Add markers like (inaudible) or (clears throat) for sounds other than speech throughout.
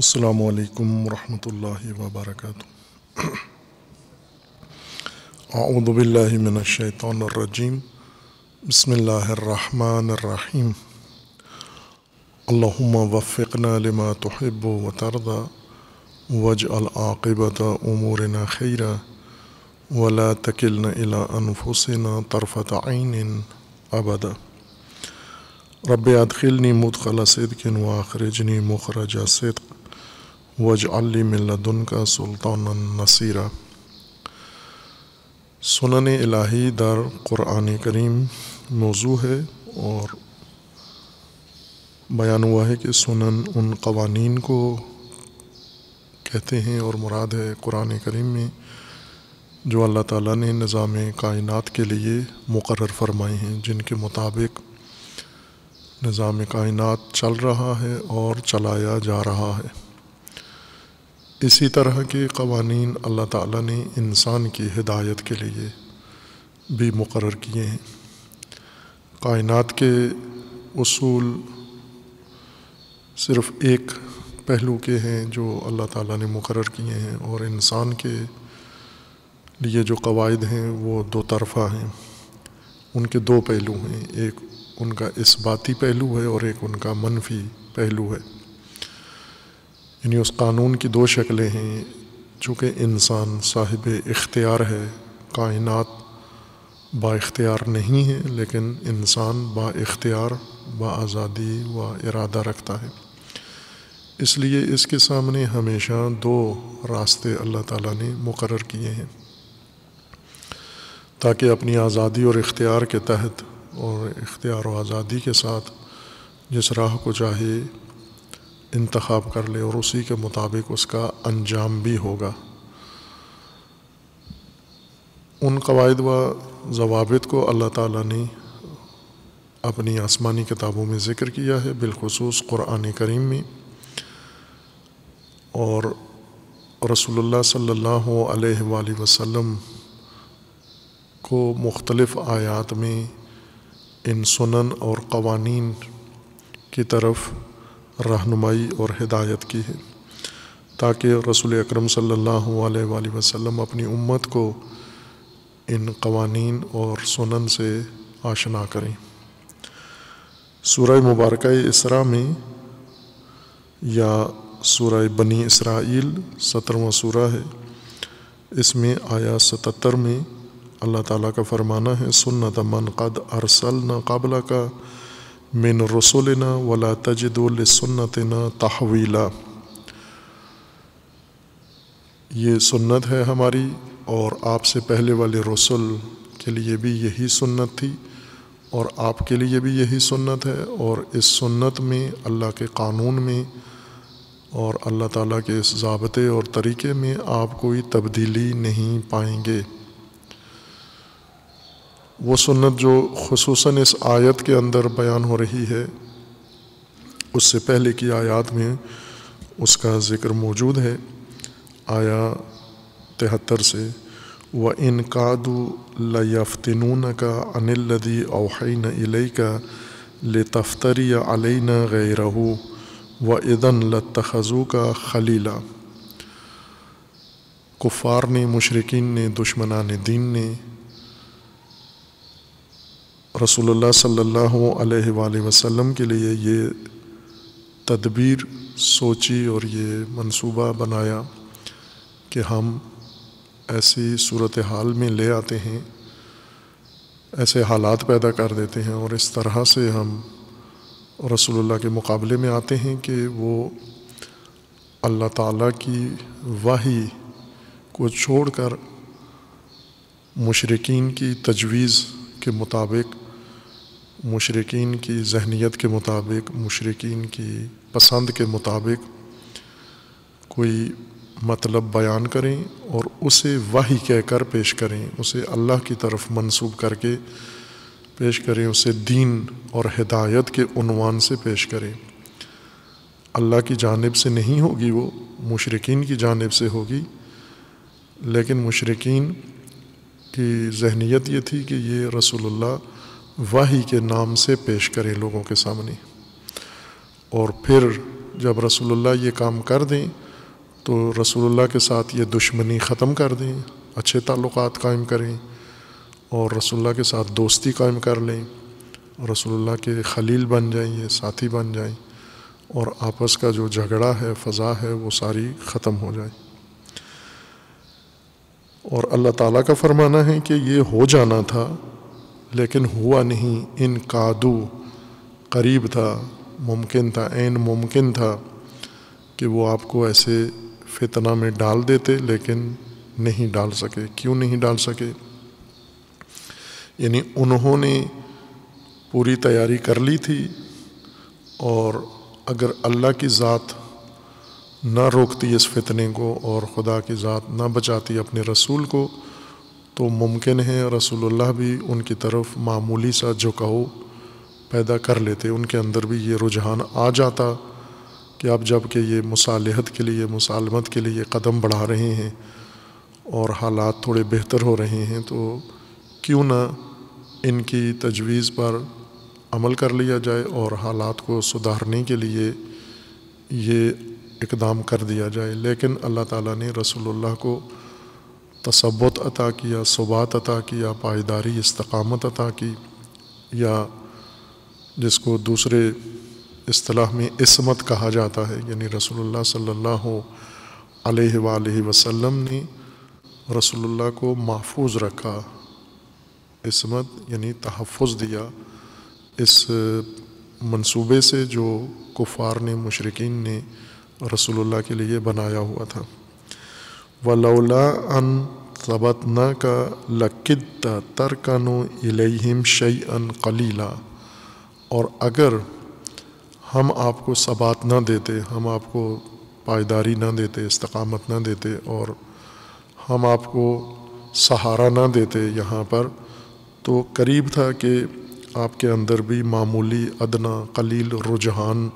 अल्लाम वरहमल वबरक आउदबिल्लिमिनशैतरजीम बसमीम अल्लाम वफ़िकन लमा तहब व तरदा वज अलाक़बत उमूरना खैरा वला तकिलन इला अनफुसना तरफ़त आइन अबदा रब अदखिलनी मुतखला सदकिन व आखरजनी मुखरजा सदक वजअली मिल्लदन का सुल्तान नसीरा सुनन इलाही दर क़ुरान करीम मौजू है और बयान हुआ है कि सुनन उन कवानीन को कहते हैं और मुराद है क़ुरान करीम में जो अल्लाह ताला ने निज़ाम कायनात के लिए मुकर फरमाए हैं जिनके मुताबिक निज़ाम कायनात चल रहा है और चलाया जा रहा है इसी तरह के कवानीन अल्लाह ताला ने इंसान की हिदायत के लिए भी मुकर किए हैं कायनात के असूल सिर्फ़ एक पहलू के हैं जो अल्लाह ताला ने मुकर किए हैं और इंसान के लिए जो कवायद हैं वो दो तरफ़ा हैं उनके दो पहलू हैं एक उनका इस्बाती पहलू है और एक उनका मनफी पहलू है यानी उस कानून की दो शक्लें हैं चूँकि इंसान साहिब इख्तियार है कायनात बाख्तियार नहीं है लेकिन इंसान बाख्तियार आज़ादी व इरादा रखता है इसलिए इसके सामने हमेशा दो रास्ते अल्लाह ताला ने मुकर किए हैं ताकि अपनी आज़ादी और इख्तियार के तहत और इख्तियार व आज़ादी के साथ जिस राह को चाहे इंतखब कर ले और उसी के मुताबिक उसका अंजाम भी होगा उन कवायद व जवाबित को अल्लाह ताला ने अपनी आसमानी किताबों में ज़िक्र किया है बिलखसूस क़ुरान करीम में और रसोल्ला सल्लल्लाहु अलैहि वसल्लम को मुख्तलफ़ आयात में इन सुनन और कवानीन की तरफ़ रहनुमाई और हिदायत की है ताकि रसूल अकरम सल्लल्लाहु अलैहि वसल्लम अपनी उम्मत को इन कवानीन और सुनन से आशना करें सूर्य मुबारक इसरा में या सूर्य बनी इसराइल सत्रहवा सूरा है इसमें आया सतहत्तर में अल्लाह ताला का फरमाना है सुन्नत मन कद अरसल न काबला का मिन रसुलना वला सुन्नत तजदुलसन्नतना तहवीला ये सुन्नत है हमारी और आपसे पहले वाले रसुल के लिए भी यही सुन्नत थी और आपके लिए भी यही सुन्नत है और इस सुन्नत में अल्लाह के कानून में और अल्लाह ताला के इस जबते और तरीके में आप कोई तब्दीली नहीं पाएंगे वो सुन्नत जो खसूस इस आयत के अंदर बयान हो रही है उससे पहले की आयात में उसका ज़िक्र मौजूद है आया तिहत्तर से व इन कादू लफ्तनून का अनिलदी अवहन इलई का ले तफ्तरी न अलैन रहू व इदन लत लतखजू का खलीला कुफ़ार ने मशरकिन ने दुश्मनान दीन ने रसूलुल्लाह सल्लल्लाहु अलैहि वसल्लम के लिए ये तदबीर सोची और ये मंसूबा बनाया कि हम ऐसी सूरत हाल में ले आते हैं ऐसे हालात पैदा कर देते हैं और इस तरह से हम रसूलुल्लाह के मुकाबले में आते हैं कि वो अल्लाह ताला की वाही को छोड़कर मुशरकिन की तजवीज़ के मुताबिक मशरकिन की जहनीत के मुताबिक मशरकिन की पसंद के मुताबिक कोई मतलब बयान करें और उसे वाही कर पेश करें उसे अल्लाह की तरफ मनसूब करके पेश करें उसे दीन और हदायत के अनवान से पेश करें अल्लाह की जानब से नहीं होगी वो मशरकिन की जानब से होगी लेकिन मशरकिन की जहनीत ये थी कि ये रसोल्ला वाही के नाम से पेश करें लोगों के सामने और फिर जब रसूलुल्लाह ये काम कर दें तो रसूलुल्लाह के साथ ये दुश्मनी ख़त्म कर दें अच्छे ताल्लुक कायम करें और रसूलुल्लाह के साथ दोस्ती कायम कर लें रसूलुल्लाह के खलील बन जाएं साथी बन जाएं और आपस का जो झगड़ा है फ़ज़ा है वो सारी ख़त्म हो जाए और अल्लाह ताला का फरमाना है कि ये हो जाना था लेकिन हुआ नहीं इन कादू करीब था मुमकिन था एन मुमकिन था कि वो आपको ऐसे फितना में डाल देते लेकिन नहीं डाल सके क्यों नहीं डाल सके यानी उन्होंने पूरी तैयारी कर ली थी और अगर अल्लाह की ज़ात ना रोकती इस फितने को और ख़ुदा की ज़ात ना बचाती अपने रसूल को तो मुमकिन है रसूलुल्लाह भी उनकी तरफ मामूली सा झुकाव पैदा कर लेते उनके अंदर भी ये रुझान आ जाता कि आप जबकि ये मुसालहत के लिए मुसालमत के लिए कदम बढ़ा रहे हैं और हालात थोड़े बेहतर हो रहे हैं तो क्यों ना इनकी तजवीज़ पर अमल कर लिया जाए और हालात को सुधारने के लिए ये इकदाम कर दिया जाए लेकिन अल्लाह ताला ने रसूलुल्लाह को तसवत अता किया सुबात अता किया पायदारी इस्तकामत अता की या जिसको दूसरे असलाह में इसमत कहा जाता है यानी रसोल्ला सल्ला अलैहि ने रसोल्ला को महफूज रखा इसमत यानी तहफ़ दिया इस मनसूबे से जो कुफार ने मशरकिन ने रसोल्ला के लिए बनाया हुआ था वलौला अन सबतना का लकिद तरकन इलेहिम अन कलीला और अगर हम आपको सबात ना देते हम आपको पायदारी ना देते इस्तकामत ना देते और हम आपको सहारा ना देते यहाँ पर तो करीब था कि आपके अंदर भी मामूली अदना कलील रुझान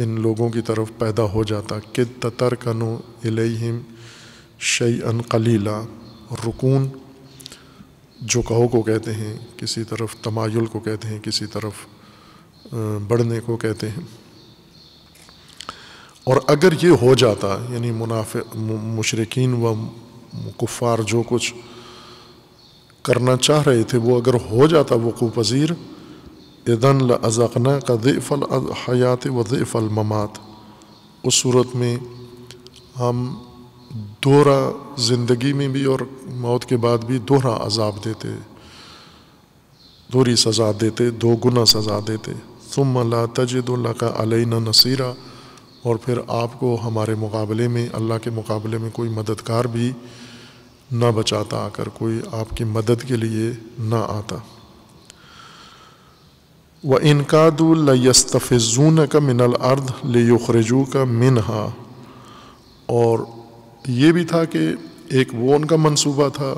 इन लोगों की तरफ पैदा हो जाता कि ततर कनो इलेहिम शैन कलीला रुकून जो कहो को कहते हैं किसी तरफ तमायुल को कहते हैं किसी तरफ बढ़ने को कहते हैं और अगर ये हो जाता यानी मुनाफ मुशरकिन व कुफ़ार जो कुछ करना चाह रहे थे वो अगर हो जाता वक़ू पज़ीर इदन लज़क़ना का फ़ल हयात व फ़ल ममात उस सूरत में हम दोहरा ज़िंदगी में भी और मौत के बाद भी दोहरा अजाब देते दोहरी सज़ा देते दो गुना सज़ा देते तुम ला तजदुल्ला का अलैना नसीरा और फिर आपको हमारे मुकाबले में अल्लाह के मुकाबले में कोई मददगार भी ना बचाता आकर कोई आपकी मदद के लिए ना आता व इनका इनकादुलस्तफ़ून का मिनल अर्द ले युखरजू का मिनहा और ये भी था कि एक वो उनका मंसूबा था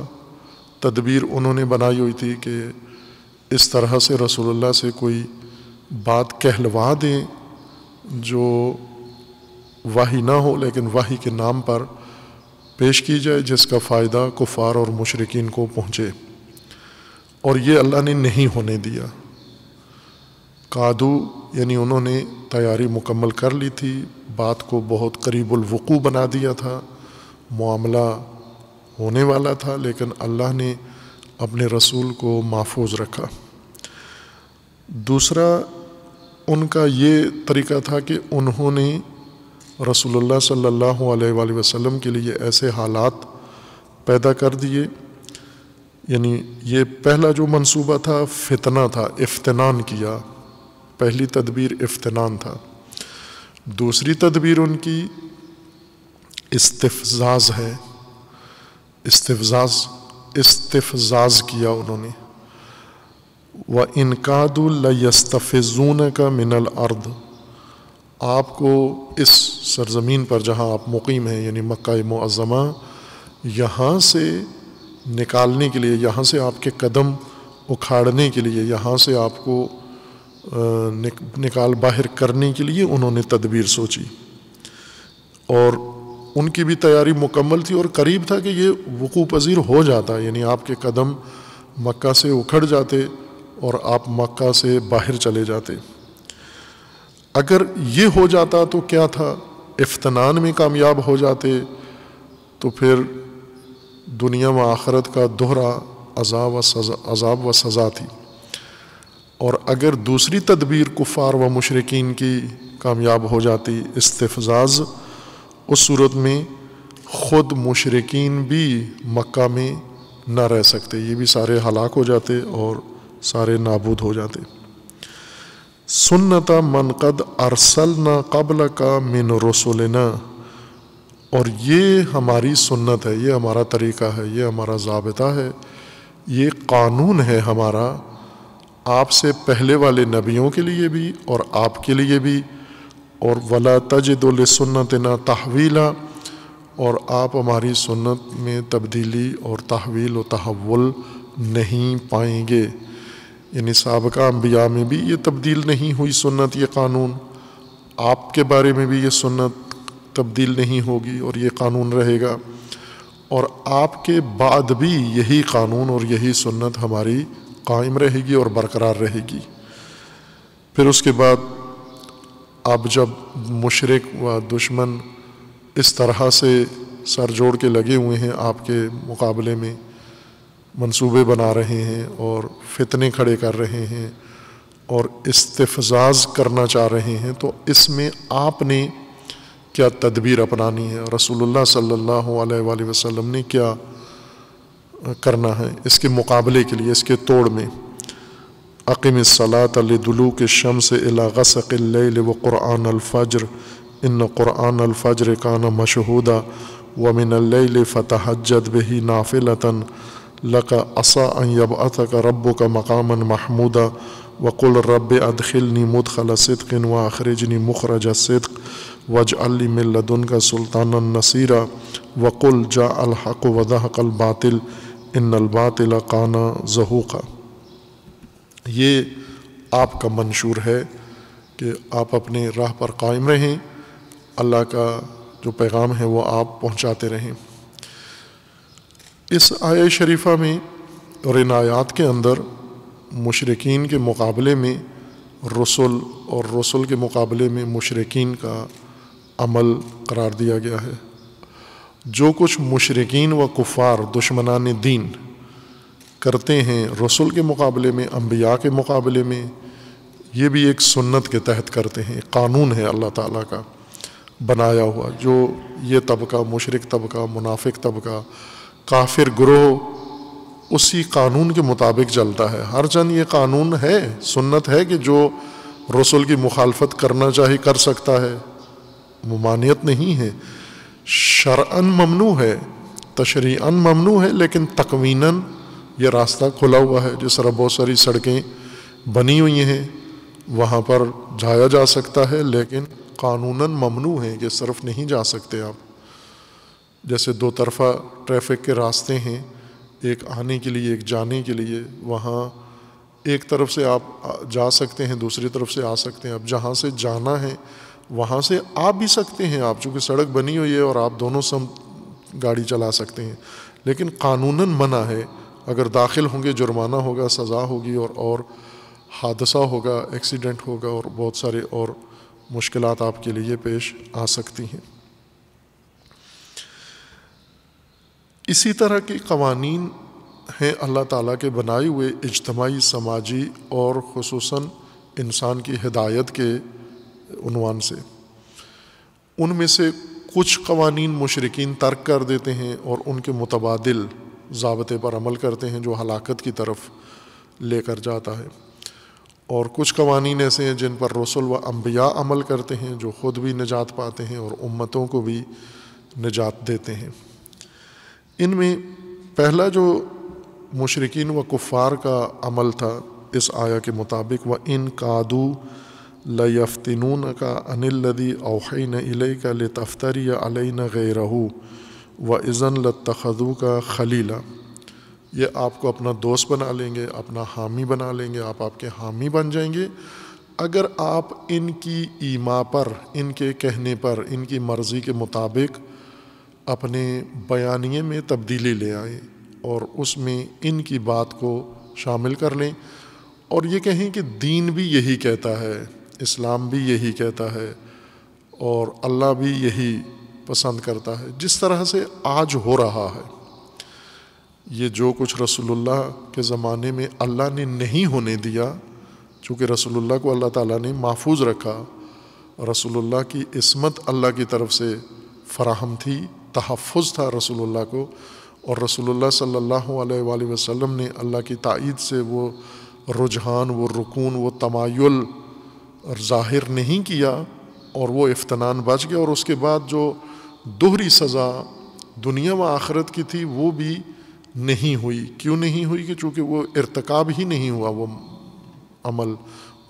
तदबीर उन्होंने बनाई हुई थी कि इस तरह से रसूलुल्लाह से कोई बात कहलवा दें जो वाही ना हो लेकिन वाही के नाम पर पेश की जाए जिसका फ़ायदा कुफार और मुशरकिन को पहुँचे और ये अल्लाह ने नहीं होने दिया कादू यानी उन्होंने तैयारी मुकम्मल कर ली थी बात को बहुत करीबुलवकू बना दिया था मामला होने वाला था लेकिन अल्लाह ने अपने रसूल को महफूज रखा दूसरा उनका ये तरीका था कि उन्होंने रसूलुल्लाह सल्लल्लाहु अलैहि वसल्लम के लिए ऐसे हालात पैदा कर दिए यानी ये पहला जो मंसूबा था फितना था इफ्तनान किया पहली तदबीर इफ्तनान था दूसरी तदबीर उनकी इस्तफजाज है इस्तफजाज इस्तफजाज किया उन्होंने व इनकादुल्लयस्तफ़ून का मिनल अर्द आपको इस सरज़मीन पर जहाँ आप मुकीम हैं यानी मक्का मज़मा यहाँ से निकालने के लिए यहाँ से आपके कदम उखाड़ने के लिए यहाँ से आपको निक, निकाल बाहर करने के लिए उन्होंने तदबीर सोची और उनकी भी तैयारी मुकम्मल थी और करीब था कि ये वकू पज़ीर हो जाता यानी आपके कदम मक्का से उखड़ जाते और आप मक्का से बाहर चले जाते अगर ये हो जाता तो क्या था इफ्तनान में कामयाब हो जाते तो फिर दुनिया व आखरत का दोहरा अजाब व सज़ा अजाब व सज़ा थी और अगर दूसरी तदबीर कुफ़ार व मशरकिन की कामयाब हो जाती इस्तफजाज़ उस सूरत में ख़ुद मुशरकिन भी मक् में ना रह सकते ये भी सारे हलाक हो जाते और सारे नाबूद हो जाते सुन्नत मनकद अरसल न कबल का मिन रसोल न और ये हमारी सुन्नत है ये हमारा तरीक़ा है ये हमारा जबता है ये कानून है हमारा आपसे पहले वाले नबियों के लिए भी और आपके लिए भी और वला सुनत ना तहवीला और आप हमारी सुन्नत में तब्दीली और तहवील व तहवल नहीं पाएंगे इन सबका अम्बिया में भी ये तब्दील नहीं हुई सुन्नत ये कानून आपके बारे में भी ये सुन्नत तब्दील नहीं होगी और ये कानून रहेगा और आपके बाद भी यही कानून और यही सुन्नत हमारी कायम रहेगी और बरकरार रहेगी फिर उसके बाद अब जब मुशरक व दुश्मन इस तरह से सर जोड़ के लगे हुए हैं आपके मुकाबले में मंसूबे बना रहे हैं और फितने खड़े कर रहे हैं और इस्तफजाज करना चाह रहे हैं तो इसमें आपने क्या तदबीर अपनानी है रसूलुल्लाह सल्लल्लाहु अलैहि वसल्लम ने क्या करना है इसके मुकाबले के लिए इसके तोड़ में अकीम सलातलू के शम से अलासकिल व क़ुरान अलफ़जर इन क़ुरान अलफ़जर कान मशहूदा वमिनल फ़तहजद बही नाफिलतन लक असा यब अतक रब का मकामन महमूदा वकुल रब अदखिलनी मुदखल सदकिन व अखरजनी मुखरज सदक वज अली मिल्लदन का सुल्तान नसीरा वकुल जा अलहक वदहक अलबातिल इन अलबातिल काना जहूक़ा ये आपका मंशूर है कि आप अपने राह पर कायम रहें अल्लाह का जो पैगाम है वो आप पहुंचाते रहें इस आय शरीफा में और इन आयात के अंदर मशरकिन के मुकाबले में रसुल और रसुल के मुकाबले में मशरकिन का अमल करार दिया गया है जो कुछ मशरकिन व कुफ़ार दुश्मनान दीन करते हैं रसुल के मुकाबले में अम्बिया के मुकाबले में ये भी एक सुन्नत के तहत करते हैं कानून है अल्लाह ताला का बनाया हुआ जो ये तबका मुशरक तबका मुनाफिक तबका काफिर ग्रोह उसी कानून के मुताबिक चलता है हर चंद ये कानून है सुन्नत है कि जो रसुल की मुखालफत करना चाहे कर सकता है ममानियत नहीं है शरअन ममनू है तशरीअन ममनू है लेकिन तकवीनन ये रास्ता खुला हुआ है जिस तरह बहुत सारी सड़कें बनी हुई हैं वहाँ पर जाया जा सकता है लेकिन कानून ममनू है कि सिर्फ नहीं जा सकते आप जैसे दो तरफ़ा ट्रैफिक के रास्ते हैं एक आने के लिए एक जाने के लिए वहाँ एक तरफ से आप जा सकते हैं दूसरी तरफ से आ सकते हैं आप जहाँ से जाना है वहाँ से आ भी सकते हैं आप चूँकि सड़क बनी हुई है और आप दोनों सम गाड़ी चला सकते हैं लेकिन कानूनन मना है अगर दाखिल होंगे जुर्माना होगा सज़ा होगी और और हादसा होगा एक्सीडेंट होगा और बहुत सारे और मुश्किल आपके लिए पेश आ सकती हैं इसी तरह के कवानीन हैं अल्लाह ताला के बनाए हुए इजतमाही समाजी और खसूस इंसान की हिदायत के उनवान से उनमें से कुछ कवानीन मशरकिन तर्क कर देते हैं और उनके मुतबादिल ज़ाबते पर अमल करते हैं जो हलाकत की तरफ लेकर जाता है और कुछ कवानीन ऐसे हैं जिन पर रसुल व अम्बिया अमल करते हैं जो ख़ुद भी निजात पाते हैं और उम्मतों को भी निजात देते हैं इन में पहला जो मशरकिन व कुफ़ार का अमल था इस आया के मुताबिक व इन कादू लयफ्तिनून का अनिल लदी अवैन इले का लफ्तरी अलैन गैरहू व इज़न लतखू का खलीला ये आपको अपना दोस्त बना लेंगे अपना हामी बना लेंगे आप आपके हामी बन जाएंगे अगर आप इनकी ईमा पर इनके कहने पर इनकी मर्ज़ी के मुताबिक अपने बयानिए में तब्दीली ले आए और उसमें इनकी बात को शामिल कर लें और ये कहें कि दीन भी यही कहता है इस्लाम भी यही कहता है और अल्लाह भी यही पसंद करता है जिस तरह से आज हो रहा है ये जो कुछ रसूलुल्लाह के ज़माने में अल्लाह ने नहीं होने दिया चूँकि रसूलुल्लाह को अल्लाह ताला ने महफूज रखा रसूलुल्लाह की इसमत अल्लाह की तरफ से फराहम थी तहफ़ था रसूलुल्लाह को और रसूलुल्लाह सल्लल्लाहु अलैहि वसल्लम ने अल्लाह की तइद से वो रुझान वो रुकून वो तमायुल ज़ाहिर नहीं किया और वो इफ्तनान बच गया और उसके बाद जो दोहरी सज़ा दुनिया व आखरत की थी वो भी नहीं हुई क्यों नहीं हुई कि चूँकि वो इरतकाब ही नहीं हुआ वो अमल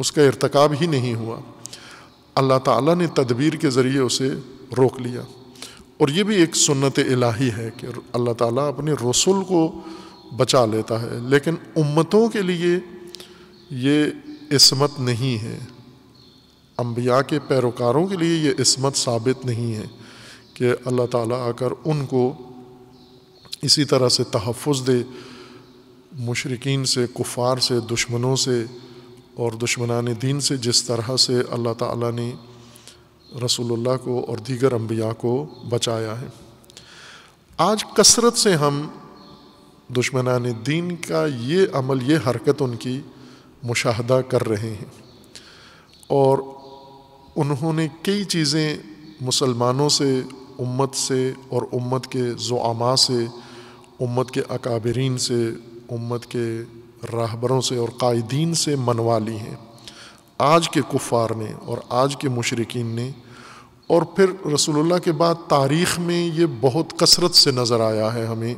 उसका इरतकाब ही नहीं हुआ अल्लाह ताला ने तदबीर के ज़रिए उसे रोक लिया और ये भी एक सुन्नत इलाही है कि अल्लाह ताला अपने रसुल को बचा लेता है लेकिन उम्मतों के लिए ये इसमत नहीं है अम्बिया के पैरोकारों के लिए ये इसमत साबित नहीं है कि अल्लाह ताला आकर उनको इसी तरह से तहफ़ दे मशरकिन से कुफार से दुश्मनों से और दुश्मनान दीन से जिस तरह से अल्लाह ताला ने रसूलुल्लाह को और दीगर अम्बिया को बचाया है आज कसरत से हम दुश्मनान दीन का ये अमल ये हरकत उनकी मुशाह कर रहे हैं और उन्होंने कई चीज़ें मुसलमानों से उम्मत से और उम्मत के ज़ुआमा से उम्मत के अकाबरीन से उम्मत के राहबरों से और कायदीन से मनवा ली हैं आज के कुफ़ार ने और आज के मशरकिन ने और फिर रसोल्ला के बाद तारीख़ में ये बहुत कसरत से नज़र आया है हमें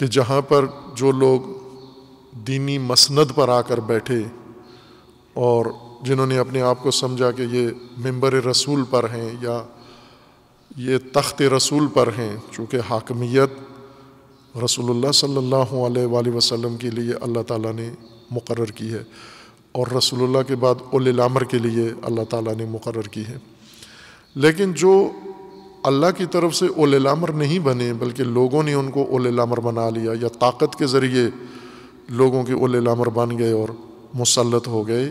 कि जहाँ पर जो लोग दीनी मसंद पर आकर बैठे और जिन्होंने अपने आप को समझा कि ये मेम्बर रसूल पर हैं या ये तख्त रसूल पर हैं चूँकि हाकमियत रसूलुल्लाह सल्लल्लाहु अलैहि वसल्लम के लिए अल्लाह ताला ने मुकर की है और रसूलुल्लाह के बाद उलमर के लिए अल्लाह ताला ने मुकर की है लेकिन जो अल्लाह की तरफ से उलमर नहीं बने बल्कि लोगों ने उनको उलमर बना लिया या ताकत के ज़रिए लोगों के उलमर बन गए और मुसलत हो गए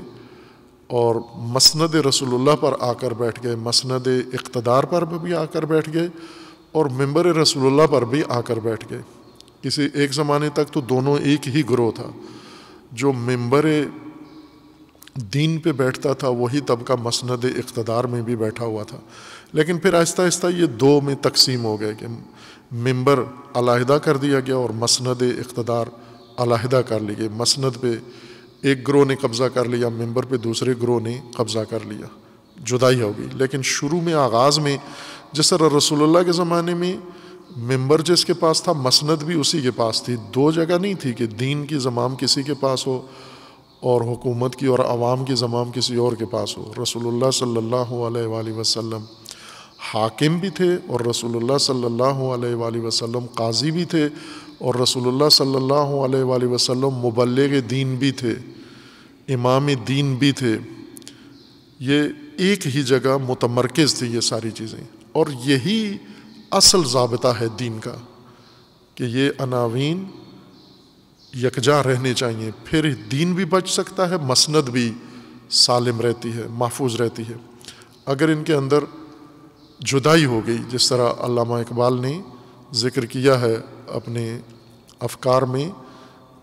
और मसनद रसूलुल्लाह पर आकर बैठ गए मसनद इकतदार पर भी आकर बैठ गए और मम्बर रसूलुल्लाह पर भी आकर बैठ गए किसी एक ज़माने तक तो दोनों एक ही ग्रोह था जो मम्बर दीन पर बैठता था वही तबका मसनद इकतदार में भी बैठा हुआ था लेकिन फिर आहिस्ता आहिस्ता ये दो में तकसीम हो गए कि मम्बर अलहदा कर दिया गया और मसनद इकतदार अलहदा कर लिए गए मसनद पर एक ग्रोह ने कब्ज़ा कर लिया मेंबर पे दूसरे ग्रोह ने कब्ज़ा कर लिया जुदाई हो गई लेकिन शुरू में आगाज़ में जिस तरह रसूलुल्लाह के ज़माने में मेंबर जिसके पास था मसंद भी उसी के पास थी दो जगह नहीं थी कि दीन की जमाम किसी के पास हो और हुकूमत की और आवाम की जमाम किसी और के पास हो रसोल्ला सल्ला वसम हाकिम भी थे और रसोल्ला सल्ला अलैहि काजी भी थे और रसूलुल्लाह सल्लल्लाहु अलैहि वसल्लम मुबलग दीन भी थे इमाम दीन भी थे ये एक ही जगह मुतमरकज़ थी ये सारी चीज़ें और यही असल ज़ाबता है दीन का कि ये अनावीन यकजा रहने चाहिए फिर दीन भी बच सकता है मसनद भी सालिम रहती है महफूज रहती है अगर इनके अंदर जुदाई हो गई जिस तरह अल्लामा इकबाल ने ज़िक्र किया है अपने अफकार में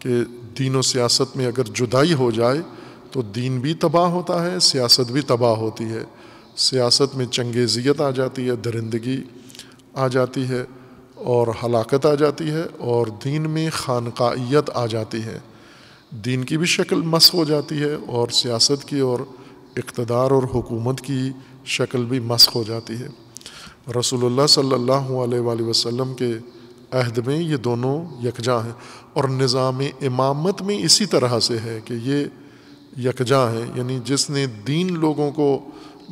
कि दीन और सियासत में अगर जुदाई हो जाए तो दीन भी तबाह होता है सियासत भी तबाह होती है सियासत में चंगेजियत आ जाती है दरिंदगी आ जाती है और हलाकत आ जाती है और दीन में खानकाइत आ जाती है दीन की भी शक्ल मस हो जाती है और सियासत की और इकतदार और हुकूमत की शक्ल भी मस हो जाती है रसूलुल्लाह सल्लल्लाहु अलैहि वसल्लम के अहद में ये दोनों यकजा हैं और निज़ाम इमामत में इसी तरह से है कि ये यकजा है यानी जिसने दीन लोगों को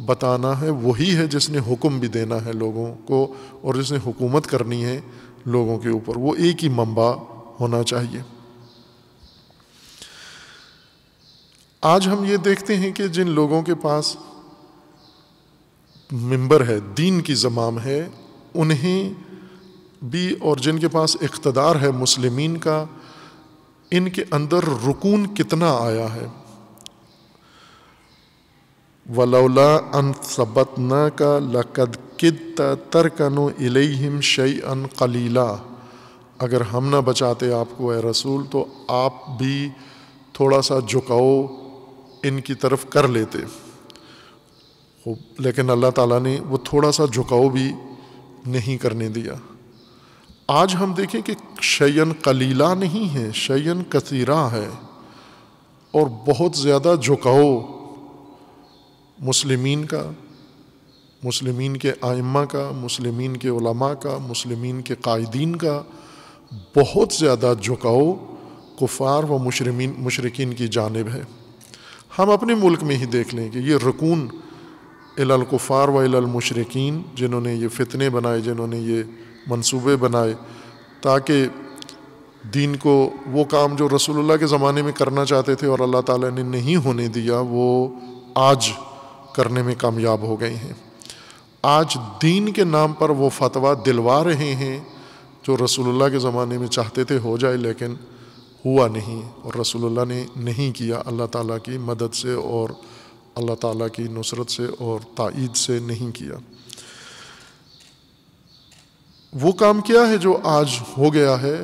बताना है वही है जिसने हुक्म भी देना है लोगों को और जिसने हुकूमत करनी है लोगों के ऊपर वो एक ही मम्बा होना चाहिए आज हम ये देखते हैं कि जिन लोगों के पास मेंबर है दीन की जमाम है उन्हें भी और जिनके पास इकतदार है मुसलिमीन का इनके अंदर रुकून कितना आया है वलौला अन सबत न का लकद किद तरकन इलेम शई अन कलीला अगर हम ना बचाते आपको ए रसूल तो आप भी थोड़ा सा झुकाओ इनकी तरफ कर लेते लेकिन अल्लाह ताला ने वो थोड़ा सा झुकाव भी नहीं करने दिया आज हम देखें कि शयन कलीला नहीं है शयन कसीरा है और बहुत ज़्यादा झुकाओ मुस्लिमीन का मुस्लिमीन के आइम्मा का मुस्लिमीन के उलमा का मुस्लिमीन के कायदीन का बहुत ज़्यादा झुकाओ कुफार व मुशरमिन मुशरकिन की जानब है हम अपने मुल्क में ही देख लें कि ये रकून इलाकुफ़ार व इलामशरकिन जिन्होंने ये फ़ितने बनाए जिन्होंने ये मंसूबे बनाए ताकि दीन को वो काम जो रसूलुल्लाह के ज़माने में करना चाहते थे और अल्लाह ताला ने नहीं होने दिया वो आज करने में कामयाब हो गए हैं आज दीन के नाम पर वो फतवा दिलवा रहे हैं जो रसूलुल्लाह के ज़माने में चाहते थे हो जाए लेकिन हुआ नहीं और रसूलुल्लाह ने नहीं किया अल्लाह ताला की मदद से और अल्लाह ताला की नुसरत से और ताइद से नहीं किया वो काम क्या है जो आज हो गया है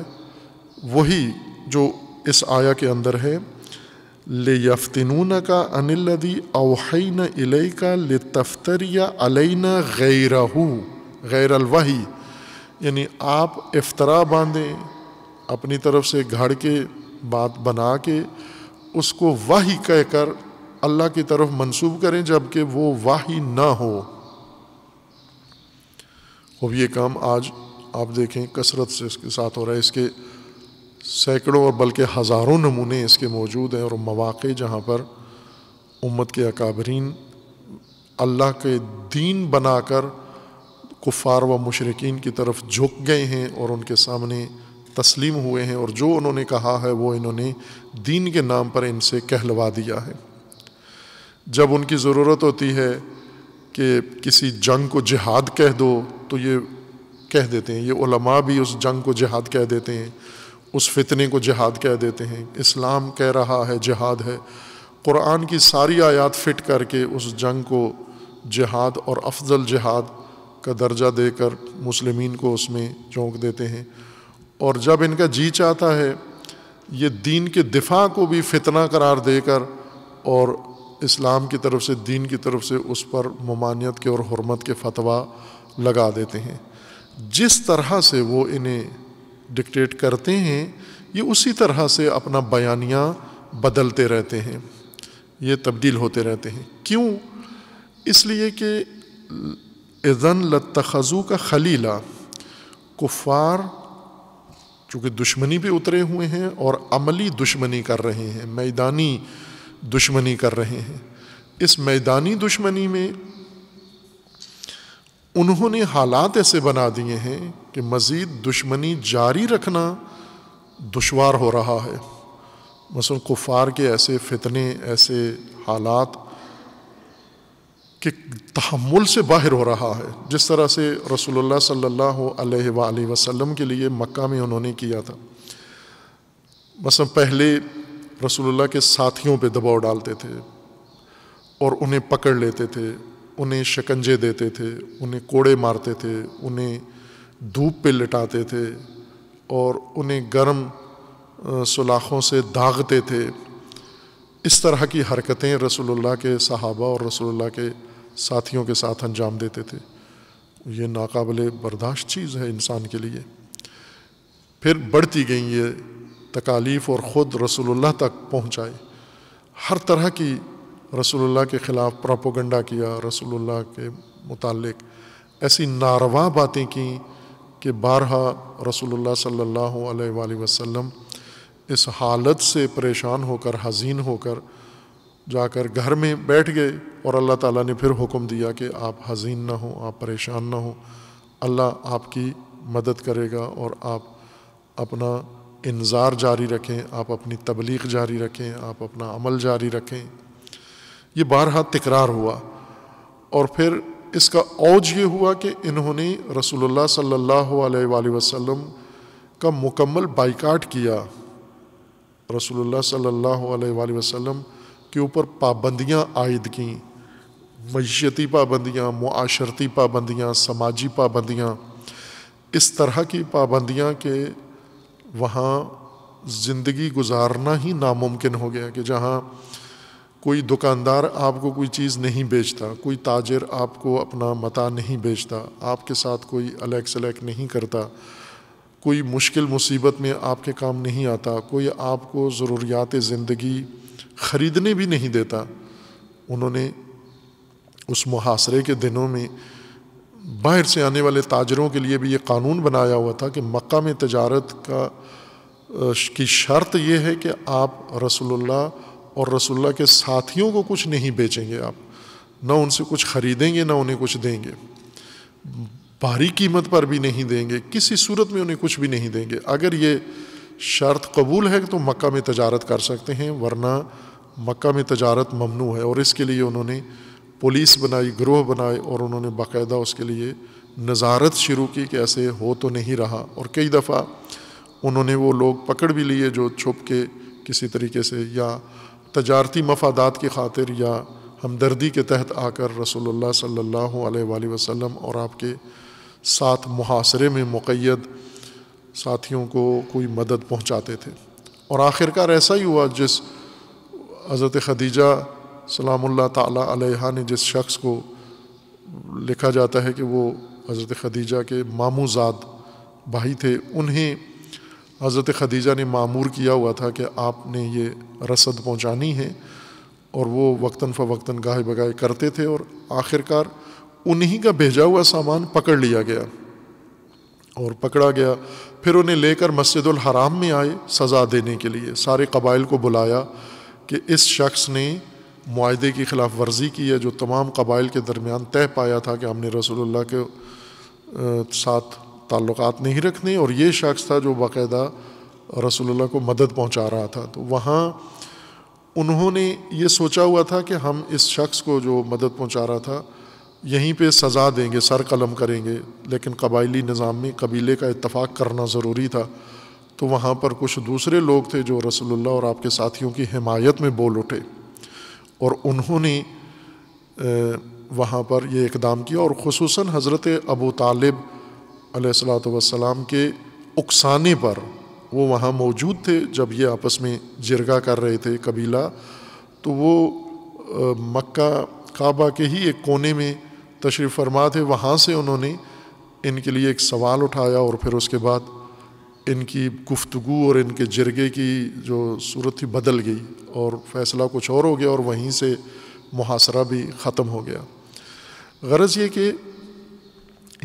वही जो इस आया के अंदर है ले यफ्तिनून का अनिलदी न इलई का ले तफ्तर या अलैन गैरहू गैर अलवाही यानी आप इफ्तरा बांधें अपनी तरफ से घड़ के बात बना के उसको वाही कहकर अल्लाह की तरफ मंसूब करें जबकि वो वाही ना हो अब ये काम आज आप देखें कसरत से इसके साथ हो रहा है इसके सैकड़ों और बल्कि हज़ारों नमूने इसके मौजूद हैं और मौाक़े जहाँ पर उम्मत के अकाबरीन अल्लाह के दीन बनाकर कुफ़ार व मशरकिन की तरफ झुक गए हैं और उनके सामने तस्लीम हुए हैं और जो उन्होंने कहा है वो इन्होंने दीन के नाम पर इनसे कहलवा दिया है जब उनकी ज़रूरत होती है कि किसी जंग को जिहाद कह दो तो ये कह देते हैं ये उलमा भी उस जंग को जिहाद कह देते हैं उस फितने को जिहाद कह देते हैं इस्लाम कह रहा है जिहाद है कुरान की सारी आयात फिट करके उस जंग को जिहाद और अफजल जिहाद का दर्जा देकर मुसलमीन को उसमें चौंक देते हैं और जब इनका जी चाहता है ये दीन के दिफा को भी फितना करार देकर और इस्लाम की तरफ से दीन की तरफ से उस पर ममानियत के और हरमत के फतवा लगा देते हैं जिस तरह से वो इन्हें डिक्टेट करते हैं ये उसी तरह से अपना बयानियाँ बदलते रहते हैं ये तब्दील होते रहते हैं क्यों इसलिए कि इज़न लतखज़ू का खलीला कुफ़ार चूँकि दुश्मनी भी उतरे हुए हैं और अमली दुश्मनी कर रहे हैं मैदानी दुश्मनी कर रहे हैं इस मैदानी दुश्मनी में उन्होंने हालात ऐसे बना दिए हैं कि मज़ीद दुश्मनी जारी रखना दुशवार हो रहा है मसल कुफार के ऐसे फितने ऐसे हालात के तहमुल से बाहर हो रहा है जिस तरह से रसोल्ला सल्लल्लाहु अलैहि के लिए मक्का में उन्होंने किया था मसल पहले रसूलुल्लाह के साथियों पे दबाव डालते थे और उन्हें पकड़ लेते थे उन्हें शिकंजे देते थे उन्हें कोड़े मारते थे उन्हें धूप पे लिटाते थे और उन्हें गर्म सलाखों से दागते थे इस तरह की हरकतें रसूलुल्लाह के सहाबा और रसूलुल्लाह के साथियों के साथ अंजाम देते थे ये नाकबिल बर्दाश्त चीज़ है इंसान के लिए फिर बढ़ती गई ये तकालीफ और ख़ुद रसोल्ला तक पहुँचाए हर तरह की रसोल्ला के ख़िलाफ़ प्रापोगंडा किया रसोल्ला के मुतालिक ऐसी नारवा बातें की कि बारहा रसोल्ला सल्ला अलैहि इस हालत से परेशान होकर हजीन होकर जाकर घर में बैठ गए और अल्लाह ताली ने फिर हुक्म दिया कि आप हजीन ना हों आप परेशान ना हों अल्लाह आपकी मदद करेगा और आप अपना इंतज़ार जारी रखें आप अपनी तबलीग जारी रखें आप अपना अमल जारी रखें ये बारह तकरार हुआ और फिर इसका औज ये हुआ कि इन्होंने रसूलुल्लाह सल्लल्लाहु अलैहि वसल्लम का मुकम्मल बाइकाट किया रसूलुल्लाह सल्लल्लाहु अलैहि वसल्लम के ऊपर पाबंदियाँ आयद की मीशती पाबंदियाँ माशरती पाबंदियाँ समाजी पाबंदियाँ इस तरह की पाबंदियाँ के वहाँ ज़िंदगी गुजारना ही नामुमकिन हो गया कि जहाँ कोई दुकानदार आपको कोई चीज़ नहीं बेचता कोई ताजर आपको अपना मता नहीं बेचता आपके साथ कोई अलग सलग नहीं करता कोई मुश्किल मुसीबत में आपके काम नहीं आता कोई आपको ज़रूरियात ज़िंदगी ख़रीदने भी नहीं देता उन्होंने उस मुहासरे के दिनों में बाहर से आने वाले ताजरों के लिए भी ये कानून बनाया हुआ था कि मक् में तजारत का की शर्त यह है कि आप रसोल्ला और रसोल्ला के साथियों को कुछ नहीं बेचेंगे आप ना उनसे कुछ ख़रीदेंगे ना उन्हें कुछ देंगे भारी कीमत पर भी नहीं देंगे किसी सूरत में उन्हें कुछ भी नहीं देंगे अगर ये शर्त कबूल है तो मक्का में तजारत कर सकते हैं वरना मक्का में तजारत ममनू है और इसके लिए उन्होंने पुलिस बनाई ग्रोह बनाए और उन्होंने बाकायदा उसके लिए नज़ारत शुरू की कि ऐसे हो तो नहीं रहा और कई दफ़ा उन्होंने वो लोग पकड़ भी लिए जो छुप के किसी तरीके से या तजारती मफादात की खातिर या हमदर्दी के तहत आकर रसोल्ला सल्ला वसम और आपके साथ मुहासरे में मुद साथियों को कोई मदद पहुंचाते थे और आखिरकार ऐसा ही हुआ जिस हज़रत खदीजा सलामुल्ला तहा ने जिस शख्स को लिखा जाता है कि वो हज़रत खदीजा के मामूजाद भाई थे उन्हें हज़रत खदीजा ने मामूर किया हुआ था कि आपने ये रसद पहुँचानी है और वो वक्ता फ़वक्ता गाहे बगाहे करते थे और आखिरकार उन्हीं का भेजा हुआ सामान पकड़ लिया गया और पकड़ा गया फिर उन्हें लेकर मस्जिदुल हराम में आए सज़ा देने के लिए सारे कबाइल को बुलाया कि इस शख्स ने माहे की ख़िलाफ़ वर्जी की है जो तमाम कबाइल के दरमियान तय पाया था कि हमने रसोल्ला के साथ ताल्लुकात नहीं रखने और ये शख्स था जो बाकायदा रसोल्ला को मदद पहुँचा रहा था तो वहाँ उन्होंने ये सोचा हुआ था कि हम इस शख्स को जो मदद पहुँचा रहा था यहीं पे सज़ा देंगे सर कलम करेंगे लेकिन कबायली निज़ाम में कबीले का इतफ़ाक़ करना ज़रूरी था तो वहाँ पर कुछ दूसरे लोग थे जो रसोल्ला और आपके साथियों की हिमायत में बोल उठे और उन्होंने वहाँ पर यह इकदाम किया और खसूस हज़रत अबू तालिब अलैहिस्सलाम के उकसाने पर वो वहाँ मौजूद थे जब ये आपस में जिरगा कर रहे थे कबीला तो वो मक्का काबा के ही एक कोने में तशरीफ़ फरमा थे वहाँ से उन्होंने इनके लिए एक सवाल उठाया और फिर उसके बाद इनकी गुफ्तगु और इनके जिरगे की जो सूरत थी बदल गई और फ़ैसला कुछ और हो गया और वहीं से मुहासरा भी ख़त्म हो गया गरज़ ये कि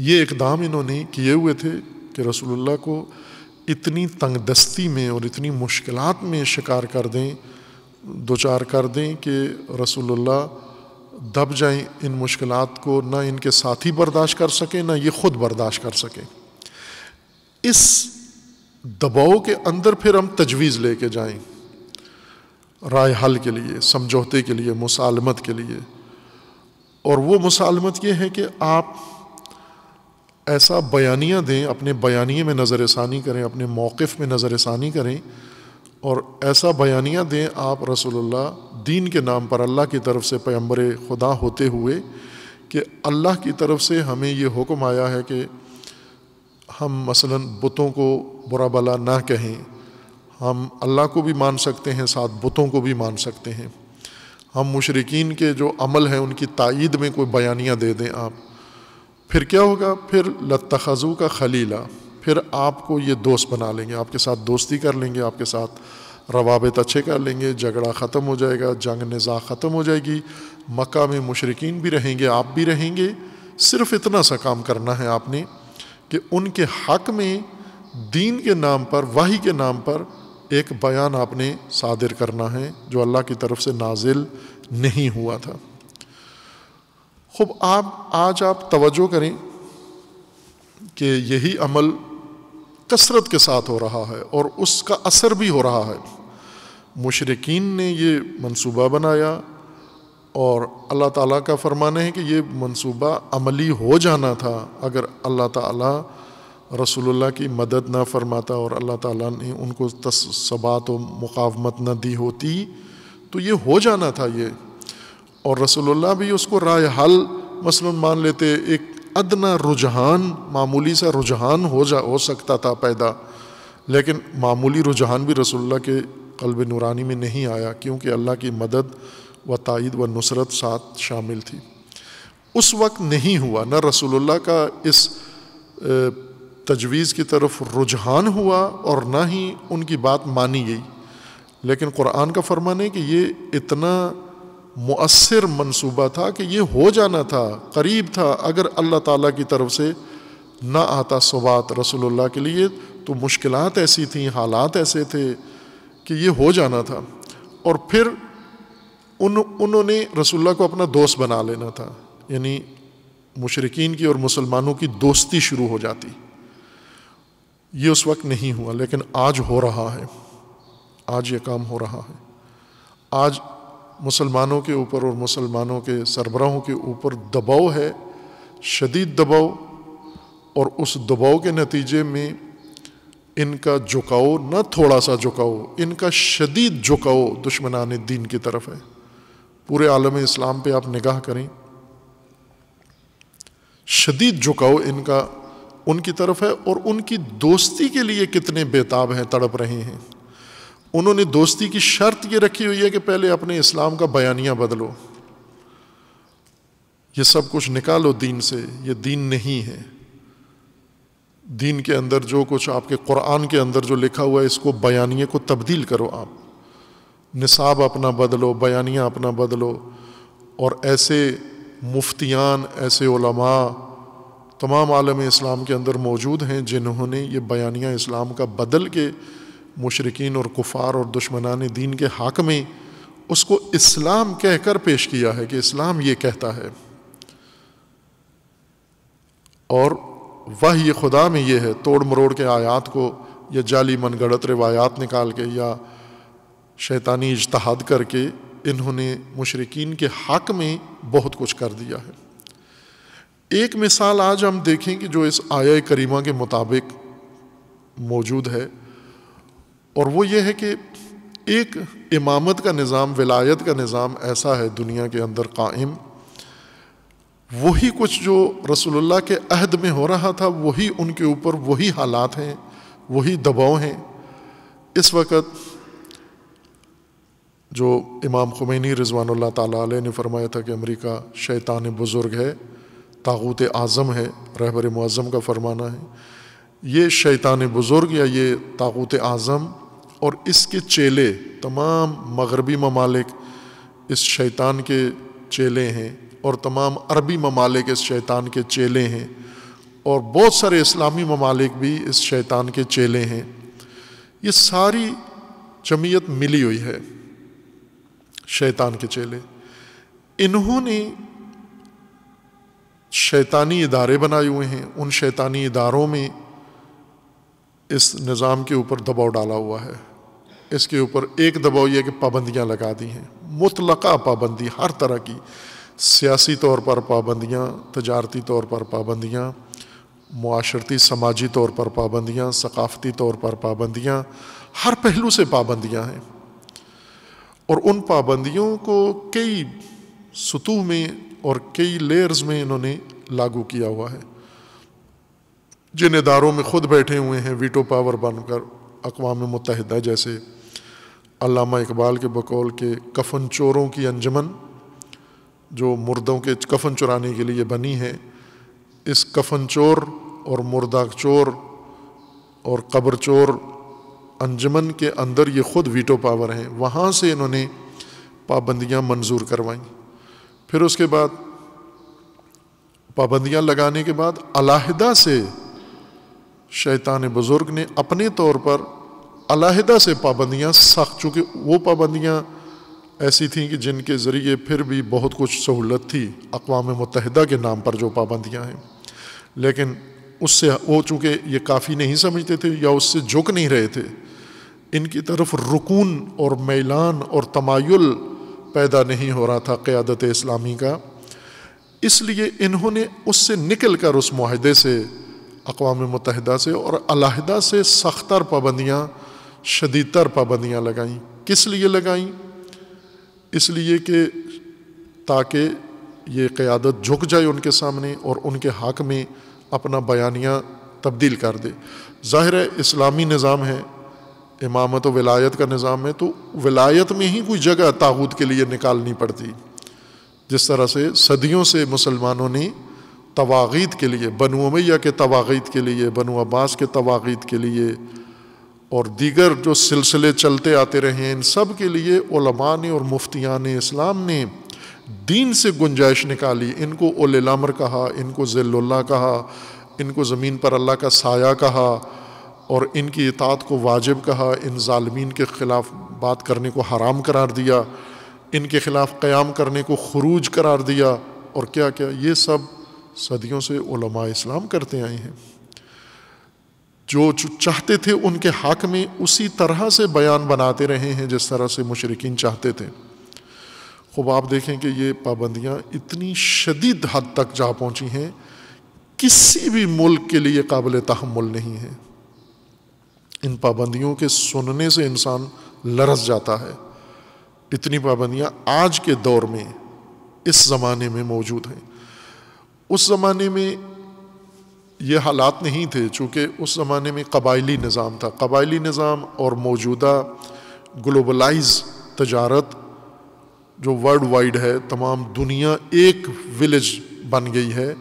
ये इकदाम इन्होंने किए हुए थे कि रसूलुल्लाह को इतनी तंगदस्ती में और इतनी मुश्किल में शिकार कर दें दो चार कर दें कि रसूलुल्लाह दब जाएं इन मुश्किल को ना इनके साथी बर्दाश्त कर सकें ना ये ख़ुद बर्दाश्त कर सकें इस दबाव के अंदर फिर हम तजवीज़ लेके जाएं राय हल के लिए समझौते के लिए मुसालमत के लिए और वो मुसालमत ये है कि आप ऐसा बयानिया दें अपने बयानिए में नज़र षानी करें अपने मौक़ में नज़र षानी करें और ऐसा बयानिया दें आप रसोल्ला दीन के नाम पर अल्लाह की तरफ से पैम्बर खुदा होते हुए कि अल्लाह की तरफ से हमें ये हुक्म आया है कि हम मसलन बुतों को बुरा भला ना कहें हम अल्लाह को भी मान सकते हैं साथ बुतों को भी मान सकते हैं हम मशरकिन के जो अमल हैं उनकी तइद में कोई बयानियाँ दे दें आप फिर क्या होगा फिर लतखजू का खलीला फिर आपको ये दोस्त बना लेंगे आपके साथ दोस्ती कर लेंगे आपके साथ रवाबत अच्छे कर लेंगे झगड़ा ख़त्म हो जाएगा जंग नज़ा ख़त्म हो जाएगी मक्का में मशरकिन भी रहेंगे आप भी रहेंगे सिर्फ इतना सा काम करना है आपने कि उनके हक में दीन के नाम पर वाही के नाम पर एक बयान आपने शादिर करना है जो अल्लाह की तरफ से नाजिल नहीं हुआ था खूब आप आज आप तवज्जो करें कि यही अमल कसरत के साथ हो रहा है और उसका असर भी हो रहा है मुशरकिन ने यह मनसूबा बनाया और अल्लाह ताला का फरमान है कि ये मंसूबा अमली हो जाना था अगर अल्लाह ताला रसूलुल्लाह की मदद ना फरमाता और अल्लाह ताला ने उनको तसबात व मुकावमत ना दी होती तो ये हो जाना था ये और रसोल्ला भी उसको राय हल मसल मान लेते एक अदना रुझान मामूली सा रुझान हो जा हो सकता था पैदा लेकिन मामूली रुझान भी रसोल्ला के कल्ब नूरानी में नहीं आया क्योंकि अल्लाह की मदद व तइद व नुसरत साथ शामिल थी उस वक्त नहीं हुआ न रसोल्ला का इस तजवीज़ की तरफ रुझान हुआ और ना ही उनकी बात मानी गई लेकिन कुरान का फरमान है कि ये इतना मؤثर मनसूबा था कि यह हो जाना था करीब था अगर अल्लाह ताली की तरफ से ना आता सवात रसोल्ला के लिए तो मुश्किल ऐसी थी हालात ऐसे थे कि ये हो जाना था और फिर उन उन्होंने रसुल्ला को अपना दोस्त बना लेना था यानी मुशरकिन की और मुसलमानों की दोस्ती शुरू हो जाती ये उस वक्त नहीं हुआ लेकिन आज हो रहा है आज ये काम हो रहा है आज मुसलमानों के ऊपर और मुसलमानों के सरबराहों के ऊपर दबाव है शदीद दबाव और उस दबाव के नतीजे में इनका झुकाव न थोड़ा सा झुकाव इनका शदीद झुकाव दुश्मनान दीन की तरफ है पूरे आलम इस्लाम पर आप निगाह करें शदीद झुकाव इनका उनकी तरफ है और उनकी दोस्ती के लिए कितने बेताब हैं तड़प रहे हैं उन्होंने दोस्ती की शर्त ये रखी हुई है कि पहले अपने इस्लाम का बयानिया बदलो ये सब कुछ निकालो दीन से ये दीन नहीं है दीन के अंदर जो कुछ आपके कुरान के अंदर जो लिखा हुआ है इसको बयानिए को तब्दील करो आप निसाब अपना बदलो बयानिया अपना बदलो और ऐसे मुफ्तियान ऐसे ओलमा तमाम आलम इस्लाम के अंदर मौजूद हैं जिन्होंने ये बयानिया इस्लाम का बदल के मुशरकिन और कुफार और दुश्मनान दीन के हक में उसको इस्लाम कह कर पेश किया है कि इस्लाम ये कहता है और वह ये खुदा में ये है तोड़ मरोड़ के आयात को या जाली मन गढ़त रवायात निकाल के या शैतानी इजतहाद करके इन्होंने मुशरकिन के हक में बहुत कुछ कर दिया है एक मिसाल आज हम देखें कि जो इस आया करीमा के मुताबिक मौजूद है और वो ये है कि एक इमामत का निज़ाम विलायत का निज़ाम ऐसा है दुनिया के अंदर कायम वही कुछ जो रसोल्ला के अहद में हो रहा था वही उनके ऊपर वही हालात हैं वही दबाव हैं इस वक्त जो इमाम खुमैनी रिजवान ताली ने फरमाया था कि अमेरिका शैतान बुज़ुर्ग है तागूत आज़म है रहबर मुआज़म का फरमाना है ये शैतान बुज़ुर्ग या ये तागूत आज़म और इसके चेले तमाम मगरबी ममालिक इस शैतान के चेले हैं और तमाम अरबी ममालिक इस शैतान के चेले हैं और बहुत सारे इस्लामी ममालिक भी इस शैतान के चेले हैं ये सारी जमीयत मिली हुई है शैतान के चेले इन्होंने शैतानी इदारे बनाए हुए हैं उन शैतानी इदारों में इस निज़ाम के ऊपर दबाव डाला हुआ है इसके ऊपर एक दबाव यह कि पाबंदियाँ लगा दी हैं मुतलका पाबंदी हर तरह की सियासी तौर पर पाबंदियाँ तजारती तौर पर पाबंदियाँ माशरती समाजी तौर पर पाबंदियाँ सकाफ़ती तौर पर पाबंदियाँ हर पहलू से पाबंदियाँ हैं और उन पाबंदियों को कई सतूह में और कई लेयर्स में इन्होंने लागू किया हुआ है जिन इदारों में ख़ुद बैठे हुए हैं वीटो पावर बनकर अकवा मुतहदा जैसे अलामा इकबाल के बकौल के कफन चोरों की अंजमन जो मुर्दों के कफन चुराने के लिए बनी है इस कफन चोर और मुर्दा चोर और कब्र चोर अंजमन के अंदर ये ख़ुद वीटो पावर हैं वहाँ से इन्होंने पाबंदियाँ मंजूर करवाई फिर उसके बाद पाबंदियाँ लगाने के बाद अलाहदा से शैतान बुज़ुर्ग ने अपने तौर पर अलहदा से पाबंदियाँ सख्त चूँकि वो पाबंदियाँ ऐसी थी कि जिनके ज़रिए फिर भी बहुत कुछ सहूलत थी अकवा मतहदा के नाम पर जो पाबंदियाँ हैं लेकिन उससे वो चूँकि ये काफ़ी नहीं समझते थे या उससे झुक नहीं रहे थे इनकी तरफ रुकून और मैलान और तमायुल पैदा नहीं हो रहा था क़्यादत इस्लामी का इसलिए इन्होंने उससे निकल कर उस माहदे से अकवा मतहदा से और अलहदा से सख्तर पाबंदियाँ शदीतर पाबंदियाँ लगाईं किस लिए लगाईं इसलिए कि ताकि ये क़्यादत झुक जाए उनके सामने और उनके हक़ में अपना बयानिया तब्दील कर दे ज़ाहिर इस्लामी निज़ाम है इमामत व विलायत का निज़ाम है तो विलायत में ही कोई जगह ताहूद के लिए निकालनी पड़ती जिस तरह से सदियों से मुसलमानों ने तवागीत के लिए बनु उमैया के तवागीत के लिए बनु अब्बास के तवागीत के लिए और दीगर जो सिलसिले चलते आते रहे इन सब के लिए ओलमा ने और मुफ्तियान ने इस्लाम ने दीन से गुंजाइश निकाली इनको ओलमर कहा इनको ज़िल्ला कहा इनको ज़मीन पर अल्लाह का साया कहा और इनकी इतात को वाजिब कहा इन ालमीन के ख़िलाफ़ बात करने को हराम करार दिया इनके ख़िलाफ़ क़याम करने को खरूज करार दिया और क्या क्या ये सब सदियों से उलमा इस्लाम करते आए हैं जो चाहते थे उनके हक में उसी तरह से बयान बनाते रहे हैं जिस तरह से मुशरकिन चाहते थे खूब आप देखें कि ये पाबंदियाँ इतनी शदीद हद तक जा पहुँची हैं किसी भी मुल्क के लिए काबिल तहमुल नहीं है इन पाबंदियों के सुनने से इंसान लरस जाता है इतनी पाबंदियाँ आज के दौर में इस ज़माने में मौजूद हैं उस ज़माने में ये हालात नहीं थे चूँकि उस ज़माने में कबायली निज़ाम था कबायली निज़ाम और मौजूदा ग्लोबलाइज तजारत जो वर्ल्ड वाइड है तमाम दुनिया एक विलेज बन गई है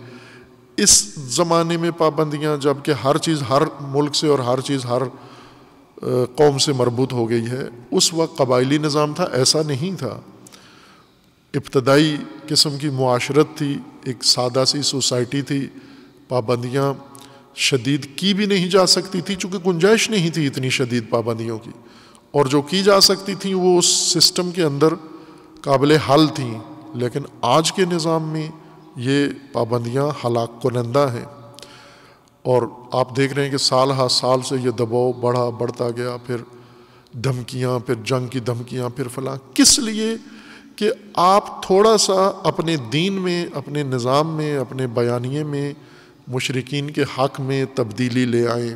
इस ज़माने में पाबंदियाँ जबकि हर चीज़ हर मुल्क से और हर चीज़ हर कौम से मरबूत हो गई है उस वक्त कबायली निज़ाम था ऐसा नहीं था इब्तदाई किस्म की माशरत थी एक सादा सी सोसाइटी थी पाबंदियाँ शदीद की भी नहीं जा सकती थी चूँकि गुंजाइश नहीं थी इतनी शदीद पाबंदियों की और जो की जा सकती थी वो उस सिस्टम के अंदर काबिल हल थी लेकिन आज के निज़ाम में ये पाबंदियाँ हलाक कुनंदा हैं और आप देख रहे हैं कि साल हा साल से ये दबाव बढ़ा बढ़ता गया फिर धमकियाँ फिर जंग की धमकियाँ फिर फला किस लिए कि आप थोड़ा सा अपने दीन में अपने निज़ाम में अपने बयानिए में मुशरकिन के हक़ में तब्दीली ले आए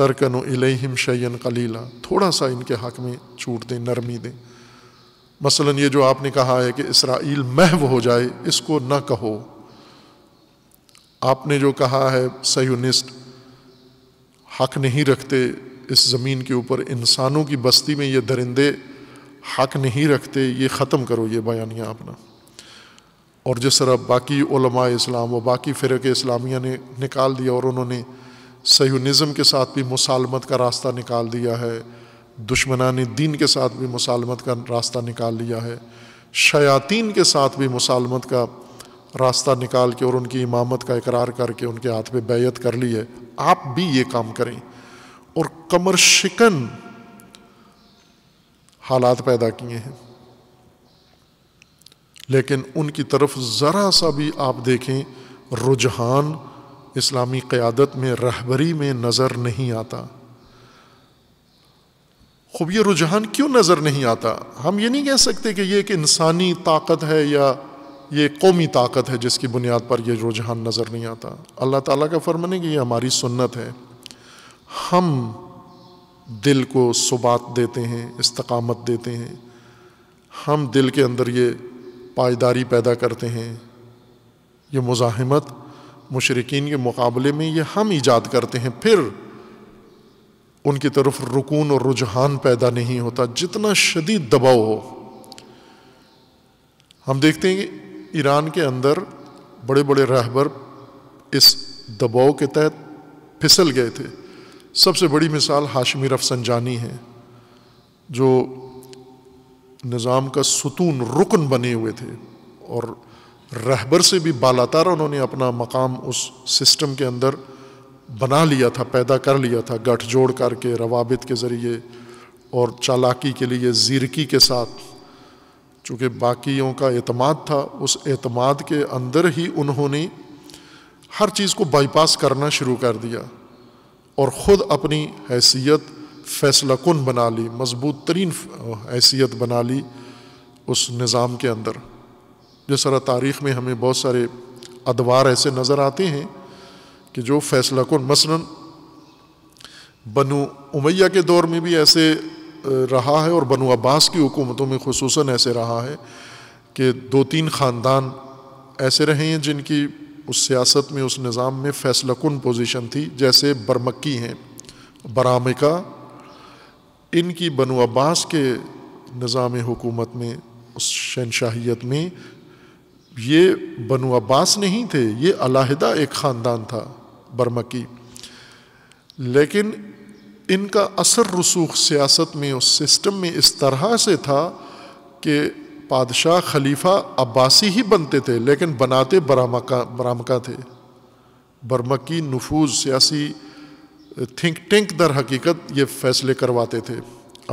तरकन इलेहिम शयन कलीला थोड़ा सा इनके हक़ में छूट दें नरमी दें मसलन ये जो आपने कहा है कि इसराइल महव हो जाए इसको न कहो आपने जो कहा है सयुनिस्ट हक नहीं रखते इस ज़मीन के ऊपर इंसानों की बस्ती में ये दरिंदे हक नहीं रखते ये ख़त्म करो ये बयानिया अपना और जिस तरह बाकी इस्लाम व बाकी फ़िरक इस्लामिया ने निकाल दिया और उन्होंने सयोनिज़म के साथ भी मुसालमत का रास्ता निकाल दिया है दुश्मनान दीन के साथ भी मुसालमत का रास्ता निकाल लिया है शयातीन के साथ भी मुसालमत का रास्ता निकाल के और उनकी इमामत का इकरार करके उनके हाथ पे बैत कर ली है आप भी ये काम करें और कमर शिकन हालात पैदा किए हैं लेकिन उनकी तरफ ज़रा सा भी आप देखें रुझान इस्लामी क़्यादत में रहबरी में नज़र नहीं आता खूब ये रुझान क्यों नज़र नहीं आता हम ये नहीं कह सकते कि ये एक इंसानी ताकत है या ये कौमी ताकत है जिसकी बुनियाद पर यह रुझान नज़र नहीं आता अल्लाह ताला का फरमान है कि ये हमारी सुन्नत है हम दिल को सुबात देते हैं इस्तकामत देते हैं हम दिल के अंदर ये पायदारी पैदा करते हैं ये मुजाहमत मुशरकिन के मुकाबले में ये हम ईजाद करते हैं फिर उनकी तरफ रुकून और रुझान पैदा नहीं होता जितना शदीद दबाव हो हम देखते हैं कि ईरान के अंदर बड़े बड़े रहबर इस दबाव के तहत फिसल गए थे सबसे बड़ी मिसाल हाशमी रफसनजानी है जो निज़ाम का सुतून रुकन बने हुए थे और रहबर से भी बालातार उन्होंने अपना मकाम उस सिस्टम के अंदर बना लिया था पैदा कर लिया था गठजोड़ करके रवाबित के ज़रिए और चालाकी के लिए जीरकी के साथ चूँकि बाकियों का अतमाद था उस अतमाद के अंदर ही उन्होंने हर चीज़ को बाईपास करना शुरू कर दिया और ख़ुद अपनी हैसियत फैसला कन बना ली मजबूत तरीन हैसियत बना ली उस निज़ाम के अंदर जो सरा तारीख़ में हमें बहुत सारे अदवार ऐसे नज़र आते हैं कि जो फैसला कन मसला बनु उमैया के दौर में भी ऐसे रहा है और बनु अब्बास की हुकूमतों में खसूस ऐसे रहा है कि दो तीन ख़ानदान ऐसे रहे हैं जिनकी उस सियासत में उस निज़ाम में कन पोजिशन थी जैसे बरमक्की हैं बरामिका इनकी बनु अब्बास के निज़ाम हुकूमत में उस शहनशाहियत में ये बनु अब्बास नहीं थे ये अलाहदा एक ख़ानदान था बरमकी लेकिन इनका असर रसूख सियासत में उस सिस्टम में इस तरह से था कि बादशाह खलीफा अब्बासी ही बनते थे लेकिन बनाते बरामका बरामका थे बर्मकी नफूज सियासी थिंक टेंक दर हकीकत ये फैसले करवाते थे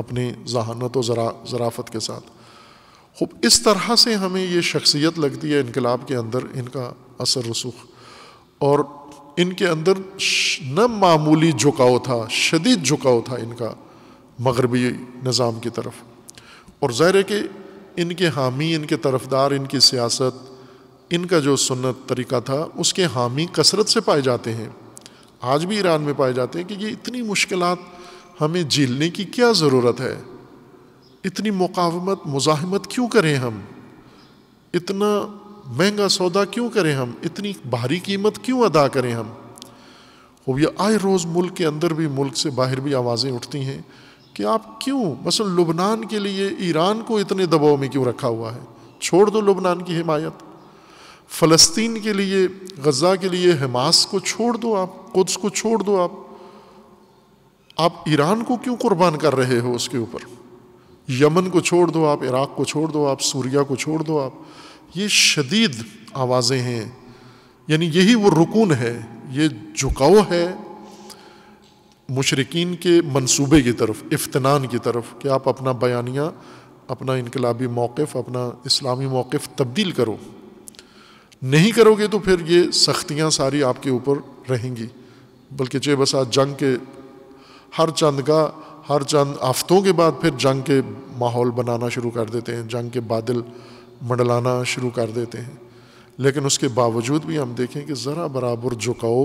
अपनी जहानत व जरा ज़राफ़त के साथ खूब इस तरह से हमें ये शख्सियत लगती है इनकलाब के अंदर इनका असर रसूख और इनके अंदर न मामूली झुकाव था शदीद झुकाव था इनका मगरबी निज़ाम की तरफ और ज़ाहिर है कि इनके हामी इनके तरफदार इनकी सियासत इनका जो सुन्नत तरीका था उसके हामी कसरत से पाए जाते हैं आज भी ईरान में पाए जाते हैं कि ये इतनी मुश्किल हमें झीलने की क्या ज़रूरत है इतनी मुकावमत मुजाहमत क्यों करें हम इतना महंगा सौदा क्यों करें हम इतनी भारी कीमत क्यों अदा करें हम और ये आए रोज़ मुल्क के अंदर भी मुल्क से बाहर भी आवाज़ें उठती हैं कि आप क्यों बस लुबनान के लिए ईरान को इतने दबाव में क्यों रखा हुआ है छोड़ दो लुबनान की हिमायत फ़लस्तीन के लिए गज़ा के लिए हमास को छोड़ दो आप कुद्स को छोड़ दो आप आप ईरान को क्यों कुर्बान कर रहे हो उसके ऊपर यमन को छोड़ दो आप इराक़ को छोड़ दो आप सूरिया को छोड़ दो आप ये शदीद आवाज़ें हैं यानी यही वो रुकून है ये झुकाव है मशरकिन के मनसूबे की तरफ इफ्तनान की तरफ कि आप अपना बयानिया अपना इनकलाबी मौक़ अपना इस्लामी मौक़ तब्दील करो नहीं करोगे तो फिर ये सख्तियाँ सारी आपके ऊपर रहेंगी बल्कि चे बसा जंग के हर चंद का हर चंद आफ्तों के बाद फिर जंग के माहौल बनाना शुरू कर देते हैं जंग के बादल मंडलाना शुरू कर देते हैं लेकिन उसके बावजूद भी हम देखें कि ज़रा बराबर झुकाओ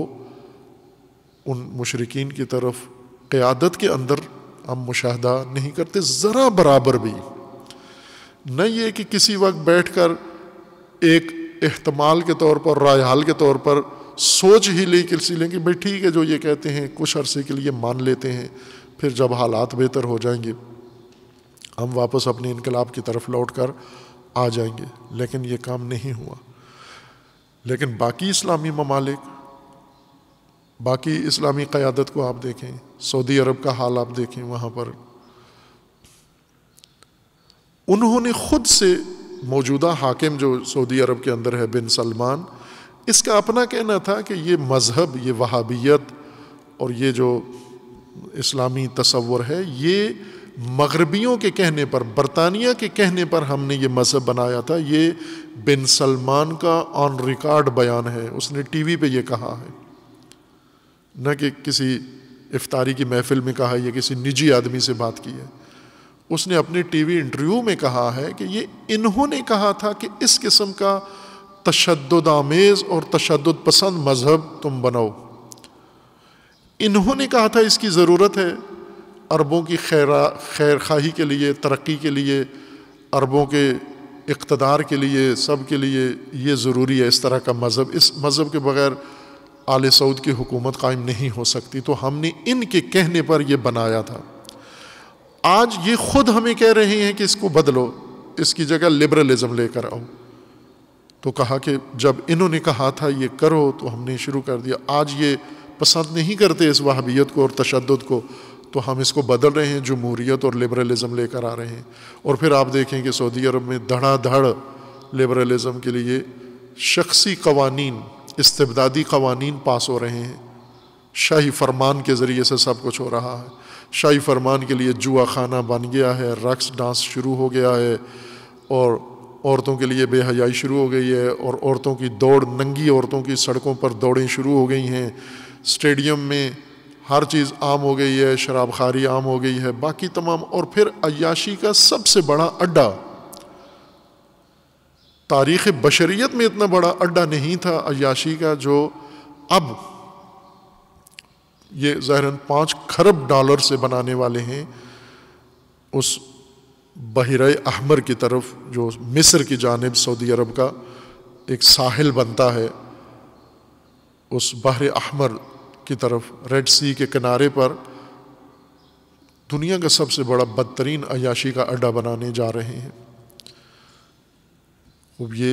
उन मशरकिन की तरफ क़्यादत के अंदर हम मुशाह नहीं करते ज़रा बराबर भी न ये कि किसी वक्त बैठ कर एक अहतमाल के तौर पर राय हाल के तौर पर सोच ही ली किसी लें कि भाई ठीक है जो ये कहते हैं कुछ अरसे के लिए मान लेते हैं फिर जब हालात बेहतर हो जाएंगे हम वापस अपने इनकलाब की तरफ लौट कर आ जाएंगे लेकिन ये काम नहीं हुआ लेकिन बाकी इस्लामी ममालिक बाकी इस्लामी क़्यादत को आप देखें सऊदी अरब का हाल आप देखें वहाँ पर उन्होंने खुद से मौजूदा हाकिम जो सऊदी अरब के अंदर है बिन सलमान इसका अपना कहना था कि ये मज़हब ये वहाबियत और ये जो इस्लामी तस्वुर है ये मगरबियों के कहने पर बरतानिया के कहने पर हमने ये मज़हब बनाया था ये बिन सलमान का ऑन रिकॉर्ड बयान है उसने टी वी पर यह कहा है न कि किसी इफ्तारी की महफिल में कहा या किसी निजी आदमी से बात की है उसने अपने टीवी इंटरव्यू में कहा है कि ये इन्होंने कहा था कि इस किस्म का तशद आमेज़ और तशद पसंद मज़हब तुम बनाओ इन्होंने कहा था इसकी ज़रूरत है अरबों की खैरा खैर खाही के लिए तरक्की के लिए अरबों के इकतदार के लिए सब के लिए ये ज़रूरी है इस तरह का मज़हब इस मज़हब के बग़ैर आल सऊद की हुकूमत कायम नहीं हो सकती तो हमने इनके कहने पर यह बनाया था आज ये खुद हमें कह रहे हैं कि इसको बदलो इसकी जगह लिबरलिज़म लेकर आओ तो कहा कि जब इन्होंने कहा था ये करो तो हमने शुरू कर दिया आज ये पसंद नहीं करते इस वहाबियत को और तशद को तो हम इसको बदल रहे हैं जमहूरीत और लिबरलिज़म लेकर आ रहे हैं और फिर आप देखें कि सऊदी अरब में धड़ाधड़ लिबरलिज़म के लिए शख्सी कवानी इस्तबदादी कवानीन पास हो रहे हैं शाही फरमान के ज़रिए से सब कुछ हो रहा है शाही फरमान के लिए जुआ खाना बन गया है रक्स डांस शुरू हो गया है और औरतों के लिए बेहयाई शुरू हो गई है और औरतों की दौड़ नंगी औरतों की सड़कों पर दौड़ें शुरू हो गई हैं स्टेडियम में हर चीज़ आम हो गई है शराब खारी आम हो गई है बाकी तमाम और फिर अयाशी का सबसे बड़ा अड्डा तारीख़ बशरीत में इतना बड़ा अड्डा नहीं था अयाशी का जो अब ये ज़ाहिर पाँच खरब डॉलर से बनाने वाले हैं उस बहर अहमर की तरफ जो मिस्र की जानब सऊदी अरब का एक साहिल बनता है उस बहर अहमर की तरफ रेड सी के किनारे पर दुनिया का सबसे बड़ा बदतरीन अयाशी का अड्डा बनाने जा रहे हैं अब ये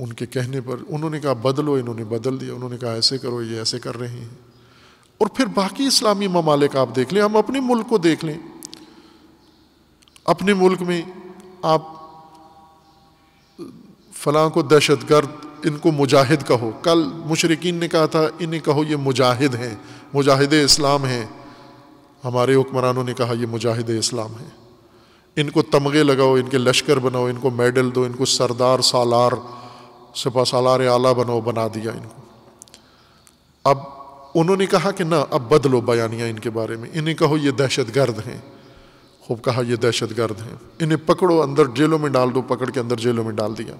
उनके कहने पर उन्होंने कहा बदलो इन्होंने बदल दिया उन्होंने कहा ऐसे करो ये ऐसे कर रहे हैं और फिर बाकी इस्लामी ममालिक आप देख लें हम अपने मुल्क को देख लें अपने मुल्क में आप फलां को दहशत गर्द इनको मुजाहिद कहो कल मुशरकिन ने कहा था इन्हें कहो ये मुजाहिद हैं मुजाहिद इस्लाम हैं हमारे हुक्मरानों ने कहा ये मुजाहिद इस्लाम हैं इनको तमगे लगाओ इनके लश्कर बनाओ इनको मेडल दो इनको सरदार सालार सिपा सालार आला बनाओ बना दिया इनको अब उन्होंने कहा कि ना अब बदलो बयानियाँ इनके बारे में इन्हें कहो ये दहशत गर्द हैं खूब कहा ये दहशत गर्द हैं इन्हें पकड़ो अंदर जेलों में डाल दो पकड़ के अंदर जेलों में डाल दिया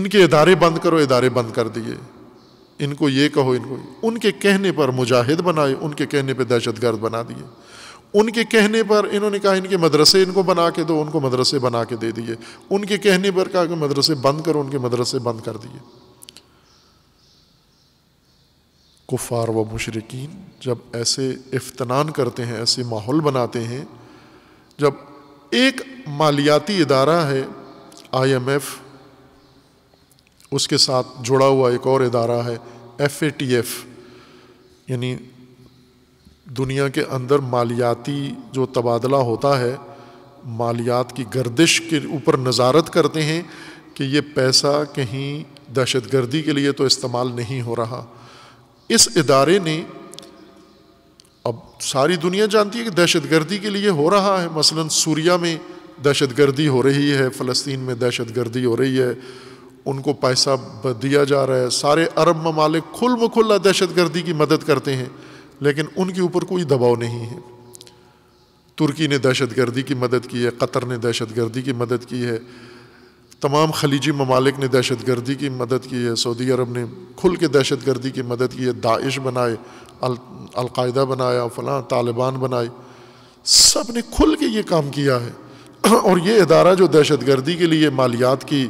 इनके इदारे बंद करो इदारे बंद कर दिए इनको ये कहो इनको उनके कहने पर मुजाहिद बनाए उनके कहने पर दहशत गर्द बना दिए उनके कहने पर इन्होंने कहा इनके मदरसे इनको बना के दो उनको मदरसे बना के दे दिए उनके कहने पर कहा कि मदरसे बंद करो उनके मदरसे बंद कर दिए कुफार व मुशरकिन जब ऐसे इफ्तनान करते हैं ऐसे माहौल बनाते हैं जब एक मालियाती इदारा है आई एम एफ उसके साथ जुड़ा हुआ एक और इदारा है एफ ए टी एफ यानी दुनिया के अंदर मालियाती जो तबादला होता है मालियात की गर्दिश के ऊपर नज़ारत करते हैं कि ये पैसा कहीं दहशत गर्दी के लिए तो इस्तेमाल नहीं हो रहा इस इदारे ने अब सारी दुनिया जानती है कि दहशत गर्दी के लिए हो रहा है मसलन सूरिया में दहशत गर्दी हो रही है फ़लस्तीन में दहशत गर्दी हो रही है उनको पैसा दिया जा रहा है सारे अरब ममालिक खुल मुखुल्ला दहशत गर्दी की मदद करते हैं लेकिन उनके ऊपर कोई दबाव नहीं है तुर्की ने दहशत गर्दी की मदद की है कतर ने दहशत गर्दी की मदद की है तमाम खलीजी ममालिक ने दहशत गर्दी की मदद की है सऊदी अरब ने खुल के दहशत गर्दी की मदद की है दाइश बनाए अलकायदा बनाया फ़लाँ तालिबान बनाए सब ने खुल के ये काम किया है (clears throat) और ये अदारा जो दहशत गर्दी के लिए मालियात की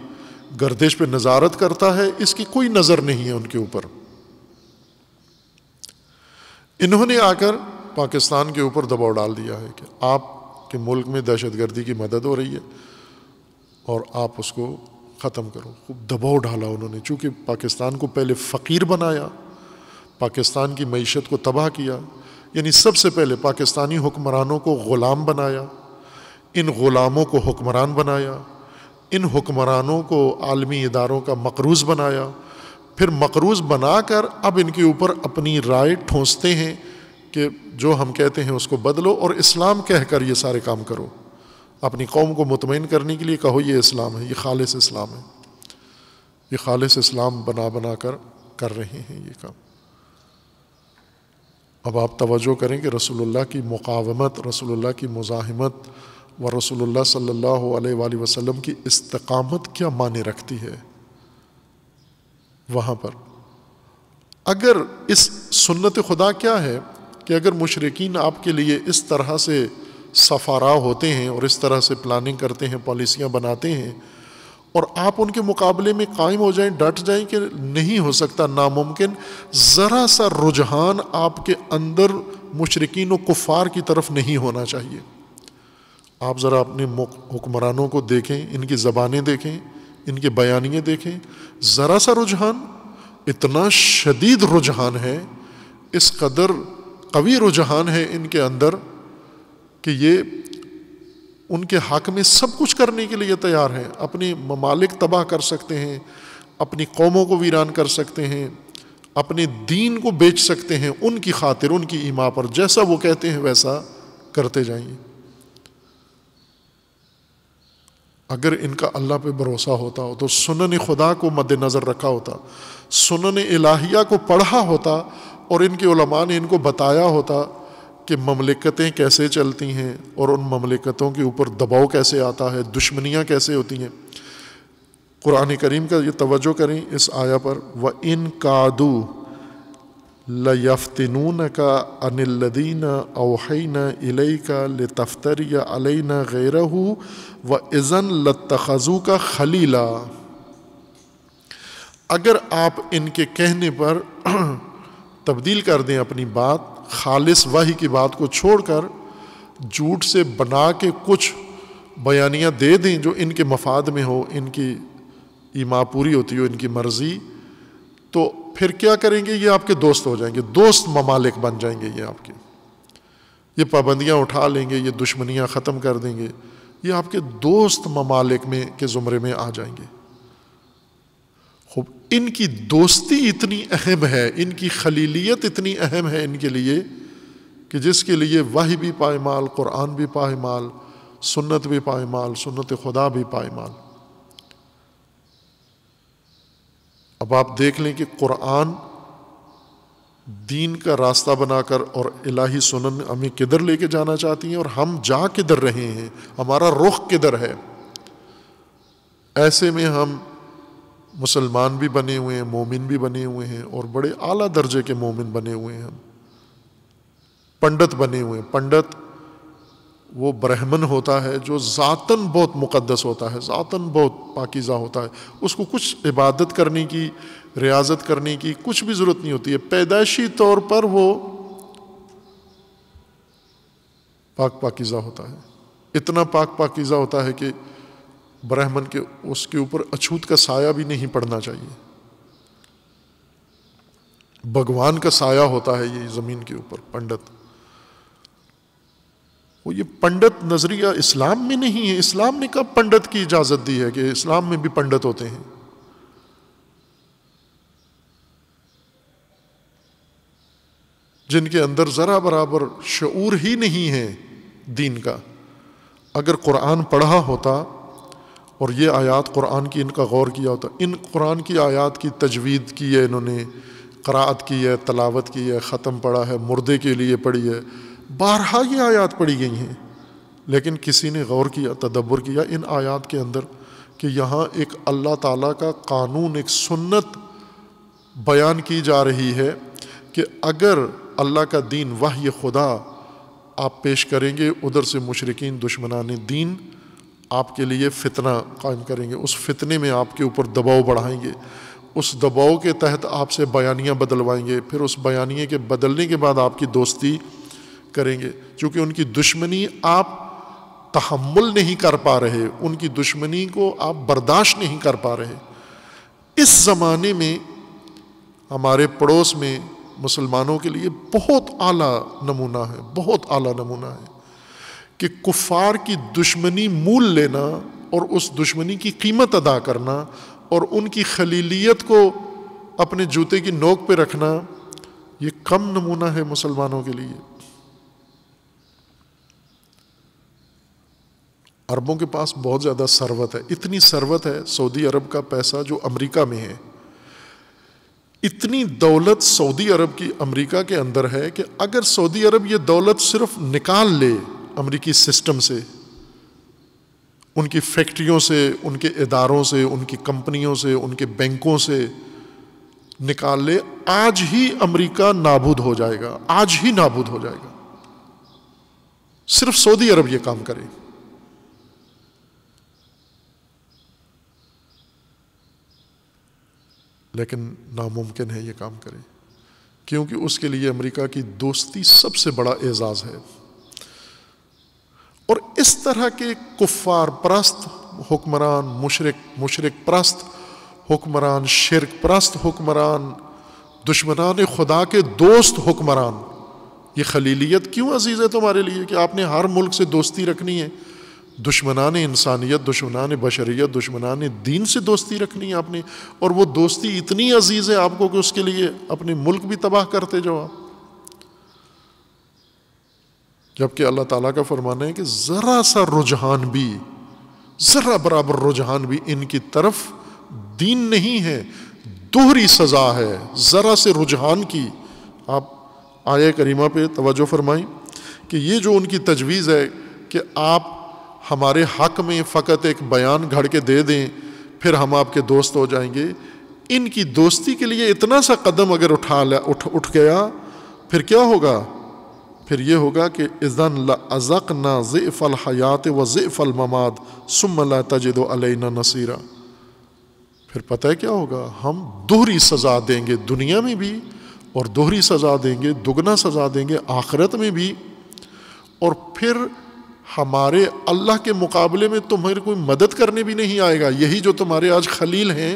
गर्दिश पर नज़ारत करता है इसकी कोई नज़र नहीं है उनके ऊपर इन्होंने आकर पाकिस्तान के ऊपर दबाव डाल दिया है कि आप के मुल्क में दहशत गर्दी की मदद हो रही है और आप उसको ख़त्म करो खूब दबाव डाला उन्होंने चूँकि पाकिस्तान को पहले फ़कीर बनाया पाकिस्तान की मीशत को तबाह किया यानी सबसे पहले पाकिस्तानी हुक्मरानों को ग़ुलाम बनाया इन ग़ुलामों को हुक्मरान बनाया इन हुक्मरानों को आलमी इदारों का मकरूज़ बनाया फिर मकरूज बना कर अब इनके ऊपर अपनी राय ठोंसते हैं कि जो हम कहते हैं उसको बदलो और इस्लाम कह कर ये सारे काम करो अपनी कौम को मुतमिन करने के लिए कहो ये इस्लाम है ये खालिश इस्लाम है ये खालिश इस्लाम बना बना कर कर रहे हैं ये काम अब आप तवज्जो करें कि रसूलुल्लाह की मुकावमत रसूलुल्लाह की मुजाहमत व रसूलुल्लाह सल्लल्लाहु अलैहि वसल्लम की इस्तकामत क्या माने रखती है वहाँ पर अगर इस सुन्नत खुदा क्या है कि अगर मुशरकिन आपके लिए इस तरह से सफारा होते हैं और इस तरह से प्लानिंग करते हैं पॉलिसियाँ बनाते हैं और आप उनके मुकाबले में कायम हो जाएं डट जाएं कि नहीं हो सकता नामुमकिन ज़रा सा रुझान आपके अंदर मुशरकिन कुफ़ार की तरफ नहीं होना चाहिए आप ज़रा अपने हुक्मरानों को देखें इनकी ज़बानें देखें इनके बयानिए देखें ज़रा सा रुझान इतना शदीद रुझान है इस कदर कवी रुझान है इनके अंदर कि ये उनके हक में सब कुछ करने के लिए तैयार हैं अपने ममालिक तबाह कर सकते हैं अपनी कौमों को वीरान कर सकते हैं अपने दीन को बेच सकते हैं उनकी खातिर उनकी ईमा पर जैसा वो कहते हैं वैसा करते जाएंगे अगर इनका अल्लाह पे भरोसा होता हो तो सुन खुदा को मद्द नज़र रखा होता सुन इलाहिया को पढ़ा होता और इनके उलमा ने इनको बताया होता कि ममलिकतें कैसे चलती हैं और उन ममलिकतों के ऊपर दबाव कैसे आता है दुश्मनियाँ कैसे होती हैं कुरान करीम का ये तवज्जो करें इस आया पर व इन कादू लफ्तनून का अनिल्लदीन अवहैन इलई का लतफ्तरी अलैन गैरहू व इज़न लतखजू का खलीला अगर आप इनके कहने पर तब्दील कर दें अपनी बात खालिस वही की बात को छोड़ कर झूठ से बना के कुछ बयानियाँ दे दें जो इनके मफाद में हो इनकी ईमा पूरी होती हो इनकी मर्ज़ी तो फिर क्या करेंगे ये आपके दोस्त हो जाएंगे दोस्त ममालिक बन जाएंगे ये आपके ये पाबंदियाँ उठा लेंगे ये दुश्मनियाँ ख़त्म कर देंगे ये आपके दोस्त ममालिक में के ज़ुमरे में आ जाएंगे इनकी दोस्ती इतनी अहम है इनकी खलीलियत इतनी अहम है इनके लिए कि जिसके लिए वाह भी पायमाल कुरान भी पायमाल सुन्नत भी पायमाल सुन्नत खुदा भी पायमाल अब आप देख लें कि कुरान दीन का रास्ता बनाकर और इलाही सुनन हमें किधर लेके जाना चाहती हैं और हम जा किधर रहे हैं हमारा रुख किधर है ऐसे में हम मुसलमान भी बने हुए हैं मोमिन भी बने हुए हैं और बड़े आला दर्जे के मोमिन बने हुए हैं हम पंडित बने हुए हैं पंडित वो ब्राह्मण होता है जो ज़ातन बहुत मुक़दस होता है ज़ातन बहुत पाकिज़ा होता है उसको कुछ इबादत करने की रियाजत करने की कुछ भी ज़रूरत नहीं होती है पैदाइशी तौर पर वो पाक पाकिज़ा होता है इतना पाक पाकिज़ा होता है कि ब्राह्मण के उसके ऊपर अछूत का साया भी नहीं पड़ना चाहिए भगवान का साया होता है ये ज़मीन के ऊपर पंडित वो ये पंडित नज़रिया इस्लाम में नहीं है इस्लाम ने कब पंडित की इजाज़त दी है कि इस्लाम में भी पंडित होते हैं जिनके अंदर ज़रा बराबर शूर ही नहीं है दीन का अगर कुरान पढ़ा होता और ये आयात कुरान की इनका गौर किया होता इन कुरान की आयात की तजवीद की है इन्होंने क़रात की है तलावत की है ख़त्म पढ़ा है मुर्दे के लिए पढ़ी है बारहा ये आयात पढ़ी गई हैं लेकिन किसी ने गौर किया तदब्बर किया इन आयात के अंदर कि यहाँ एक अल्लाह ताला का कानून एक सुन्नत बयान की जा रही है कि अगर अल्लाह का दीन वाह खुदा आप पेश करेंगे उधर से मशरकिन दुश्मनान दीन आपके लिए फितना कायम करेंगे उस फितने में आपके ऊपर दबाव बढ़ाएंगे उस दबाव के तहत आपसे बयानियाँ बदलवाएंगे फिर उस बयानिए के बदलने के बाद आपकी दोस्ती करेंगे क्योंकि उनकी दुश्मनी आप तहमुल नहीं कर पा रहे उनकी दुश्मनी को आप बर्दाश्त नहीं कर पा रहे इस ज़माने में हमारे पड़ोस में मुसलमानों के लिए बहुत आला नमूना है बहुत आला नमूना है कि कुफार की दुश्मनी मूल लेना और उस दुश्मनी की कीमत अदा करना और उनकी खलीलियत को अपने जूते की नोक पर रखना ये कम नमूना है मुसलमानों के लिए अरबों के पास बहुत ज़्यादा सरवत है इतनी सरवत है सऊदी अरब का पैसा जो अमेरिका में है इतनी दौलत सऊदी अरब की अमेरिका के अंदर है कि अगर सऊदी अरब ये दौलत सिर्फ निकाल ले अमेरिकी सिस्टम से उनकी फैक्ट्रियों से उनके इदारों से उनकी कंपनियों से उनके बैंकों से निकाल ले आज ही अमेरिका नाबूद हो जाएगा आज ही नाबूद हो जाएगा सिर्फ सऊदी अरब ये काम करे लेकिन नामुमकिन है ये काम करें क्योंकि उसके लिए अमेरिका की दोस्ती सबसे बड़ा एजाज़ है और इस तरह के कुफार परस्त हुक्मरान मुशरक मुशरक परस्त हुक्मरान शिरक परस्त हुक्मरान दुश्मनान खुदा के दोस्त हुक्मरान ये खलीलियत क्यों अजीज़ है तुम्हारे लिए कि आपने हर मुल्क से दोस्ती रखनी है दुश्मनान इंसानियत दुश्मनान बशरीत दुश्मनान दीन से दोस्ती रखनी है आपने और वो दोस्ती इतनी अजीज़ है आपको कि उसके लिए अपने मुल्क भी तबाह करते जाओ आप जबकि अल्लाह ताला का फरमाना है कि ज़रा सा रुझान भी ज़रा बराबर रुझान भी इनकी तरफ दीन नहीं है दोहरी सज़ा है ज़रा से रुझान की आप आए करीमा पर तवज्जो फरमाएं कि ये जो उनकी तजवीज़ है कि आप हमारे हक में फ़कत एक बयान घड़ के दे दें फिर हम आपके दोस्त हो जाएंगे इनकी दोस्ती के लिए इतना सा कदम अगर उठा लिया उठ उठ गया फिर क्या होगा फिर ये होगा कि इज़न अज़क ना ज़फ़ल हयात व फ़ल ममाद सुमला तजद अलना नसीरा फिर पता है क्या होगा हम दोहरी सज़ा देंगे दुनिया में भी और दोहरी सज़ा देंगे दुगना सज़ा देंगे आखरत में भी और फिर हमारे अल्लाह के मुकाबले में तुम्हारी कोई मदद करने भी नहीं आएगा यही जो तुम्हारे आज खलील हैं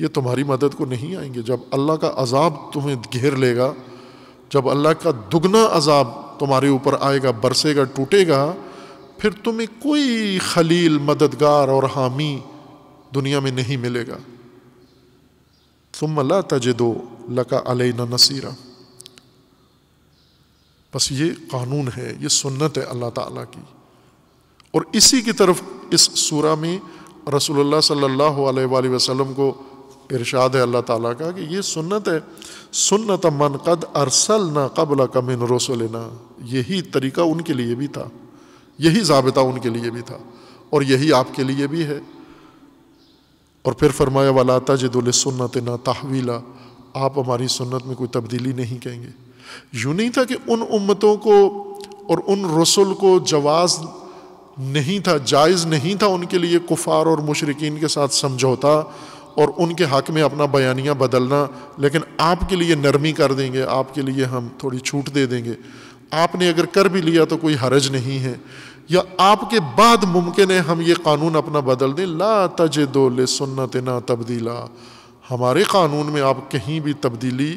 ये तुम्हारी मदद को नहीं आएंगे जब अल्लाह का अजाब तुम्हें घेर लेगा जब अल्लाह का दुगना अजाब तुम्हारे ऊपर आएगा बरसेगा टूटेगा फिर तुम्हें कोई खलील मददगार और हामी दुनिया में नहीं मिलेगा तुम अल्लाह तजदो लका अलैना नसीरा बस ये कानून है ये सुन्नत है अल्लाह ताला की और इसी की तरफ इस सूरा में रसूलुल्लाह सल्लल्लाहु अलैहि वसल्लम को इरशाद है अल्लाह ताला का कि ये सुन्नत है सुन्नत मन कद अरसल न कबल कमिन ना यही तरीका उनके लिए भी था यही जाबता उनके लिए भी था और यही आपके लिए भी है और फिर फरमाया वाला तजदुल सुन्नत ना तहवीला आप हमारी सुन्नत में कोई तब्दीली नहीं कहेंगे यूँ नहीं था कि उन उम्मतों को और उन रसुल को जवाज़ नहीं था जायज़ नहीं था उनके लिए कुफार और मशरकिन के साथ समझौता और उनके हक़ में अपना बयानियाँ बदलना लेकिन आपके लिए नरमी कर देंगे आपके लिए हम थोड़ी छूट दे देंगे आपने अगर कर भी लिया तो कोई हरज नहीं है या आपके बाद मुमकिन है हम ये कानून अपना बदल दें ला तज दो ले सुन्नत ना तब्दीला हमारे कानून में आप कहीं भी तब्दीली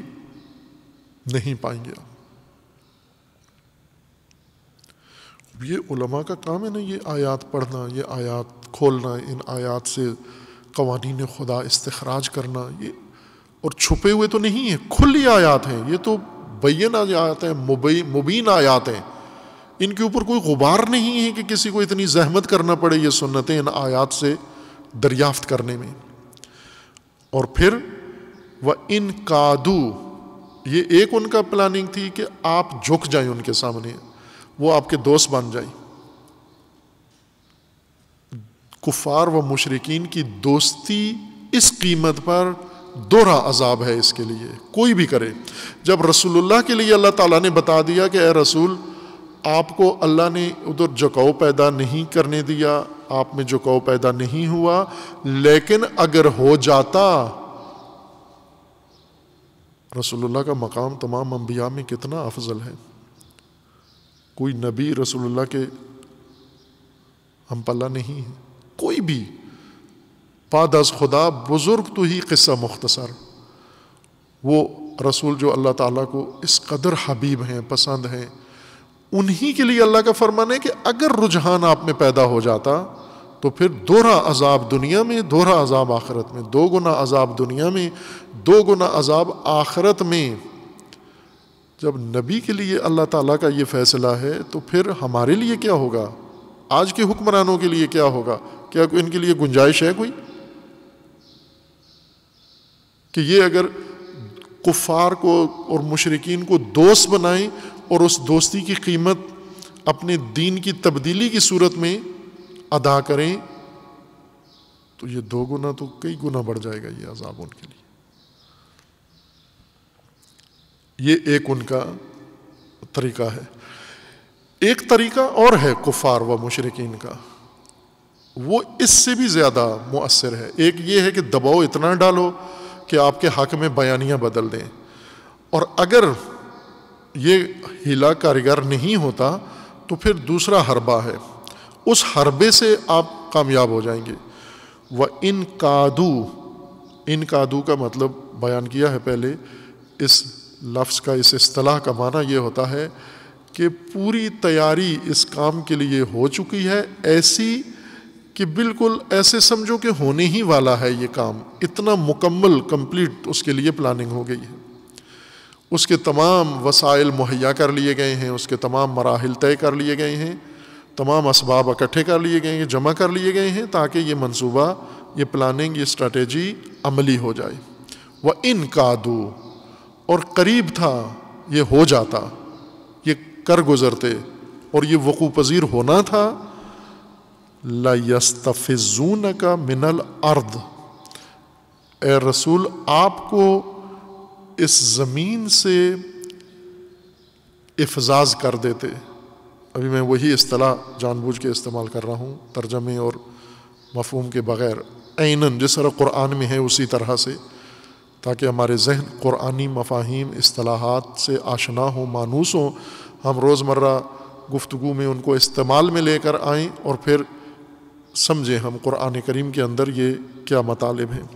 नहीं पाएंगे आप ये उलमा का काम है ना ये आयात पढ़ना ये आयात खोलना इन आयात से कवानीन खुदा इस्तखराज करना ये और छुपे हुए तो नहीं है खुली आयात हैं ये तो बैन आयात हैं मुबी मुबीन आयात हैं इनके ऊपर कोई गुबार नहीं है कि किसी को इतनी जहमत करना पड़े ये सुन्नतें इन आयात से दरियाफ्त करने में और फिर वह इन कादू ये एक उनका प्लानिंग थी कि आप झुक जाए उनके सामने वो आपके दोस्त बन जाए कुफार व मुशरकिन की दोस्ती इस कीमत पर दोहरा अजाब है इसके लिए कोई भी करे जब रसूलुल्लाह के लिए अल्लाह ताला ने बता दिया कि अः रसूल आपको अल्लाह ने उधर झुकाव पैदा नहीं करने दिया आप में झुकाव पैदा नहीं हुआ लेकिन अगर हो जाता रसोल्ला का मकाम तमाम अम्बिया में कितना अफजल है कोई नबी रसोल्ला के हम पला नहीं है कोई भी पादस खुदा बुज़ुर्ग तो ही किस्सा मुख्तसर वो रसूल जो अल्लाह ताला को इस कदर हबीब हैं पसंद हैं उन्हीं के लिए अल्लाह का फरमान है कि अगर रुझान आप में पैदा हो जाता तो फिर दोहरा अजाब दुनिया में दोहरा अजाब आखरत में दो गुना अजाब दुनिया में दो गुना अजाब आखरत में जब नबी के लिए अल्लाह ताला का ये फ़ैसला है तो फिर हमारे लिए क्या होगा आज के हुक्मरानों के लिए क्या होगा क्या इनके लिए गुंजाइश है कोई कि ये अगर कुफार को और मुशरकिन को दोस्त बनाएं और उस दोस्ती की कीमत अपने दीन की तब्दीली की सूरत में अदा करें तो ये दो गुना तो कई गुना बढ़ जाएगा ये अजाब उनके लिए ये एक उनका तरीका है एक तरीका और है कुफार व मुशरकिन का वो इससे भी ज़्यादा मुअसर है एक ये है कि दबाव इतना डालो कि आपके हक में बयानियाँ बदल दें और अगर ये हिला कारीगर नहीं होता तो फिर दूसरा हरबा है उस हरबे से आप कामयाब हो जाएंगे व इन कादू इन कादू का मतलब बयान किया है पहले इस लफ्ज़ का इस असलाह का माना ये होता है कि पूरी तैयारी इस काम के लिए हो चुकी है ऐसी कि बिल्कुल ऐसे समझो कि होने ही वाला है ये काम इतना मुकम्मल कंप्लीट उसके लिए प्लानिंग हो गई है उसके तमाम वसाइल मुहैया कर लिए गए हैं उसके तमाम मराहल तय कर लिए गए हैं तमाम इसबाब इकट्ठे कर लिए गए हैं जमा कर लिए गए हैं ताकि ये मनसूबा ये प्लानिंग ये स्ट्रेटेजी अमली हो जाए व इन दो और करीब था ये हो जाता ये कर गुज़रते और ये वक़ू पज़ीर होना था लस्तफ़ून का मिनल अर्द ए रसूल आपको इस ज़मीन से अफजाज कर देते अभी मैं वही असलाह जानबूझ के इस्तेमाल कर रहा हूँ तर्जमे और मफहम के बग़ैर ऐन जिस तरह कुरान में है उसी तरह से ताकि हमारे जहन कुरानी मफाहिम असलाहत से आशना हो मानूस हों हम रोज़मर्रा गुफ्तु में उनको इस्तेमाल में लेकर आएँ और फिर समझें हम कुरान करीम के अंदर ये क्या मतालब हैं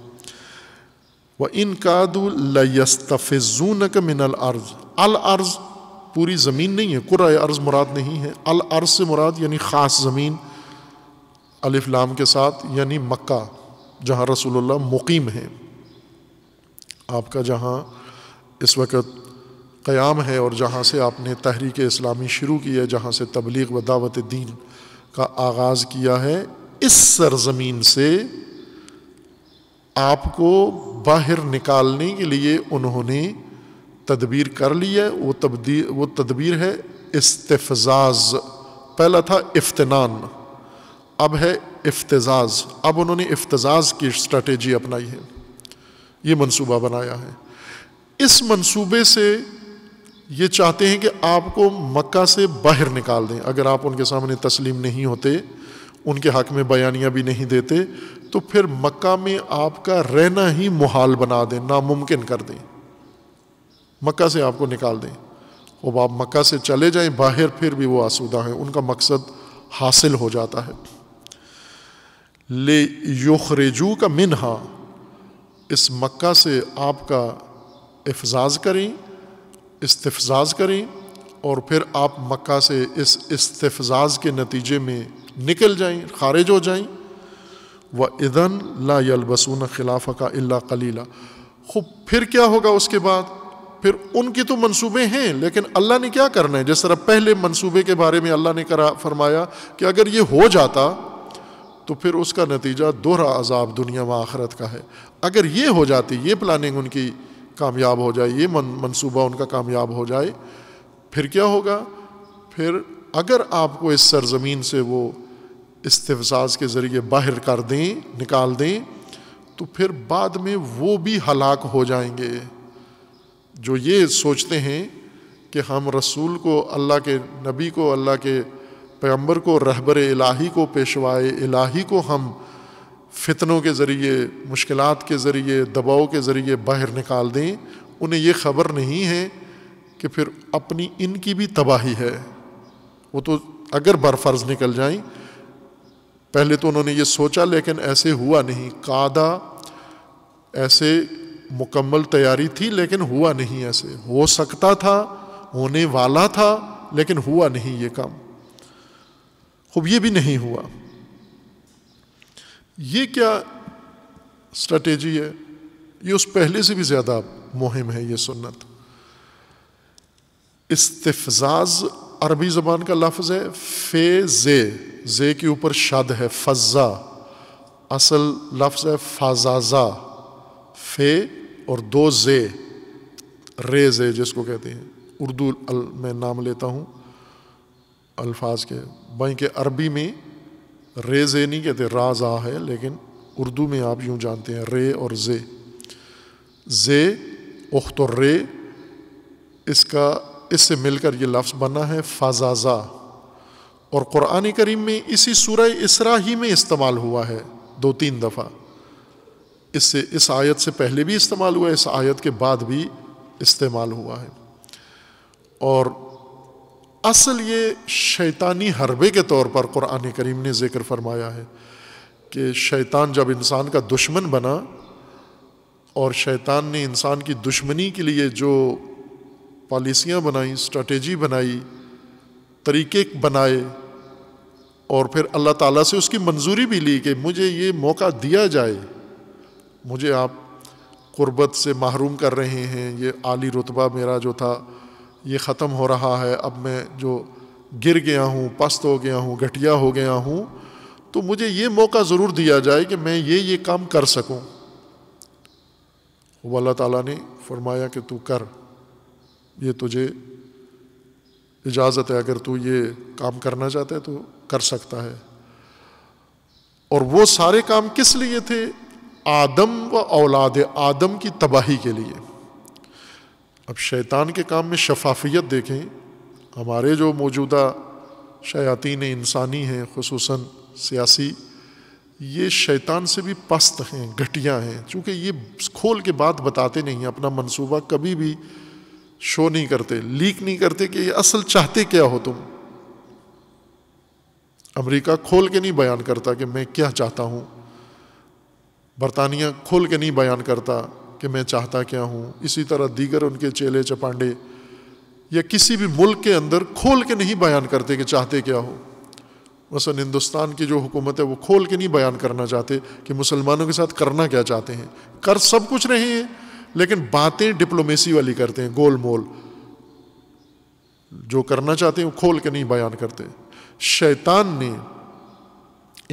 व इन कादू लस्तफ़ून का मिनल अर्ज़ अल पूरी ज़मीन नहीं है कुर अर्ज़ मुराद नहीं है अल अर्ज़ से मुराद यानी ख़ास ज़मीन अलिफ्लाम के साथ यानि मक्का जहाँ रसोल्ला मुकीम है आपका जहाँ इस वक्त क़याम है और जहाँ से आपने तहरीक इस्लामी शुरू की है जहाँ से तबलीग व दावत दीन का आगाज़ किया है इस सरजमीन से आपको बाहर निकालने के लिए उन्होंने तदबीर कर ली है वो तबदीर वो तदबीर है इस्तफजाज पहला था इफ्तनान अब है इफ्तजाज अब उन्होंने इफ्तजाज की स्ट्रेटजी अपनाई है ये मंसूबा बनाया है इस मंसूबे से ये चाहते हैं कि आपको मक्का से बाहर निकाल दें अगर आप उनके सामने तस्लीम नहीं होते उनके हक में बयानियाँ भी नहीं देते तो फिर मक्का में आपका रहना ही मुहाल बना दें नामुमकिन कर दें मक्का से आपको निकाल दें और आप मक्का से चले जाएं बाहर फिर भी वो आसूदा हैं उनका मकसद हासिल हो जाता है ले युखरेजू का मिन मिनहा इस मक्का से आपका अफजाज करें इस्तफजाज करें और फिर आप मक्का से इस इस्तफजाज के नतीजे में निकल जाएं खारिज हो जाएं व इधन ला यलबसून खिलाफ़ का अल्ला कलीला खूब फिर क्या होगा उसके बाद फिर उनकी तो मंसूबे हैं लेकिन अल्लाह ने क्या करना है जिस तरह पहले मंसूबे के बारे में अल्लाह ने करा फरमाया कि अगर ये हो जाता तो फिर उसका नतीजा दोहरा अजाब दुनिया व आखरत का है अगर ये हो जाती ये प्लानिंग उनकी कामयाब हो जाए ये मनसूबा उनका कामयाब हो जाए फिर क्या होगा फिर अगर आपको इस सरजमीन से वो इस्तफसाज के ज़रिए बाहर कर दें निकाल दें तो फिर बाद में वो भी हलाक हो जाएंगे जो ये सोचते हैं कि हम रसूल को अल्लाह के नबी को अल्लाह के पैम्बर को रहबर इलाही को पेशवाए इलाही को हम फितनों के ज़रिए मुश्किल के ज़रिए दबाव के ज़रिए बाहर निकाल दें उन्हें ये ख़बर नहीं है कि फिर अपनी इनकी भी तबाही है वो तो अगर बरफर्ज निकल जाए पहले तो उन्होंने ये सोचा लेकिन ऐसे हुआ नहीं कादा ऐसे मुकम्मल तैयारी थी लेकिन हुआ नहीं ऐसे हो सकता था होने वाला था लेकिन हुआ नहीं ये काम खूब ये भी नहीं हुआ ये क्या स्ट्रेटेजी है ये उस पहले से भी ज़्यादा मुहिम है ये सुन्नत इस्तफजाज अरबी ज़बान का लफ्ज़ है फे जे जे के ऊपर शद है फजा असल लफ्ज़ है फाजाजा फे और दो जे रे जे जिसको कहते हैं उर्दू में नाम लेता हूँ अल्फाज के वहीं के अरबी में रे जे नहीं कहते राजा है लेकिन उर्दू में आप यूँ जानते हैं रे और जे जे उख्त और रे इसका इससे मिलकर ये लफ्ज़ बना है फाजाजा और क़ुरान करीम में इसी सूरह इसरा ही में इस्तेमाल हुआ है दो तीन दफ़ा इससे इस आयत से पहले भी इस्तेमाल हुआ है इस आयत के बाद भी इस्तेमाल हुआ है और असल ये शैतानी हरबे के तौर पर कुरान करीम ने ज़िक्र फरमाया है कि शैतान जब इंसान का दुश्मन बना और शैतान ने इंसान की दुश्मनी के लिए जो पॉलिसियाँ बनाई स्ट्रेटेजी बनाई तरीके बनाए और फिर अल्लाह ताला से उसकी मंजूरी भी ली कि मुझे ये मौका दिया जाए मुझे आप क़ुरबत से महरूम कर रहे हैं ये आली रुतबा मेरा जो था ये ख़त्म हो रहा है अब मैं जो गिर गया हूँ पस्त हो गया हूँ घटिया हो गया हूँ तो मुझे ये मौका ज़रूर दिया जाए कि मैं ये ये काम कर सकूँ वो अल्लाह ताला ने फरमाया कि तू कर ये तुझे इजाज़त है अगर तू ये काम करना चाहता है तो कर सकता है और वो सारे काम किस लिए थे आदम व औलाद आदम की तबाही के लिए अब शैतान के काम में शफाफियत देखें हमारे जो मौजूदा शयातीन इंसानी हैं खूस सियासी ये शैतान से भी पस्त हैं घटिया हैं चूँकि ये खोल के बाद बताते नहीं हैं अपना मनसूबा कभी भी शो नहीं करते लीक नहीं करते कि ये असल चाहते क्या हो तुम अमेरिका खोल के नहीं बयान करता कि मैं क्या चाहता हूँ बरतानिया खोल के नहीं बयान करता कि मैं चाहता क्या हूँ इसी तरह दीगर उनके चेले चपांडे या किसी भी मुल्क के अंदर खोल के नहीं बयान करते कि चाहते क्या हो मसन हिंदुस्तान की जो हुकूमत है वो खोल के नहीं बयान करना चाहते कि मुसलमानों के साथ करना क्या चाहते हैं कर सब कुछ रहे हैं लेकिन बातें डिप्लोमेसी वाली करते हैं गोल मोल जो करना चाहते हैं वो खोल के नहीं बयान करते शैतान ने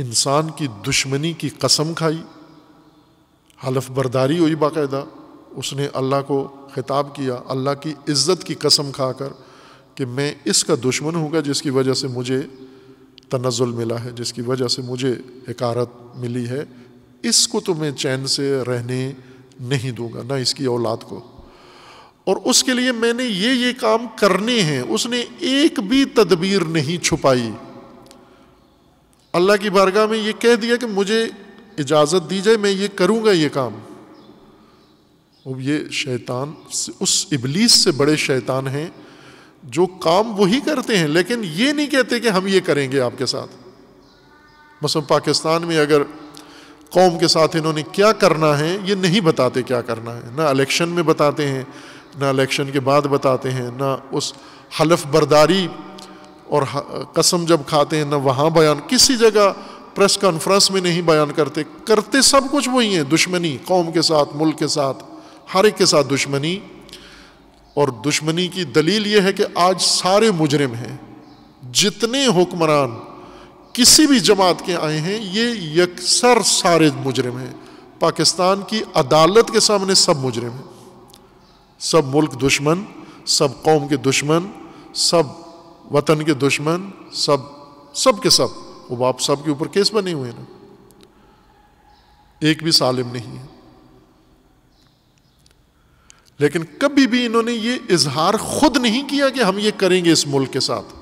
इंसान की दुश्मनी की कसम खाई हलफ बर्दारी हुई बाकायदा उसने अल्लाह को ख़िताब किया अल्लाह की इज़्ज़त की कसम खाकर कि मैं इसका दुश्मन हूँगा जिसकी वजह से मुझे तनज़ुल मिला है जिसकी वजह से मुझे हकारत मिली है इसको तो मैं चैन से रहने नहीं दूँगा ना इसकी औलाद को और उसके लिए मैंने ये ये काम करने हैं उसने एक भी तदबीर नहीं छुपाई अल्लाह की बारगाह में ये कह दिया कि मुझे इजाज़त दी जाए मैं ये करूँगा ये काम अब ये शैतान उस इबलीस से बड़े शैतान हैं जो काम वही करते हैं लेकिन ये नहीं कहते कि हम ये करेंगे आपके साथ मसलन पाकिस्तान में अगर कौम के साथ इन्होंने क्या करना है ये नहीं बताते क्या करना है ना इलेक्शन में बताते हैं ना इलेक्शन के बाद बताते हैं ना उस हलफ बर्दारी और कसम जब खाते हैं ना वहाँ बयान किसी जगह प्रेस कॉन्फ्रेंस में नहीं बयान करते करते सब कुछ वही है दुश्मनी कौम के साथ मुल्क के साथ हर एक के साथ दुश्मनी और दुश्मनी की दलील ये है कि आज सारे मुजरिम हैं जितने हुक्मरान किसी भी जमात के आए हैं ये यकसर सारे मुजरिम हैं पाकिस्तान की अदालत के सामने सब मुजरिम हैं सब मुल्क दुश्मन सब कौम के दुश्मन सब वतन के दुश्मन सब सब के सब वो बाप साहब के ऊपर केस बने हुए ना एक भी सालिम नहीं है लेकिन कभी भी इन्होंने ये इजहार खुद नहीं किया कि हम ये करेंगे इस मुल्क के साथ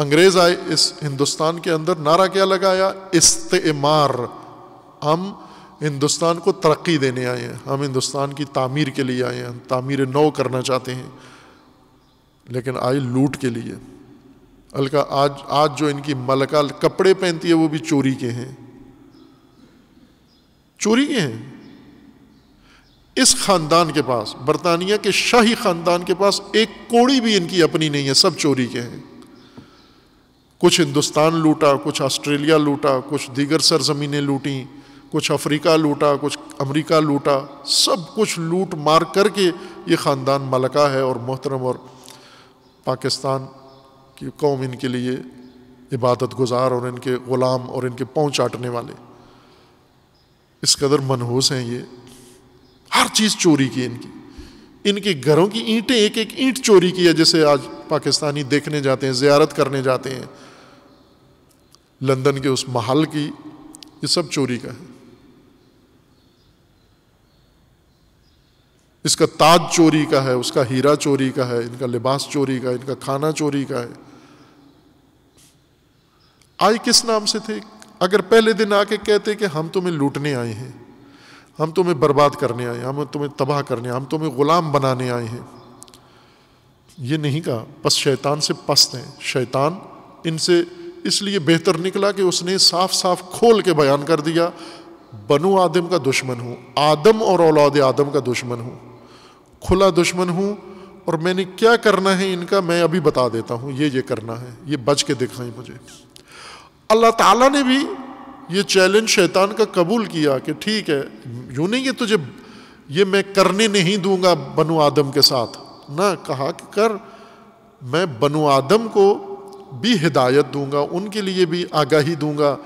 अंग्रेज आए इस हिंदुस्तान के अंदर नारा क्या लगाया इस्तेमार हम हिंदुस्तान को तरक्की देने आए हैं हम हिंदुस्तान की तामीर के लिए आए हैं तामीर नौ करना चाहते हैं लेकिन आए लूट के लिए अलका आज आज जो इनकी मलका कपड़े पहनती है वो भी चोरी के हैं चोरी के हैं इस खानदान के पास बरतानिया के शाही खानदान के पास एक कोड़ी भी इनकी अपनी नहीं है सब चोरी के हैं कुछ हिंदुस्तान लूटा कुछ ऑस्ट्रेलिया लूटा कुछ दीगर सरजमीनें लूटी कुछ अफ्रीका लूटा कुछ अमेरिका लूटा सब कुछ लूट मार करके ये ख़ानदान मलका है और मोहतरम और पाकिस्तान कि कौम इनके लिए इबादत गुजार और इनके ग़ुलाम और इनके पहुँच आटने वाले इस कदर मनहूस हैं ये हर चीज़ चोरी की इनकी इनके घरों की ईंटें एक एक ईंट चोरी की है जैसे आज पाकिस्तानी देखने जाते हैं ज़्यारत करने जाते हैं लंदन के उस महल की ये सब चोरी का है इसका ताज चोरी का है उसका हीरा चोरी का है इनका लिबास चोरी का है इनका खाना चोरी का है आए किस नाम से थे अगर पहले दिन आके कहते कि हम तुम्हें लूटने आए हैं हम तुम्हें बर्बाद करने आए हैं हम तुम्हें तबाह करने हम तुम्हें गुलाम बनाने आए हैं ये नहीं कहा बस शैतान से पस्त हैं शैतान इनसे इसलिए बेहतर निकला कि उसने साफ साफ खोल के बयान कर दिया बनु आदम का दुश्मन हूँ आदम और औलाद आदम का दुश्मन हूँ खुला दुश्मन हूँ और मैंने क्या करना है इनका मैं अभी बता देता हूँ ये ये करना है ये बच के दिखाएं मुझे अल्लाह ताला ने भी ये चैलेंज शैतान का कबूल किया कि ठीक है यूँ नहीं कि तुझे ये मैं करने नहीं दूंगा बनु आदम के साथ ना कहा कि कर मैं बनु आदम को भी हिदायत दूंगा उनके लिए भी आगाही दूंगा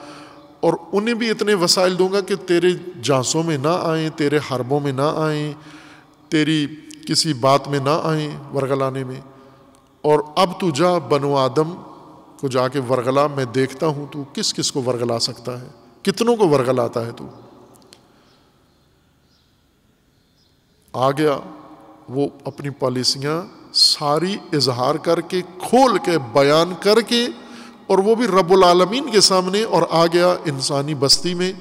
और उन्हें भी इतने वसाइल दूंगा कि तेरे जांचों में ना आए तेरे हरबों में ना आए तेरी किसी बात में ना आए वरगलाने में और अब तू जा बनो आदम को जाके वरगला मैं देखता हूँ तू किस किस को वरगला सकता है कितनों को वरगलाता है तू आ गया वो अपनी पॉलिसियाँ सारी इजहार करके खोल के बयान करके और वो भी रब्बुल आलमीन के सामने और आ गया इंसानी बस्ती में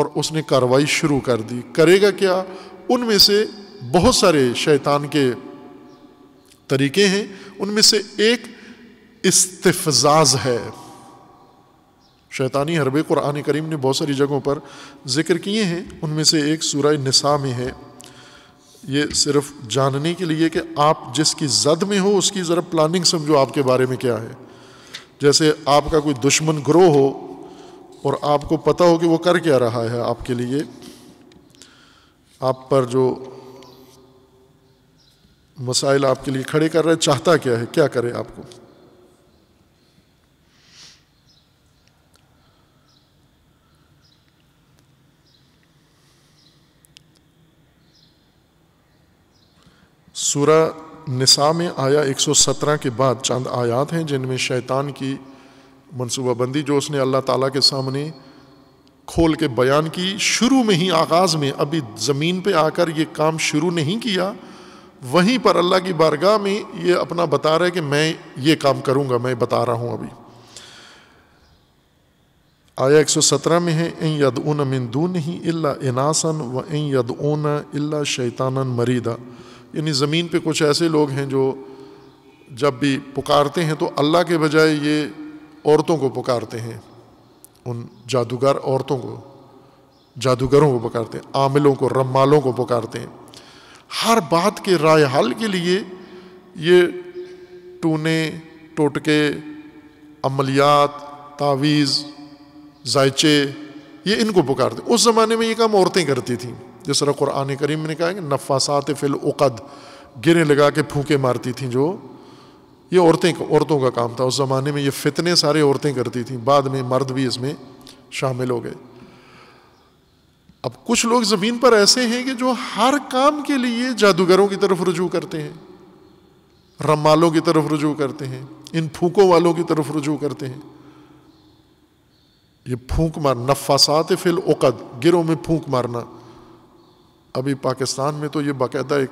और उसने कार्रवाई शुरू कर दी करेगा क्या उनमें से बहुत सारे शैतान के तरीके हैं उनमें से एक इस्तफजाज है शैतानी हरबे कुरान करीम ने बहुत सारी जगहों पर जिक्र किए हैं उनमें से एक सूरा निसा में है ये सिर्फ जानने के लिए कि आप जिसकी जद में हो उसकी ज़रा प्लानिंग समझो आपके बारे में क्या है जैसे आपका कोई दुश्मन ग्रोह हो और आपको पता हो कि वो कर क्या रहा है आपके लिए आप पर जो मसाइल आपके लिए खड़े कर रहे हैं चाहता क्या है क्या करें आपको सूरा निसा में आया 117 के बाद चंद आयात हैं जिनमें शैतान की मनसूबाबंदी जो उसने अल्लाह ताला के सामने खोल के बयान की शुरू में ही आगाज़ में अभी ज़मीन पे आकर ये काम शुरू नहीं किया वहीं पर अल्लाह की बारगाह में ये अपना बता रहा है कि मैं ये काम करूँगा मैं बता रहा हूं अभी आया एक सौ सत्रह में है इन यद ऊन मिंदू नहीं अल्ला इनासन व इन यद ऊन अल्ला शैतानन मरीदा यानी ज़मीन पे कुछ ऐसे लोग हैं जो जब भी पुकारते हैं तो अल्लाह के बजाय ये औरतों को पुकारते हैं उन जादूगर औरतों को जादूगरों को पुकारते हैं आमिलों को रमालों को पुकारते हैं हर बात के राय हल के लिए ये टूने टोटके अमलियात तावीज़ जायचे ये इनको पुकारते उस ज़माने में ये काम औरतें करती थीं जिस तरह कुरान करीम ने कहा कि नफासात फिल उकद गिरे लगा के फूके मारती थीं जो ये औरतें औरतों का काम था उस ज़माने में ये फितने सारे औरतें करती थीं बाद में मर्द भी इसमें शामिल हो गए अब कुछ लोग जमीन पर ऐसे हैं कि जो हर काम के लिए जादूगरों की तरफ रुजू करते हैं रमालों की तरफ रुजू करते हैं इन फूकों वालों की तरफ रुजू करते हैं ये फूंक मार नफासात फिल उकद गिरों में फूंक मारना अभी पाकिस्तान में तो ये बाकायदा एक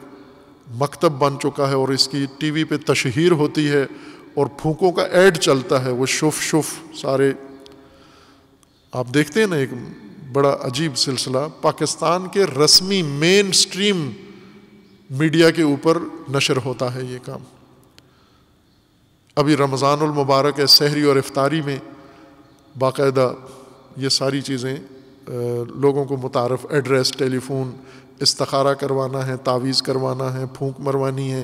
मकतब बन चुका है और इसकी टी वी पे तशहीर होती है और फूकों का एड चलता है वो शुफ शुफ सारे आप देखते हैं ना एक बड़ा अजीब सिलसिला पाकिस्तान के रस्मी मेन स्ट्रीम मीडिया के ऊपर नशर होता है ये काम अभी रमज़ानुल मुबारक है सहरी और इफ्तारी में बाकायदा ये सारी चीज़ें लोगों को मुतारफ़ एड्रेस टेलीफोन इस्तखारा करवाना है तावीज़ करवाना है फूंक मरवानी है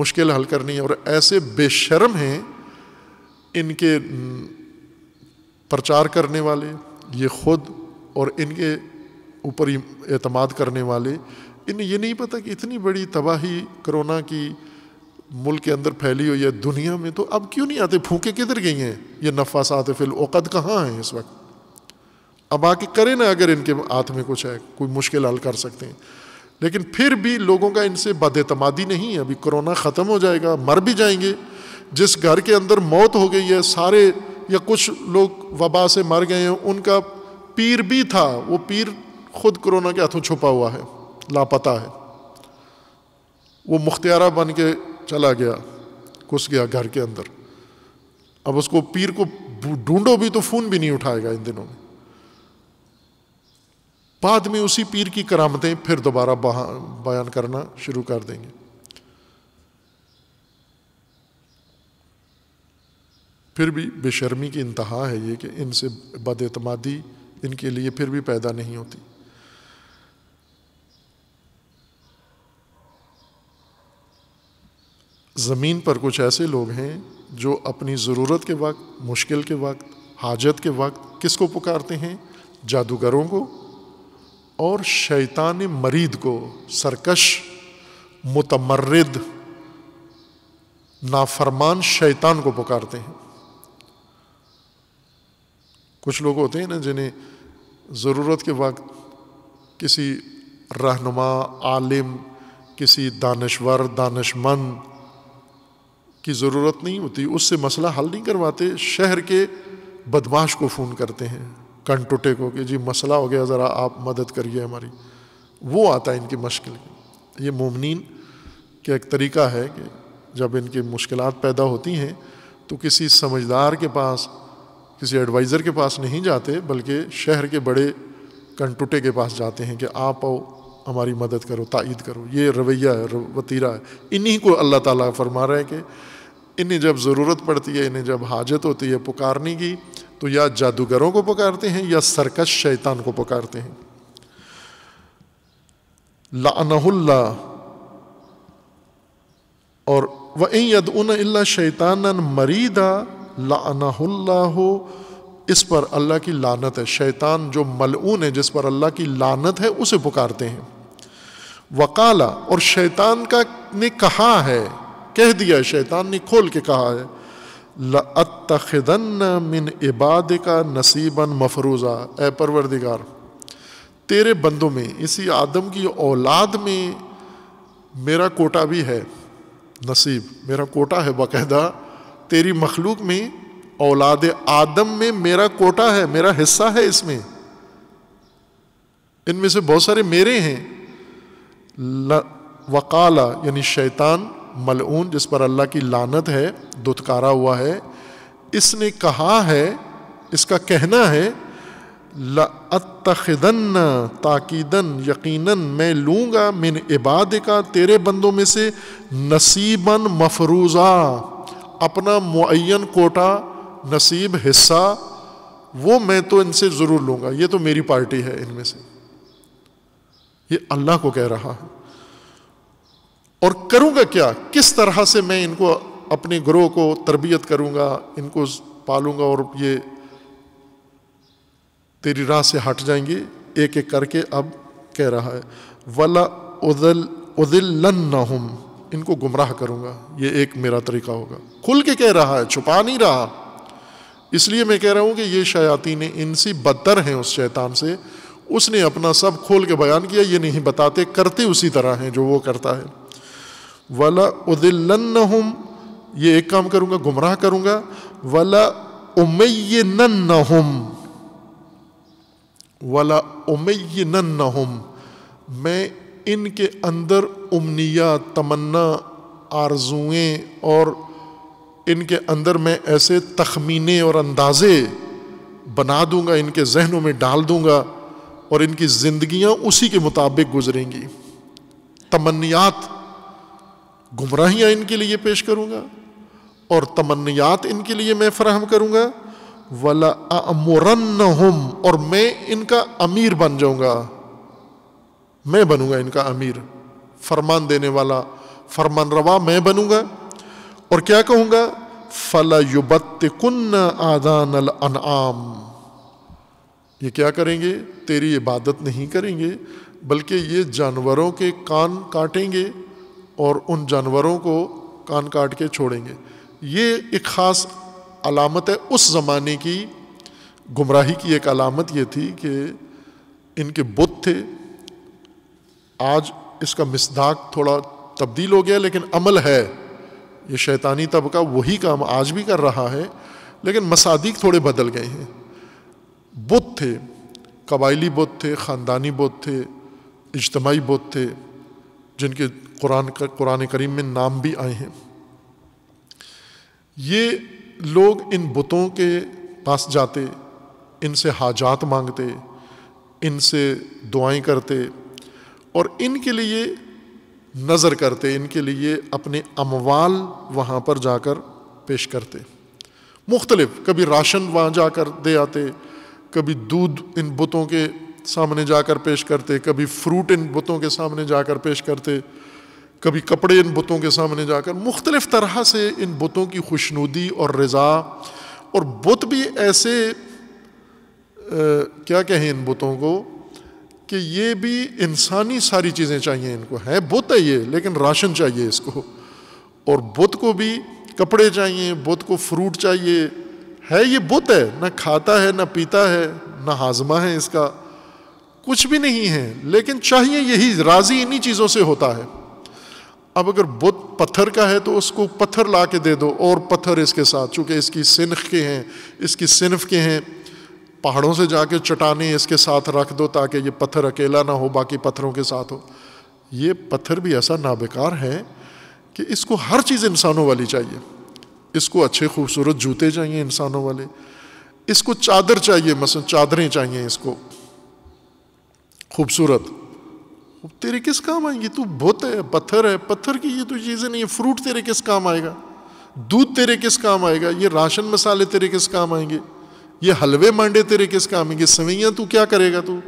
मुश्किल हल करनी है और ऐसे बेशर्म हैं इनके प्रचार करने वाले ये खुद और इनके ऊपर ही एतमाद करने वाले इन ये नहीं पता कि इतनी बड़ी तबाही करोना की मुल्क के अंदर फैली हुई है दुनिया में तो अब क्यों नहीं आते फूके किधर गई हैं ये नफा सात फिल औकद कहाँ हैं इस वक्त अब आके करें ना अगर इनके हाथ में कुछ है कोई मुश्किल हल कर सकते हैं लेकिन फिर भी लोगों का इनसे बदतमादी नहीं है अभी कोरोना ख़त्म हो जाएगा मर भी जाएंगे जिस घर के अंदर मौत हो गई है सारे या कुछ लोग वबा से मर गए हैं उनका पीर भी था वो पीर खुद कोरोना के हाथों छुपा हुआ है लापता है वो मुख्तियारा बन के चला गया घुस गया घर के अंदर अब उसको पीर को ढूंढो भी तो फ़ोन भी नहीं उठाएगा इन दिनों में बाद में उसी पीर की करामतें फिर दोबारा बयान करना शुरू कर देंगे फिर भी बेशर्मी की इंतहा है ये कि इनसे बदतमादी इनके लिए फिर भी पैदा नहीं होती ज़मीन पर कुछ ऐसे लोग हैं जो अपनी ज़रूरत के वक्त मुश्किल के वक्त हाजत के वक्त किसको पुकारते हैं जादूगरों को और शैतान मरीद को सरकश मुतमर्रद नाफरमान शैतान को पुकारते हैं कुछ लोग होते हैं ना जिन्हें ज़रूरत के वक्त किसी रहनुमा आलिम किसी दानश्वर दानशमंद की ज़रूरत नहीं होती उससे मसला हल नहीं करवाते शहर के बदमाश को फ़ोन करते हैं कंटुटे को कि जी मसला हो गया ज़रा आप मदद करिए हमारी वो आता है इनकी मुश्किल ये ममनिन का एक तरीका है कि जब इनकी मुश्किल पैदा होती हैं तो किसी समझदार के पास किसी एडवाइज़र के पास नहीं जाते बल्कि शहर के बड़े कंटुटे के पास जाते हैं कि आप आओ हमारी मदद करो तायद करो ये रवैया है वतीरा है इन्हीं को अल्लाह ताला फरमा रहा है कि इन्हें जब ज़रूरत पड़ती है इन्हें जब हाजत होती है पुकारने की तो या जादूगरों को पुकारते हैं या सरकश शैतान को पुकारते हैं लानहुल्ला और वह यदउन अल्ला शैतान मरीदा लानहुल्लाहो इस पर अल्लाह की लानत है शैतान जो मलऊन है जिस पर अल्लाह की लानत है उसे पुकारते हैं वकाला और शैतान का ने कहा है कह दिया शैतान ने खोल के कहा है लतखन मिन इबाद का नसीबन मफरूज़ा ए परवरदिगार तेरे बंदों में इसी आदम की औलाद में मेरा कोटा भी है नसीब मेरा कोटा है बाकायदा तेरी मखलूक में औलाद आदम में मेरा कोटा है मेरा हिस्सा है इसमें इनमें से बहुत सारे मेरे हैं वकाला यानी शैतान मलऊन जिस पर अल्लाह की लानत है दुतकारा हुआ है इसने कहा है इसका कहना है लतखदन ताकीदन यकीनन मैं लूँगा मिन इबाद का तेरे बंदों में से नसीबन मफरूज़ा अपना मुन कोटा नसीब हिस्सा वो मैं तो इनसे ज़रूर लूँगा ये तो मेरी पार्टी है इनमें से ये अल्लाह को कह रहा है और करूँगा क्या किस तरह से मैं इनको अपने ग्रोह को तरबियत करूँगा इनको पालूंगा और ये तेरी राह से हट जाएंगी एक एक करके अब कह रहा है वला उदल उदिल्लन हम इनको गुमराह करूंगा ये एक मेरा तरीका होगा खुल के कह रहा है छुपा नहीं रहा इसलिए मैं कह रहा हूं कि ये शयातीन इनसी बदतर हैं उस शैतान से उसने अपना सब खोल के बयान किया ये नहीं बताते करते उसी तरह हैं जो वो करता है वला उदिल्लन हम ये एक काम करूंगा गुमराह करूंगा वला उमयन हम वला उमयन हम मैं इनके अंदर उमनिया तमन्ना आरजुएं और इनके अंदर मैं ऐसे तखमीने और अंदाज़े बना दूंगा इनके जहनों में डाल दूँगा और इनकी ज़िंदियाँ उसी के मुताबिक गुजरेंगी तमन्नियात गुमराहियां इनके लिए पेश करूँगा और तमन्नियात इनके लिए मैं फराहम करूँगा वला अमरन और मैं इनका अमीर बन जाऊँगा मैं बनूंगा इनका अमीर फरमान देने वाला फरमान रवा मैं बनूंगा और क्या कहूँगा फला युबत कन्न आदान अनआम ये क्या करेंगे तेरी इबादत नहीं करेंगे बल्कि ये जानवरों के कान काटेंगे और उन जानवरों को कान काट के छोड़ेंगे ये एक ख़ास अलामत है उस ज़माने की गुमराही की एक अलामत ये थी कि इनके बुत थे आज इसका मिसदाक थोड़ा तब्दील हो गया लेकिन अमल है ये शैतानी तबका वही काम आज भी कर रहा है लेकिन मसादिक थोड़े बदल गए हैं बुत थे कबाइली बुत थे ख़ानदानी बुत थे इजतमाही बुत थे जिनके कुरान का कुरान करीम में नाम भी आए हैं ये लोग इन बुतों के पास जाते इनसे हाजात मांगते इनसे दुआएं करते और इनके लिए नज़र करते इनके लिए अपने अमवाल वहाँ पर जाकर पेश करते मुख्तलिफ कभी राशन वहाँ जाकर दे आते कभी दूध इन बुतों के सामने जाकर पेश करते कभी फ्रूट इन बुतों के सामने जाकर पेश करते कभी कपड़े इन बुतों के सामने जाकर मुख्तलिफ तरह से इन बुतों की खुशनुदी और रज़ा और बुत भी ऐसे आ, क्या कहें इन बुतों को कि ये भी इंसानी सारी चीज़ें चाहिए इनको हैं बुत है ये लेकिन राशन चाहिए इसको और बुत को भी कपड़े चाहिए बुत को फ्रूट चाहिए है ये बुत है ना खाता है ना पीता है ना हाजमा है इसका कुछ भी नहीं है लेकिन चाहिए यही राजी इन्हीं चीज़ों से होता है अब अगर बुत पत्थर का है तो उसको पत्थर ला के दे दो और पत्थर इसके साथ चूँकि इसकी सिनख के हैं इसकी सिनफ के हैं पहाड़ों से जाके चटाने इसके साथ रख दो ताकि ये पत्थर अकेला ना हो बाकी पत्थरों के साथ हो ये पत्थर भी ऐसा नाबेकार है कि इसको हर चीज़ इंसानों वाली चाहिए इसको अच्छे खूबसूरत जूते चाहिए इंसानों वाले इसको चादर चाहिए मसलन चादरें चाहिए इसको खूबसूरत तेरे किस काम आएंगी तू तो बुत है पत्थर है पत्थर की ये तो चीज़ें नहीं है फ्रूट तेरे किस काम आएगा दूध तेरे किस काम आएगा ये राशन मसाले तेरे किस काम आएंगे ये हलवे मांडे तेरे किस काम है ये सवैया तू क्या करेगा तू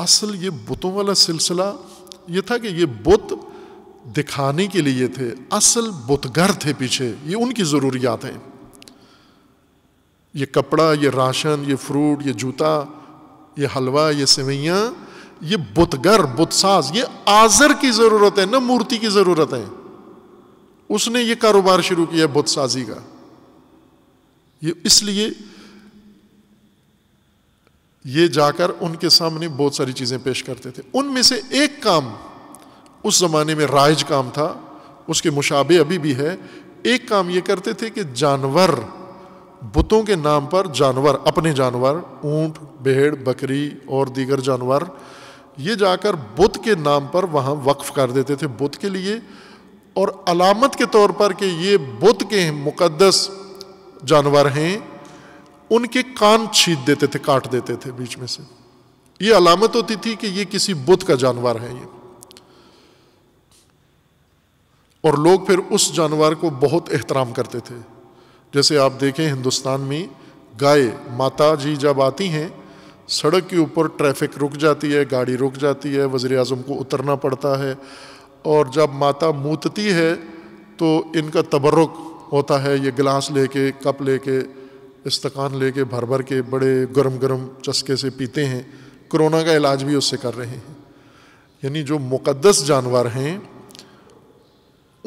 असल ये बुतों वाला सिलसिला ये था कि ये बुत दिखाने के लिए थे असल बुतगर थे पीछे ये उनकी ज़रूरियात है ये कपड़ा ये राशन ये फ्रूट ये जूता ये हलवा ये सेवैयाँ ये बुतगर बुतसाज ये आज़र की ज़रूरत है ना मूर्ति की ज़रूरत है उसने ये कारोबार शुरू किया बुतसाजी का ये इसलिए ये जाकर उनके सामने बहुत सारी चीज़ें पेश करते थे उनमें से एक काम उस ज़माने में राइज काम था उसके मुशाबे अभी भी है एक काम ये करते थे कि जानवर बुतों के नाम पर जानवर अपने जानवर ऊंट भेड़ बकरी और दीगर जानवर ये जाकर बुत के नाम पर वहाँ वक्फ कर देते थे बुत के लिए और अलामत के तौर पर कि ये बुत के मुकद्दस जानवर हैं उनके कान छीट देते थे काट देते थे बीच में से ये अलामत होती थी कि ये किसी बुद्ध का जानवर है ये और लोग फिर उस जानवर को बहुत एहतराम करते थे जैसे आप देखें हिंदुस्तान में गाय माता जी जब आती हैं सड़क के ऊपर ट्रैफिक रुक जाती है गाड़ी रुक जाती है वज़ी अजम को उतरना पड़ता है और जब माता मूतती है तो इनका तबरुक होता है ये गिलास लेके कप लेके इस्तकान लेके भर भर के बड़े गर्म गर्म चस्के से पीते हैं कोरोना का इलाज भी उससे कर रहे हैं यानी जो मुकद्दस जानवर हैं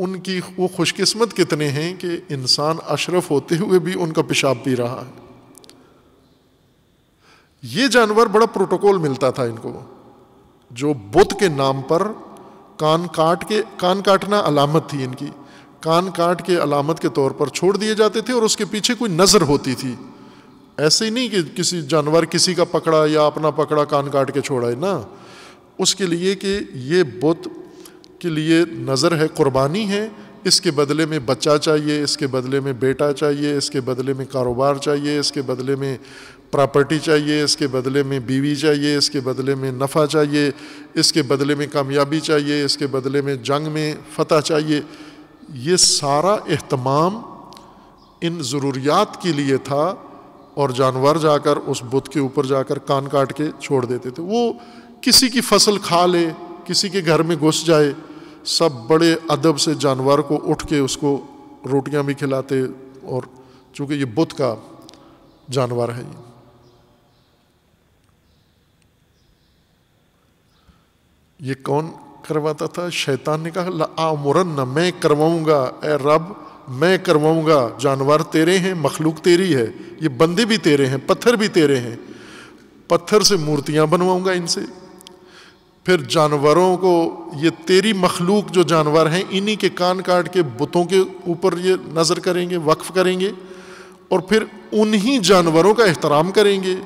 उनकी वो खुशकिस्मत कितने हैं कि इंसान अशरफ होते हुए भी उनका पेशाब पी रहा है ये जानवर बड़ा प्रोटोकॉल मिलता था इनको जो बुत के नाम पर कान काट के कान काटना अलामत थी इनकी कान काट के अलामत के तौर पर छोड़ दिए जाते थे और उसके पीछे कोई नज़र होती थी ऐसे ही नहीं कि किसी जानवर किसी का पकड़ा या अपना पकड़ा कान काट के छोड़ा है ना उसके लिए कि ये बुत के लिए नज़र है कुर्बानी है इसके बदले में बच्चा चाहिए इसके बदले में बेटा चाहिए इसके बदले में कारोबार चाहिए इसके बदले में प्रॉपर्टी चाहिए इसके बदले में बीवी चाहिए इसके बदले में नफ़ा चाहिए इसके बदले में कामयाबी चाहिए इसके बदले में जंग में फतह चाहिए ये सारा अहतमाम इन ज़रूरियात के लिए था और जानवर जाकर उस बुत के ऊपर जाकर कान काट के छोड़ देते थे वो किसी की फसल खा ले किसी के घर में घुस जाए सब बड़े अदब से जानवर को उठ के उसको रोटियां भी खिलाते और चूंकि ये बुत का जानवर है ये ये कौन करवाता था शैतान ने कहा ला मुरन न मैं करवाऊँगा ए रब मैं करवाऊँगा जानवर तेरे हैं मखलूक तेरी है ये बंदे भी तेरे हैं पत्थर भी तेरे हैं पत्थर से मूर्तियाँ बनवाऊँगा इनसे फिर जानवरों को ये तेरी मखलूक जो जानवर हैं इन्हीं के कान काट के बुतों के ऊपर ये नज़र करेंगे वक्फ़ करेंगे और फिर उन्हीं जानवरों का एहतराम करेंगे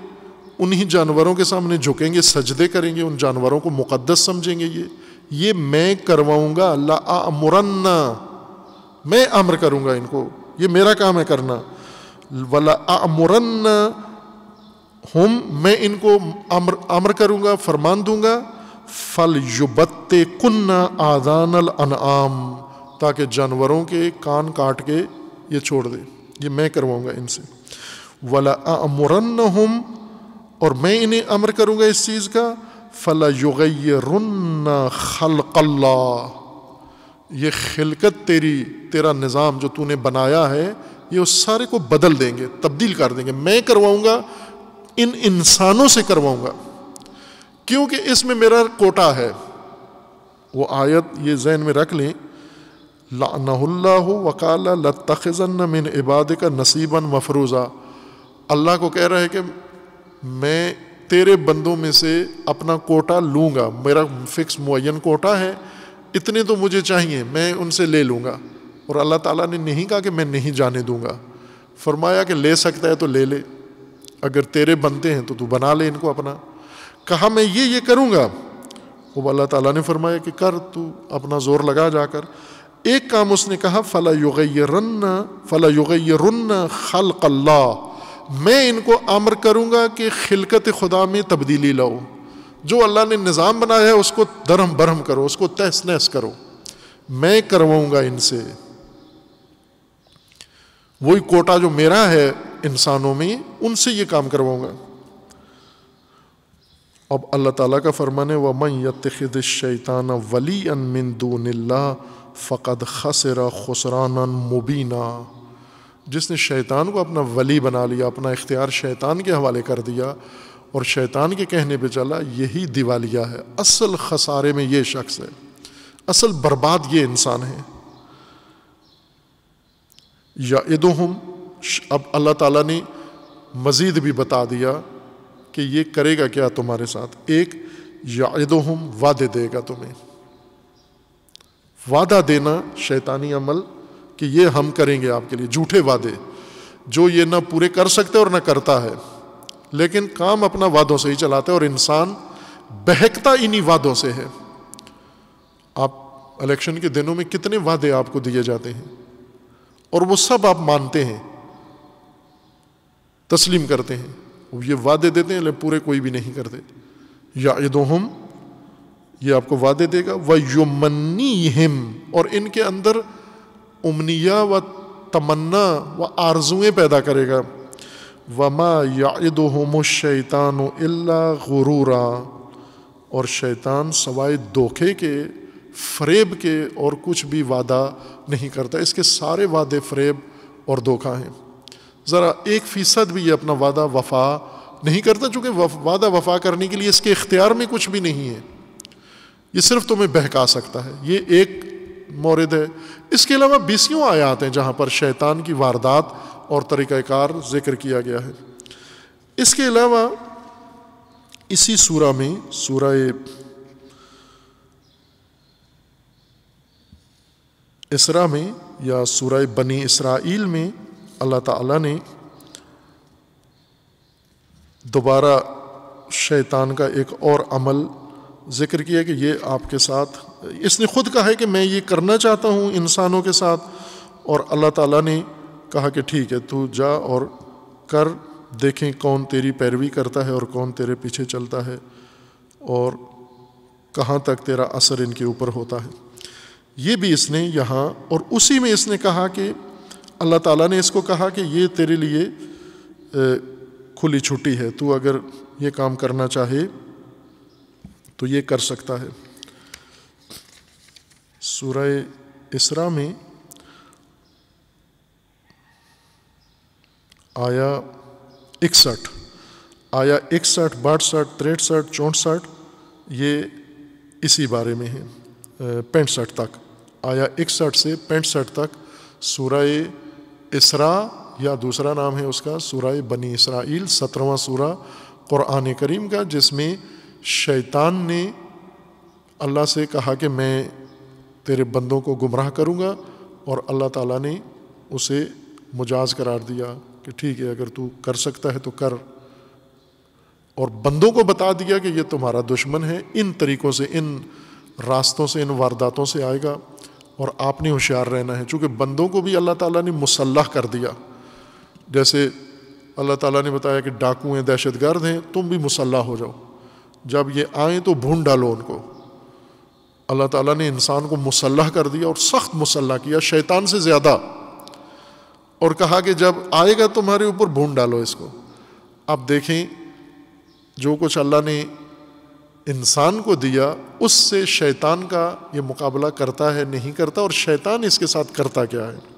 उन्हीं जानवरों के सामने झुकेंगे सजदे करेंगे उन जानवरों को मुक़दस समझेंगे ये ये मैं करवाऊंगा ला आमरन्ना मैं अम्र करूंगा इनको ये मेरा काम है करना वला आमरन्ना हम मैं इनको अम्र अम्र करूंगा फरमान दूंगा फल युबत्ते कुन्ना आदानल अनआम ताकि जानवरों के कान काट के ये छोड़ दे ये मैं करवाऊंगा इनसे वला आमरन हम और मैं इन्हें अमर करूंगा इस चीज़ का फ़ला युगैरन्ना खलकल्ला ये खिलकत तेरी तेरा निज़ाम जो तूने बनाया है ये उस सारे को बदल देंगे तब्दील कर देंगे मैं करवाऊँगा इन इंसानों से करवाऊँगा क्योंकि इसमें मेरा कोटा है वो आयत ये जहन में रख लें लानल्ला वकाल लतखन मिन इबाद का नसीबन मफरूज़ा अल्लाह को कह रहा है कि मैं तेरे बंदों में से अपना कोटा लूँगा मेरा फिक्स मुन कोटा है इतने तो मुझे चाहिए मैं उनसे ले लूँगा और अल्लाह ताला ने नहीं कहा कि मैं नहीं जाने दूँगा फरमाया कि ले सकता है तो ले ले अगर तेरे बनते हैं तो तू बना ले इनको अपना कहा मैं ये ये करूँगा वो अल्लाह ताला ने फरमाया कि कर तू अपना ज़ोर लगा जाकर एक काम उसने कहा फ़ला युगैरन फ़ला युगैरन खल कल्ला मैं इनको अमर करूँगा कि खिलकत खुदा में तब्दीली लाओ जो अल्लाह ने निज़ाम बनाया है उसको धर्म बरहम करो उसको तहस नहस करो मैं करवाऊँगा इनसे वही कोटा जो मेरा है इंसानों में उनसे ये काम करवाऊँगा अब अल्लाह ताला का फरमान है वमन यतखद शैतान वली अन मिन दून फ़कद खसरा खुसरान मुबीना जिसने शैतान को अपना वली बना लिया अपना इख्तियार शैतान के हवाले कर दिया और शैतान के कहने पर चला यही दिवालिया है असल खसारे में ये शख्स है असल बर्बाद ये इंसान है या हम अब अल्लाह ताला ने मज़ीद भी बता दिया कि ये करेगा क्या तुम्हारे साथ एक या इदो हम वादे देगा तुम्हें वादा देना शैतानी अमल कि ये हम करेंगे आपके लिए झूठे वादे जो ये ना पूरे कर सकते और ना करता है लेकिन काम अपना वादों से ही चलाता है और इंसान बहकता इन्हीं वादों से है आप इलेक्शन के दिनों में कितने वादे आपको दिए जाते हैं और वो सब आप मानते हैं तस्लीम करते हैं ये वादे देते हैं लेकिन पूरे कोई भी नहीं करते या हम ये आपको वादे देगा व युमनी हिम और इनके अंदर उमनिया व तमन्ना व आरजुएँ पैदा करेगा वमा यादम शैतान गुरूरा और शैतान सवाए धोखे के फरेब के और कुछ भी वादा नहीं करता इसके सारे वादे फरेब और धोखा हैं ज़रा एक फ़ीसद भी ये अपना वादा वफा नहीं करता चूँकि वादा वफा करने के लिए इसके इख्तियार में कुछ भी नहीं है ये सिर्फ तुम्हें बहका सकता है ये एक मौरद है इसके अलावा बीसियों आयात हैं जहाँ पर शैतान की वारदात और तरीक़ाकार ज़िक्र किया गया है इसके अलावा इसी सूरा में सूरा इसरा में या सूरा बनी इसराइल में अल्लाह ताला ने दोबारा शैतान का एक और अमल ज़िक्र किया कि ये आपके साथ इसने खुद कहा है कि मैं ये करना चाहता हूँ इंसानों के साथ और अल्लाह ताला ने कहा कि ठीक है तू जा और कर देखें कौन तेरी पैरवी करता है और कौन तेरे पीछे चलता है और कहाँ तक तेरा असर इनके ऊपर होता है ये भी इसने यहाँ और उसी में इसने कहा कि अल्लाह ताला ने इसको कहा कि ये तेरे लिए खुली छुट्टी है तू अगर ये काम करना चाहे तो ये कर सकता है सूरह इसरा में आया इकसठ आया इकसठ बासठ तिरसठ चौंसठ ये इसी बारे में है पैंसठ तक आया इकसठ से पैंसठ तक सूरह इसरा या दूसरा नाम है उसका सूरह बनी इसराइल सत्रहवा सूरा क़ुरान करीम का जिसमें शैतान ने अल्लाह से कहा कि मैं तेरे बंदों को गुमराह करूँगा और अल्लाह ताला ने उसे मुजाज करार दिया कि ठीक है अगर तू कर सकता है तो कर और बंदों को बता दिया कि ये तुम्हारा दुश्मन है इन तरीक़ों से इन रास्तों से इन वारदातों से आएगा और आपने होशियार रहना है चूँकि बंदों को भी अल्लाह ताला ने मुसलह कर दिया जैसे अल्लाह ताला ने बताया कि डाकू हैं दहशत हैं तुम भी मुसलह हो जाओ जब ये आए तो भून डालो उनको अल्लाह ताला ने इंसान को मुसलह कर दिया और सख्त मुसलह किया शैतान से ज़्यादा और कहा कि जब आएगा तुम्हारे ऊपर भून डालो इसको आप देखें जो कुछ अल्लाह ने इंसान को दिया उससे शैतान का ये मुकाबला करता है नहीं करता और शैतान इसके साथ करता क्या है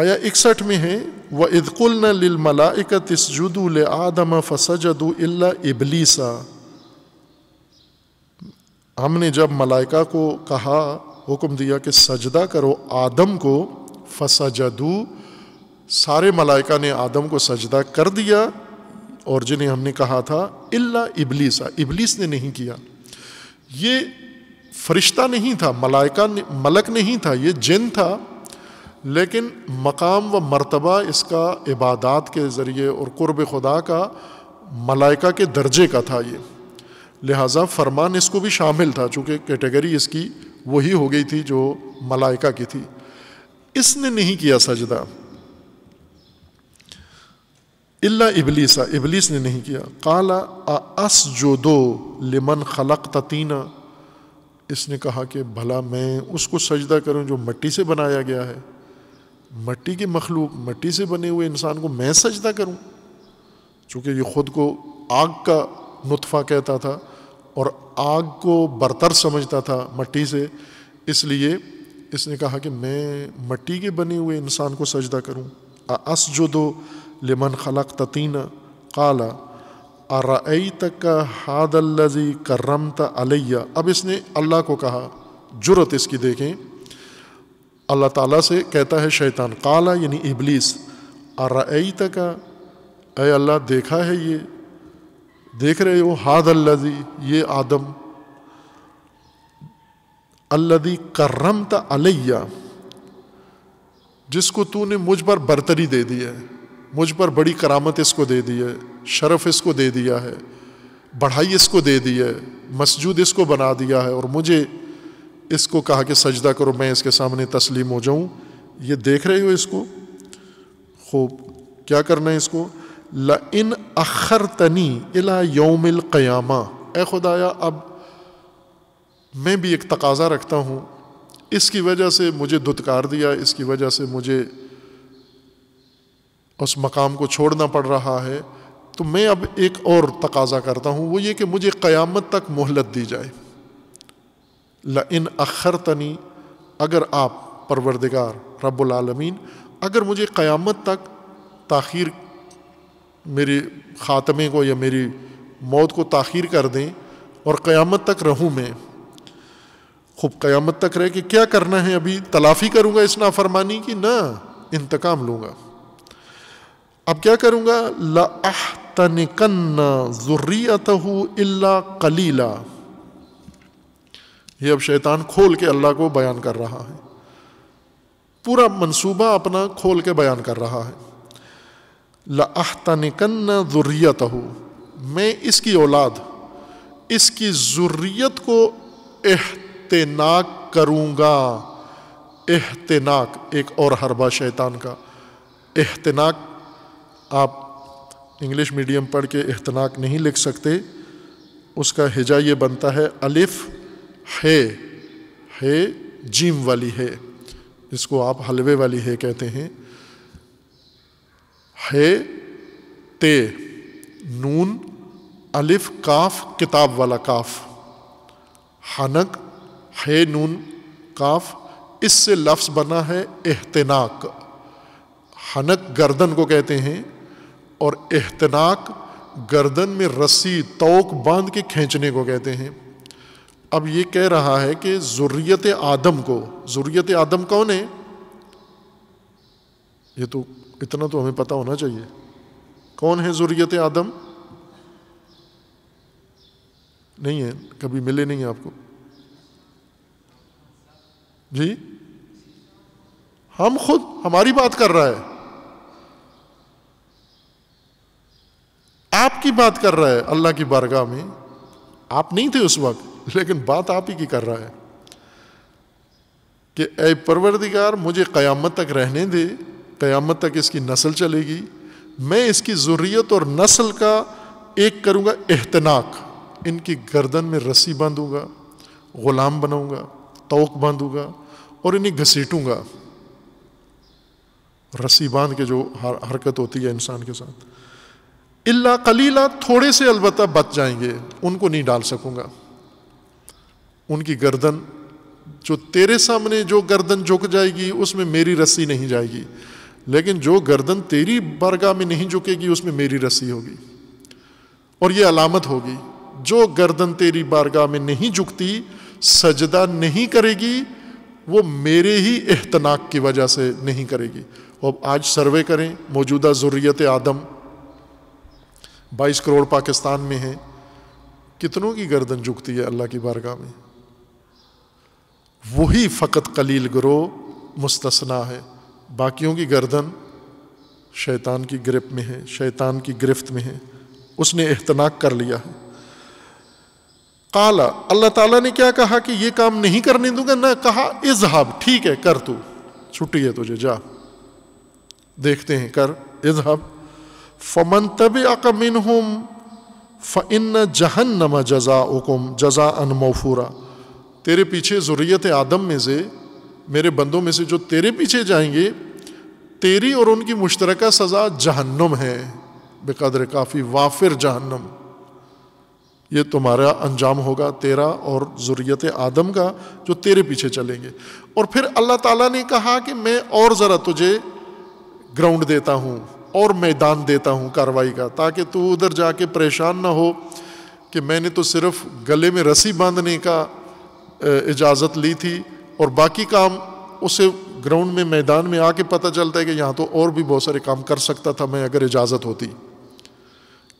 आया इकसठ में है व इदकुल नमलाकत इसजुदू आदम फसजदू इबलीसा हमने जब मलाइका को कहा हुक्म दिया कि सजदा करो आदम को फसा जदू सारे मलाइका ने आदम को सजदा कर दिया और जिन्हें हमने कहा था इल्ला इबलीसा इबलीस ने नहीं किया ये फरिश्ता नहीं था मलाइका मलक नहीं था ये जिन था लेकिन मकाम व मर्तबा इसका इबादात के ज़रिए और कुर्ब खुदा का मलाइका के दर्जे का था ये लिहाजा फरमान इसको भी शामिल था चूँकि कैटेगरी इसकी वही हो गई थी जो मलाइका की थी इसने नहीं किया सजदा इल्ला इबलीसा इबलीस ने नहीं किया काला अस जो दो लिमन खलक तीना इसने कहा कि भला मैं उसको सजदा करूँ जो मट्टी से बनाया गया है मट्टी के मखलूक मट्टी से बने हुए इंसान को मैं सजदा करूं चूँकि ये ख़ुद को आग का नुतफ़ा कहता था और आग को बरतर समझता था मट्टी से इसलिए इसने कहा कि मैं मट्टी के बने हुए इंसान को सजदा करूँ अस जो दो लेमन खलक ततीना काला अरई तक का हादल्लजी करम तलैया अब इसने अल्लाह को कहा जुरत इसकी देखें अल्लाह ताला से कहता है शैतान काला यानी इबलीस अरई तक अल्लाह देखा है ये देख रहे हो हाद अल्लजी ये आदम अल्लदी करम अलैया जिसको तूने मुझ पर बर्तरी दे दी है मुझ पर बड़ी करामत इसको दे दी है शरफ इसको दे दिया है बढ़ाई इसको दे दी है मस्जूद इसको बना दिया है और मुझे इसको कहा कि सजदा करो मैं इसके सामने तस्लीम हो जाऊं ये देख रहे हो इसको खूब क्या करना है इसको ल इन अखर तनी अला योमिल क़यामा ए खुदाया अब मैं भी एक तकाजा रखता हूँ इसकी वजह से मुझे दुत्कार दिया इसकी वजह से मुझे उस मकाम को छोड़ना पड़ रहा है तो मैं अब एक और तकाजा करता हूँ वो ये कि मुझे क़यामत तक मोहलत दी जाए ल इन अखर तनी अगर आप परवरदिगार रब्बुल आलमीन अगर मुझे क़यामत तक ताखिर मेरी ख़ात्मे को या मेरी मौत को ताखिर कर दें और क़यामत तक रहूँ मैं खूब क़यामत तक रहे कि क्या करना है अभी तलाफ़ी करूँगा इस नाफरमानी की ना इंतकाम लूँगा अब क्या करूँगा लाहतनकन्ना ज़ुर्रियत इल्ला कलीला ये अब शैतान खोल के अल्लाह को बयान कर रहा है पूरा मंसूबा अपना खोल के बयान कर रहा है लाहतनिकन ज़ुर्रियत हो मैं इसकी औलाद इसकी ज़ुरियत को एहतनाक करूँगा एहतनाक एक और हरबा शैतान का एहतनाक आप इंग्लिश मीडियम पढ़ के एहतनाक नहीं लिख सकते उसका हिजा ये बनता है अलिफ है है जीम वाली है इसको आप हलवे वाली है कहते हैं है ते नून अलिफ काफ किताब वाला काफ हनक है नून काफ इससे लफ्स बना है एहतनाक हनक गर्दन को कहते हैं और एहतनाक गर्दन में रस्सी तोक बांध के खींचने को कहते हैं अब ये कह रहा है कि ज़ुर्रियत आदम को ज़ुर्रियत आदम कौन है ये तो इतना तो हमें पता होना चाहिए कौन है ज़ुरियत आदम नहीं है कभी मिले नहीं आपको जी हम खुद हमारी बात कर रहा है आपकी बात कर रहा है अल्लाह की बारगाह में आप नहीं थे उस वक्त लेकिन बात आप ही की कर रहा है कि ए परवरदिगार मुझे क़यामत तक रहने दे क़यामत तक इसकी नस्ल चलेगी मैं इसकी ज़ुर्रियत और नस्ल का एक करूँगा एहतनाक इनकी गर्दन में रस्सी बांधूँगा ग़ुलाम बनाऊँगा तोक बांधूँगा और इन्हें घसीटूँगा रस्सी बांध के जो हर, हरकत होती है इंसान के साथ इल्ला कलीला थोड़े से अलबत् बच जाएंगे उनको नहीं डाल सकूँगा उनकी गर्दन जो तेरे सामने जो गर्दन झुक जाएगी उसमें मेरी रस्सी नहीं जाएगी लेकिन जो गर्दन तेरी बारगाह में नहीं झुकेगी उसमें मेरी रस्सी होगी और ये अलामत होगी जो गर्दन तेरी बारगाह में नहीं झुकती सजदा नहीं करेगी वो मेरे ही एहतनाक की वजह से नहीं करेगी अब आज सर्वे करें मौजूदा ज़रूरीत आदम बाईस करोड़ पाकिस्तान में है कितनों की गर्दन झुकती है अल्लाह की बारगाह में वही फ़कत कलील ग्रोह मुस्तना है बाकियों की गर्दन शैतान की गिरफ्त में है शैतान की गिरफ्त में है उसने एहतनाक कर लिया है काला अल्लाह ताला ने क्या कहा कि ये काम नहीं करने दूंगा ना कहा इजहब ठीक है कर तू छुट्टी है तुझे जा देखते हैं कर इजहब फमन तब अकमिन फ़िन जहन्नमा जजा उकुम जजा अन मौफूरा तेरे पीछे ज़ुरियत आदम में से मेरे बंदों में से जो तेरे पीछे जाएंगे तेरी और उनकी मुश्तरका सज़ा जहन्नम है बेकदर काफ़ी वाफिर जहन्नम ये तुम्हारा अंजाम होगा तेरा और ज़ुरियत आदम का जो तेरे पीछे चलेंगे और फिर अल्लाह ताला ने कहा कि मैं और ज़रा तुझे ग्राउंड देता हूँ और मैदान देता हूँ कार्रवाई का ताकि तू उधर जाके परेशान ना हो कि मैंने तो सिर्फ़ गले में रस्सी बांधने का इजाज़त ली थी और बाकी काम उसे ग्राउंड में मैदान में आके पता चलता है कि यहाँ तो और भी बहुत सारे काम कर सकता था मैं अगर इजाज़त होती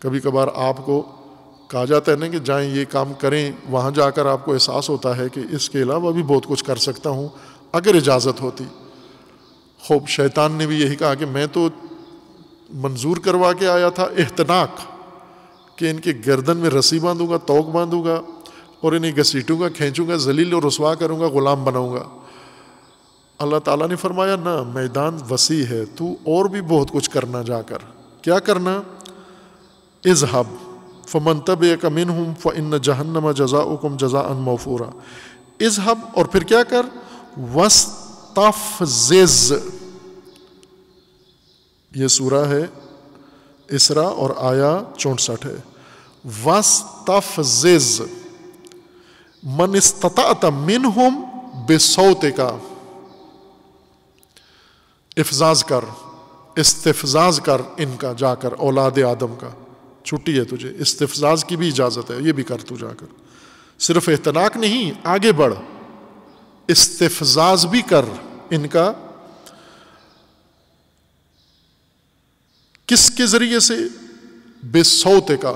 कभी कभार आपको कहा जाता है ना कि जाएं ये काम करें वहाँ जाकर आपको एहसास होता है कि इसके अलावा भी बहुत कुछ कर सकता हूँ अगर इजाज़त होती खूब शैतान ने भी यही कहा कि मैं तो मंजूर करवा के आया था एहतनाक कि इनके गर्दन में रस्सी बांधूंगा तोक बांधूंगा और इन्हें घसीटूंगा खींचूंगा जलील और रसवा करूँगा ग़ुलाम बनाऊँगा अल्लाह ताला ने फरमाया ना मैदान वसी है तू और भी बहुत कुछ करना जाकर क्या करना इजहब मंतब तब कमिन हूँ फ़ इन जहन्नमा जजा उकम जजा अन मौफूरा इजहब और फिर क्या कर वस्ताफेज ये सूरा है इसरा और आया चौंसठ है वस्तफ़ मन इस्तात मिन हम बेसौते का इफजाज कर इस्तफजाज कर इनका जाकर औलाद आदम का छुट्टी है तुझे इस्तफजाज की भी इजाज़त है ये भी कर तू जाकर सिर्फ एहतनाक नहीं आगे बढ़ इस्तफजाज भी कर इनका किसके ज़रिए से बेसौते का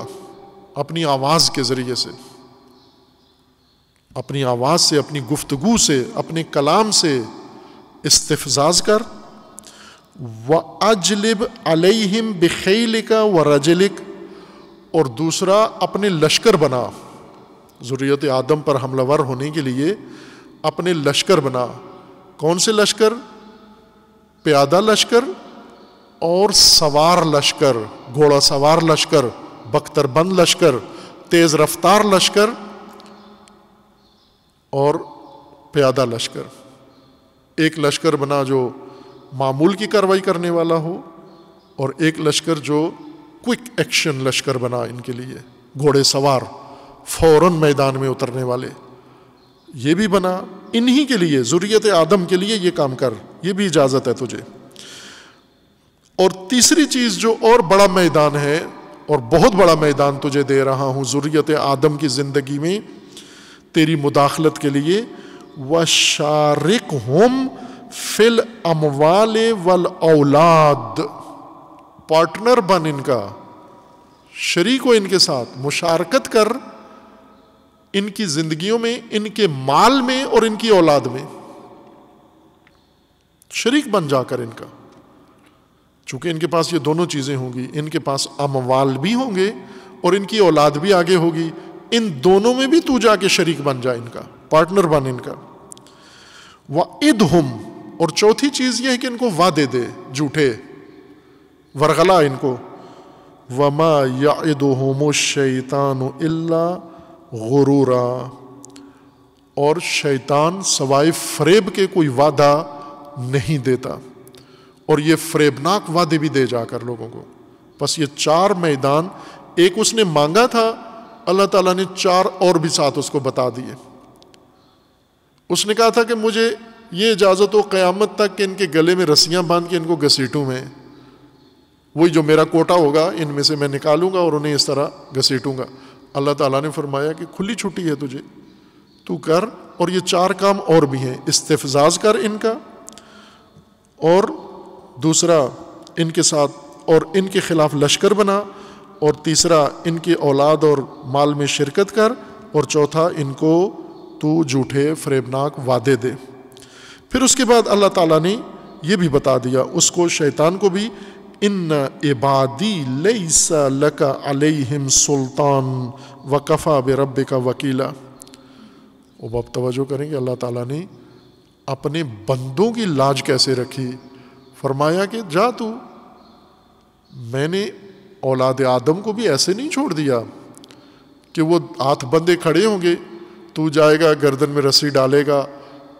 अपनी आवाज़ के ज़रिए से अपनी आवाज़ से अपनी गुफ्तु से अपने कलाम से इस्तफाज कर व अजलिब अलहिम बखेल का व रजलिक और दूसरा अपने लश्कर बना ज़रूरत आदम पर हमलावर होने के लिए अपने लश्कर बना कौन से लश्कर प्यादा लश्कर और सवार लश्कर घोड़ा सवार लश्कर बख्तरबंद लश्कर तेज़ रफ्तार लश्कर और प्यादा लश्कर एक लश्कर बना जो मामूल की कार्रवाई करने वाला हो और एक लश्कर जो क्विक एक्शन लश्कर बना इनके लिए घोड़े सवार फौरन मैदान में उतरने वाले ये भी बना इन्हीं के लिए ज़ुरियत आदम के लिए ये काम कर ये भी इजाज़त है तुझे और तीसरी चीज़ जो और बड़ा मैदान है और बहुत बड़ा मैदान तुझे दे रहा हूँ ज़ुरियत आदम की ज़िंदगी में तेरी मुदाखलत के लिए व शारिक हम फिल अमवाल वल औलाद पार्टनर बन इनका शरीक हो इनके साथ मुशारकत कर इनकी जिंदगियों में इनके माल में और इनकी औलाद में शरीक बन जाकर इनका चूंकि इनके पास ये दोनों चीज़ें होंगी इनके पास अमवाल भी होंगे और इनकी औलाद भी आगे होगी इन दोनों में भी तू जाके शरीक बन जा इनका पार्टनर बन इनका व इद हम और चौथी चीज यह है कि इनको वादे दे झूठे वरगला इनको वमा शैतान इल्ला गुरूरा और शैतान सवाए फ्रेब के कोई वादा नहीं देता और ये फ्रेबनाक वादे भी दे जाकर लोगों को बस ये चार मैदान एक उसने मांगा था अल्लाह ताला ने चार और भी साथ उसको बता दिए उसने कहा था कि मुझे ये इजाज़त हो क़यामत तक कि इनके गले में रस्सियाँ बांध के इनको घसीटूँ मैं वही जो मेरा कोटा होगा इनमें से मैं निकालूंगा और उन्हें इस तरह घसीटूँगा अल्लाह ताला ने फरमाया कि खुली छुट्टी है तुझे तू कर और ये चार काम और भी हैं इस्तफजाज कर इनका और दूसरा इनके साथ और इनके खिलाफ लश्कर बना और तीसरा इनकी औलाद और माल में शिरकत कर और चौथा इनको तू झूठे फ्रेबनाक वादे दे फिर उसके बाद अल्लाह ताला ने यह भी बता दिया उसको शैतान को भी इन इबादी लईसा लका अलहिम सुल्तान वकफ़ा बरब का वकीला वो आप तोज्जो करेंगे अल्लाह ताला ने अपने बंदों की लाज कैसे रखी फरमाया कि जा तू मैंने औलाद आदम को भी ऐसे नहीं छोड़ दिया कि वो हाथ बंदे खड़े होंगे तू जाएगा गर्दन में रस्सी डालेगा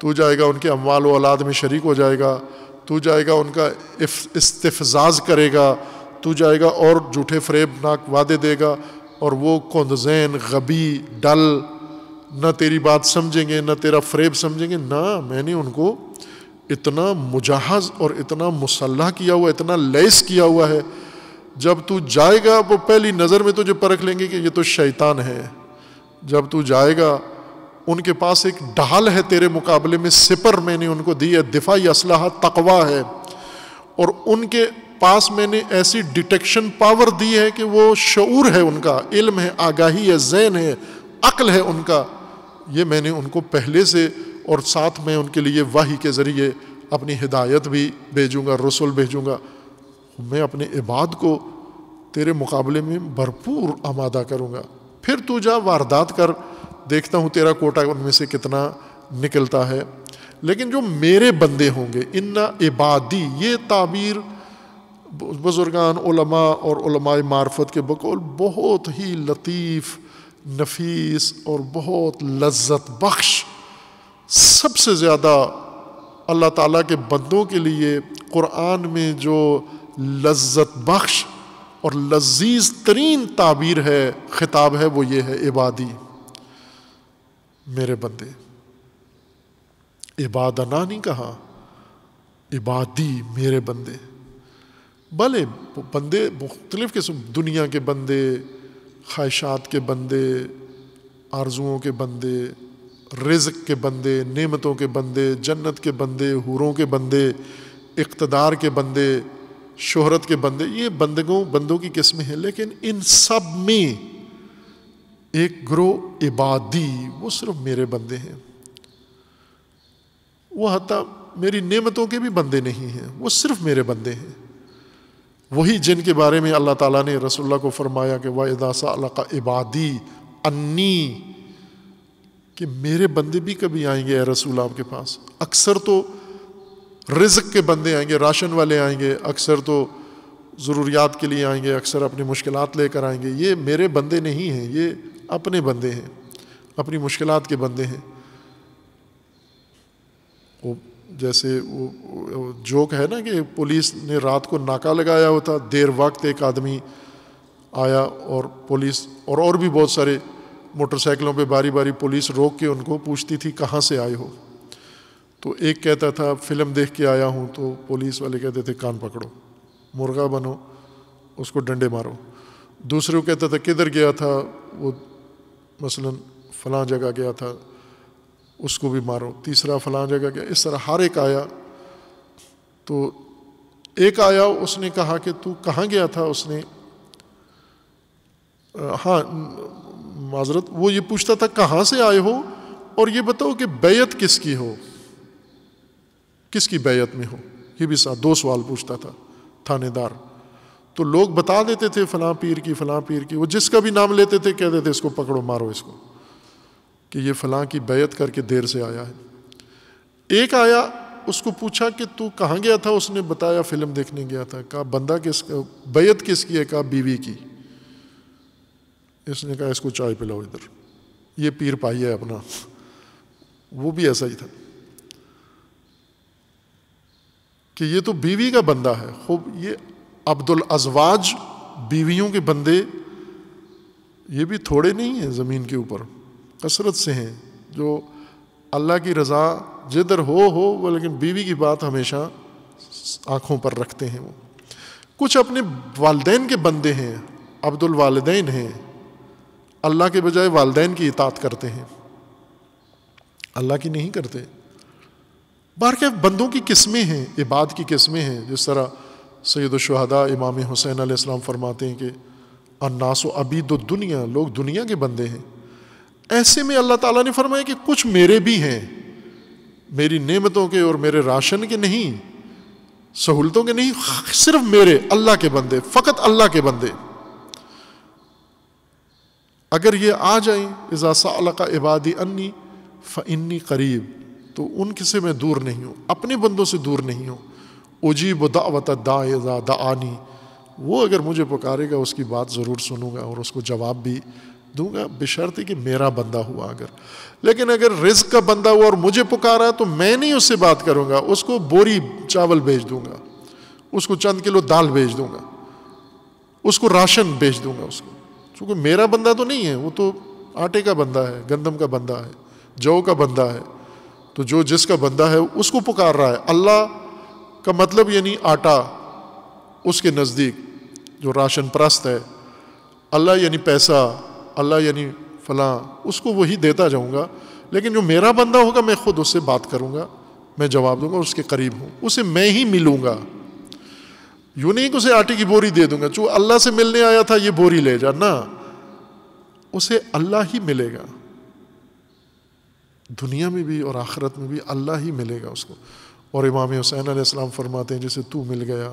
तू जाएगा उनके अम्वाल औलाद में शरीक हो जाएगा तू जाएगा उनका इस्तफजाज करेगा तू जाएगा और जूठे फ्रेब नाक वादे देगा और वो कौंदजैन गबी डल न तेरी बात समझेंगे ना तेरा फ्रेब समझेंगे ना मैंने उनको इतना मुजहज़ और इतना मुसल्ह किया हुआ इतना लैस किया हुआ है जब तू जाएगा वो पहली नज़र में तुझे परख लेंगे कि ये तो शैतान है जब तू जाएगा उनके पास एक ढाल है तेरे मुकाबले में सिपर मैंने उनको दी है दिफाई असलाह तकवा है और उनके पास मैंने ऐसी डिटेक्शन पावर दी है कि वो शूर है उनका इल्म है आगाही है जैन है अक्ल है उनका ये मैंने उनको पहले से और साथ में उनके लिए वाही के ज़रिए अपनी हिदायत भी भेजूँगा रसुल भेजूँगा मैं अपने इबाद को तेरे मुकाबले में भरपूर आमादा करूँगा फिर तू जा वारदात कर देखता हूँ तेरा कोटा उनमें से कितना निकलता है लेकिन जो मेरे बंदे होंगे इन्ना इबादी ये ताबीर बुज़ुर्गान उलमा और उलमा मार्फत के बकौल बहुत ही लतीफ़ नफीस और बहुत लज्जत बख्श सबसे ज़्यादा अल्लाह ताला के बंदों के लिए क़ुरान में जो लज्जत बख्श और लजीज तरीन ताबीर है खिताब है वो ये है इबादी मेरे बंदे इबादना नहीं कहा इबादी मेरे बंदे भले बंदे मुख्तलिफ़ किस्म दुनिया के बंदे ख्वाहिशात के बंदे आर्जुओं के बंदे रिज्क के बंदे नेमतों के बंदे जन्नत के बंदे हूरों के बंदे इकतदार के बंदे शोहरत के बंदे ये बंदगों बंदों की किस्में हैं लेकिन इन सब में एक ग्रो इबादी वो सिर्फ मेरे बंदे हैं वो हती मेरी नेमतों के भी बंदे नहीं हैं वो सिर्फ मेरे बंदे हैं वही जिनके बारे में अल्लाह ताला ने रसुल्ला को फरमाया कि वह इदासा अल्लाह इबादी अन्नी कि मेरे बंदे भी कभी आएंगे रसूल आपके पास अक्सर तो रिज्क के बंदे आएंगे राशन वाले आएंगे अक्सर तो ज़रूरियात के लिए आएंगे अक्सर अपनी मुश्किल लेकर आएंगे ये मेरे बंदे नहीं हैं ये अपने बंदे हैं अपनी मुश्किल के बंदे हैं वो जैसे वो जोक है ना कि पुलिस ने रात को नाका लगाया होता देर वक्त एक आदमी आया और पुलिस और और भी बहुत सारे मोटरसाइकिलों पे बारी बारी पुलिस रोक के उनको पूछती थी कहाँ से आए हो तो एक कहता था फिल्म देख के आया हूँ तो पुलिस वाले कहते थे कान पकड़ो मुर्गा बनो उसको डंडे मारो दूसरे को कहता था किधर गया था वो मसलन फलां जगह गया था उसको भी मारो तीसरा फलां जगह गया इस तरह हर एक आया तो एक आया उसने कहा कि तू कहाँ गया था उसने हाँ माजरत वो ये पूछता था कहाँ से आए हो और ये बताओ कि बैत किसकी हो किसकी बेयत में हो ये भी साथ दो सवाल पूछता था थानेदार तो लोग बता देते थे फलां पीर की फलां पीर की वो जिसका भी नाम लेते थे कहते थे इसको पकड़ो मारो इसको कि ये फलां की बेयत करके देर से आया है एक आया उसको पूछा कि तू कहाँ गया था उसने बताया फिल्म देखने गया था कहा बंदा किस बेयत किसकी है कहा बीवी की इसने कहा इसको चाय पिलाओ इधर ये पीर पाई है अपना वो भी ऐसा ही था कि ये तो बीवी का बंदा है खूब ये अब्दुल अजवाज बीवियों के बंदे ये भी थोड़े नहीं हैं ज़मीन के ऊपर कसरत से हैं जो अल्लाह की रज़ा जिधर हो हो वो लेकिन बीवी की बात हमेशा आँखों पर रखते हैं वो कुछ अपने वालदेन के बंदे हैं अब्दुल वालदेन हैं अल्लाह के बजाय वालदेन की इतात करते हैं अल्लाह की नहीं करते बाहर के बंदों की किस्में हैं इबाद की किस्में हैं जिस तरह सैद शहदा इमाम हुसैन आसमाम फरमाते हैं कि अन्नास अबीद दुनिया लोग दुनिया के बंदे हैं ऐसे में अल्लाह ताला ने फरमाया कि कुछ मेरे भी हैं मेरी नेमतों के और मेरे राशन के नहीं सहूलतों के नहीं सिर्फ मेरे अल्लाह के बंदे फ़कत अल्लाह के बंदे अगर ये आ जाए इजासा अल्लाह इबादी अन्नी फ़ करीब तो उनके से मैं दूर नहीं हूँ अपने बंदों से दूर नहीं हूँ उजीब दा दा आनी वो अगर मुझे पुकारेगा उसकी बात ज़रूर सुनूंगा और उसको जवाब भी दूंगा बेशर्त कि मेरा बंदा हुआ अगर लेकिन अगर रिज्क का बंदा हुआ और मुझे पुकारा तो मैं नहीं उससे बात करूंगा उसको बोरी चावल भेज दूंगा उसको चंद किलो दाल भेज दूंगा उसको राशन भेज दूंगा उसको क्योंकि मेरा बंदा तो नहीं है वो तो आटे का बंदा है गंदम का बंदा है जौ का बंदा है तो जो जिसका बंदा है उसको पुकार रहा है अल्लाह का मतलब यानी आटा उसके नज़दीक जो राशन प्रस्त है अल्लाह यानी पैसा अल्लाह यानी फलां उसको वही देता जाऊँगा लेकिन जो मेरा बंदा होगा मैं खुद उससे बात करूँगा मैं जवाब दूंगा उसके करीब हूँ उसे मैं ही मिलूँगा यूँ नहीं कि उसे आटे की बोरी दे दूँगा जो अल्लाह से मिलने आया था ये बोरी ले जा ना उसे अल्लाह ही मिलेगा दुनिया में भी और आखरत में भी अल्लाह ही मिलेगा उसको और इमाम हुसैन आसमाम फरमाते हैं जैसे तू मिल गया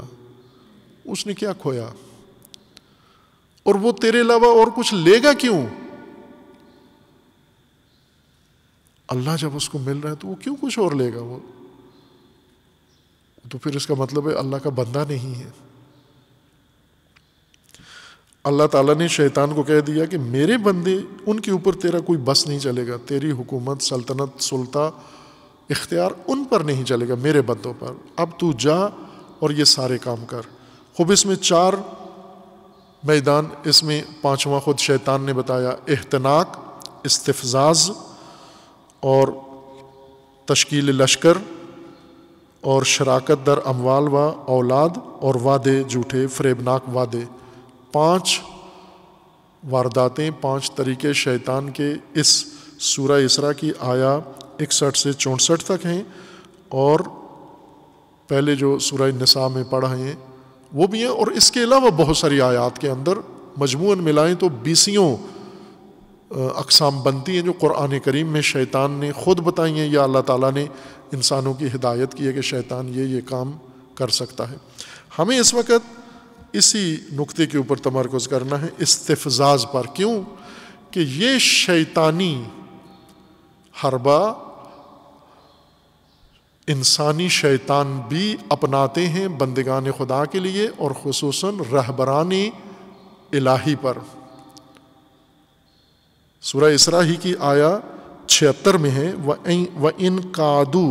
उसने क्या खोया और वो तेरे अलावा और कुछ लेगा क्यों अल्लाह जब उसको मिल रहा है तो वो क्यों कुछ और लेगा वो तो फिर इसका मतलब है अल्लाह का बंदा नहीं है अल्लाह ताला ने शैतान को कह दिया कि मेरे बंदे उनके ऊपर तेरा कोई बस नहीं चलेगा तेरी हुकूमत सल्तनत सुल्ता इख्तियार उन पर नहीं चलेगा मेरे बंदों पर अब तू जा और ये सारे काम कर खूब इसमें चार मैदान इसमें पाँचवा खुद शैतान ने बताया एहतनाक इस्तफजाज और तश्कील लश्कर और शराकत दर अमवाल व औलाद और वादे जूठे फ्रेबनाक वादे पांच वारदातें पांच तरीके शैतान के इस सूरा इसरा की आया इकसठ से चौंसठ तक हैं और पहले जो सूरा नसा में पढ़ा हैं वो भी हैं और इसके अलावा बहुत सारी आयात के अंदर मजमू मिलाएँ तो बीसियों अकसाम बनती हैं जो कुरान करीम में शैतान ने ख़ुद बताई हैं या अल्लाह ताला ने इंसानों की हिदायत की है कि शैतान ये ये काम कर सकता है हमें इस वक्त इसी नुक्ते के ऊपर तमरकज करना है इस्तफजाज पर क्यों कि ये शैतानी हरबा इंसानी शैतान भी अपनाते हैं बंदगान खुदा के लिए और खूस रहबरानी इलाही पर सूर्य इसरा ही की आया छिहत्तर में है वह इन कादू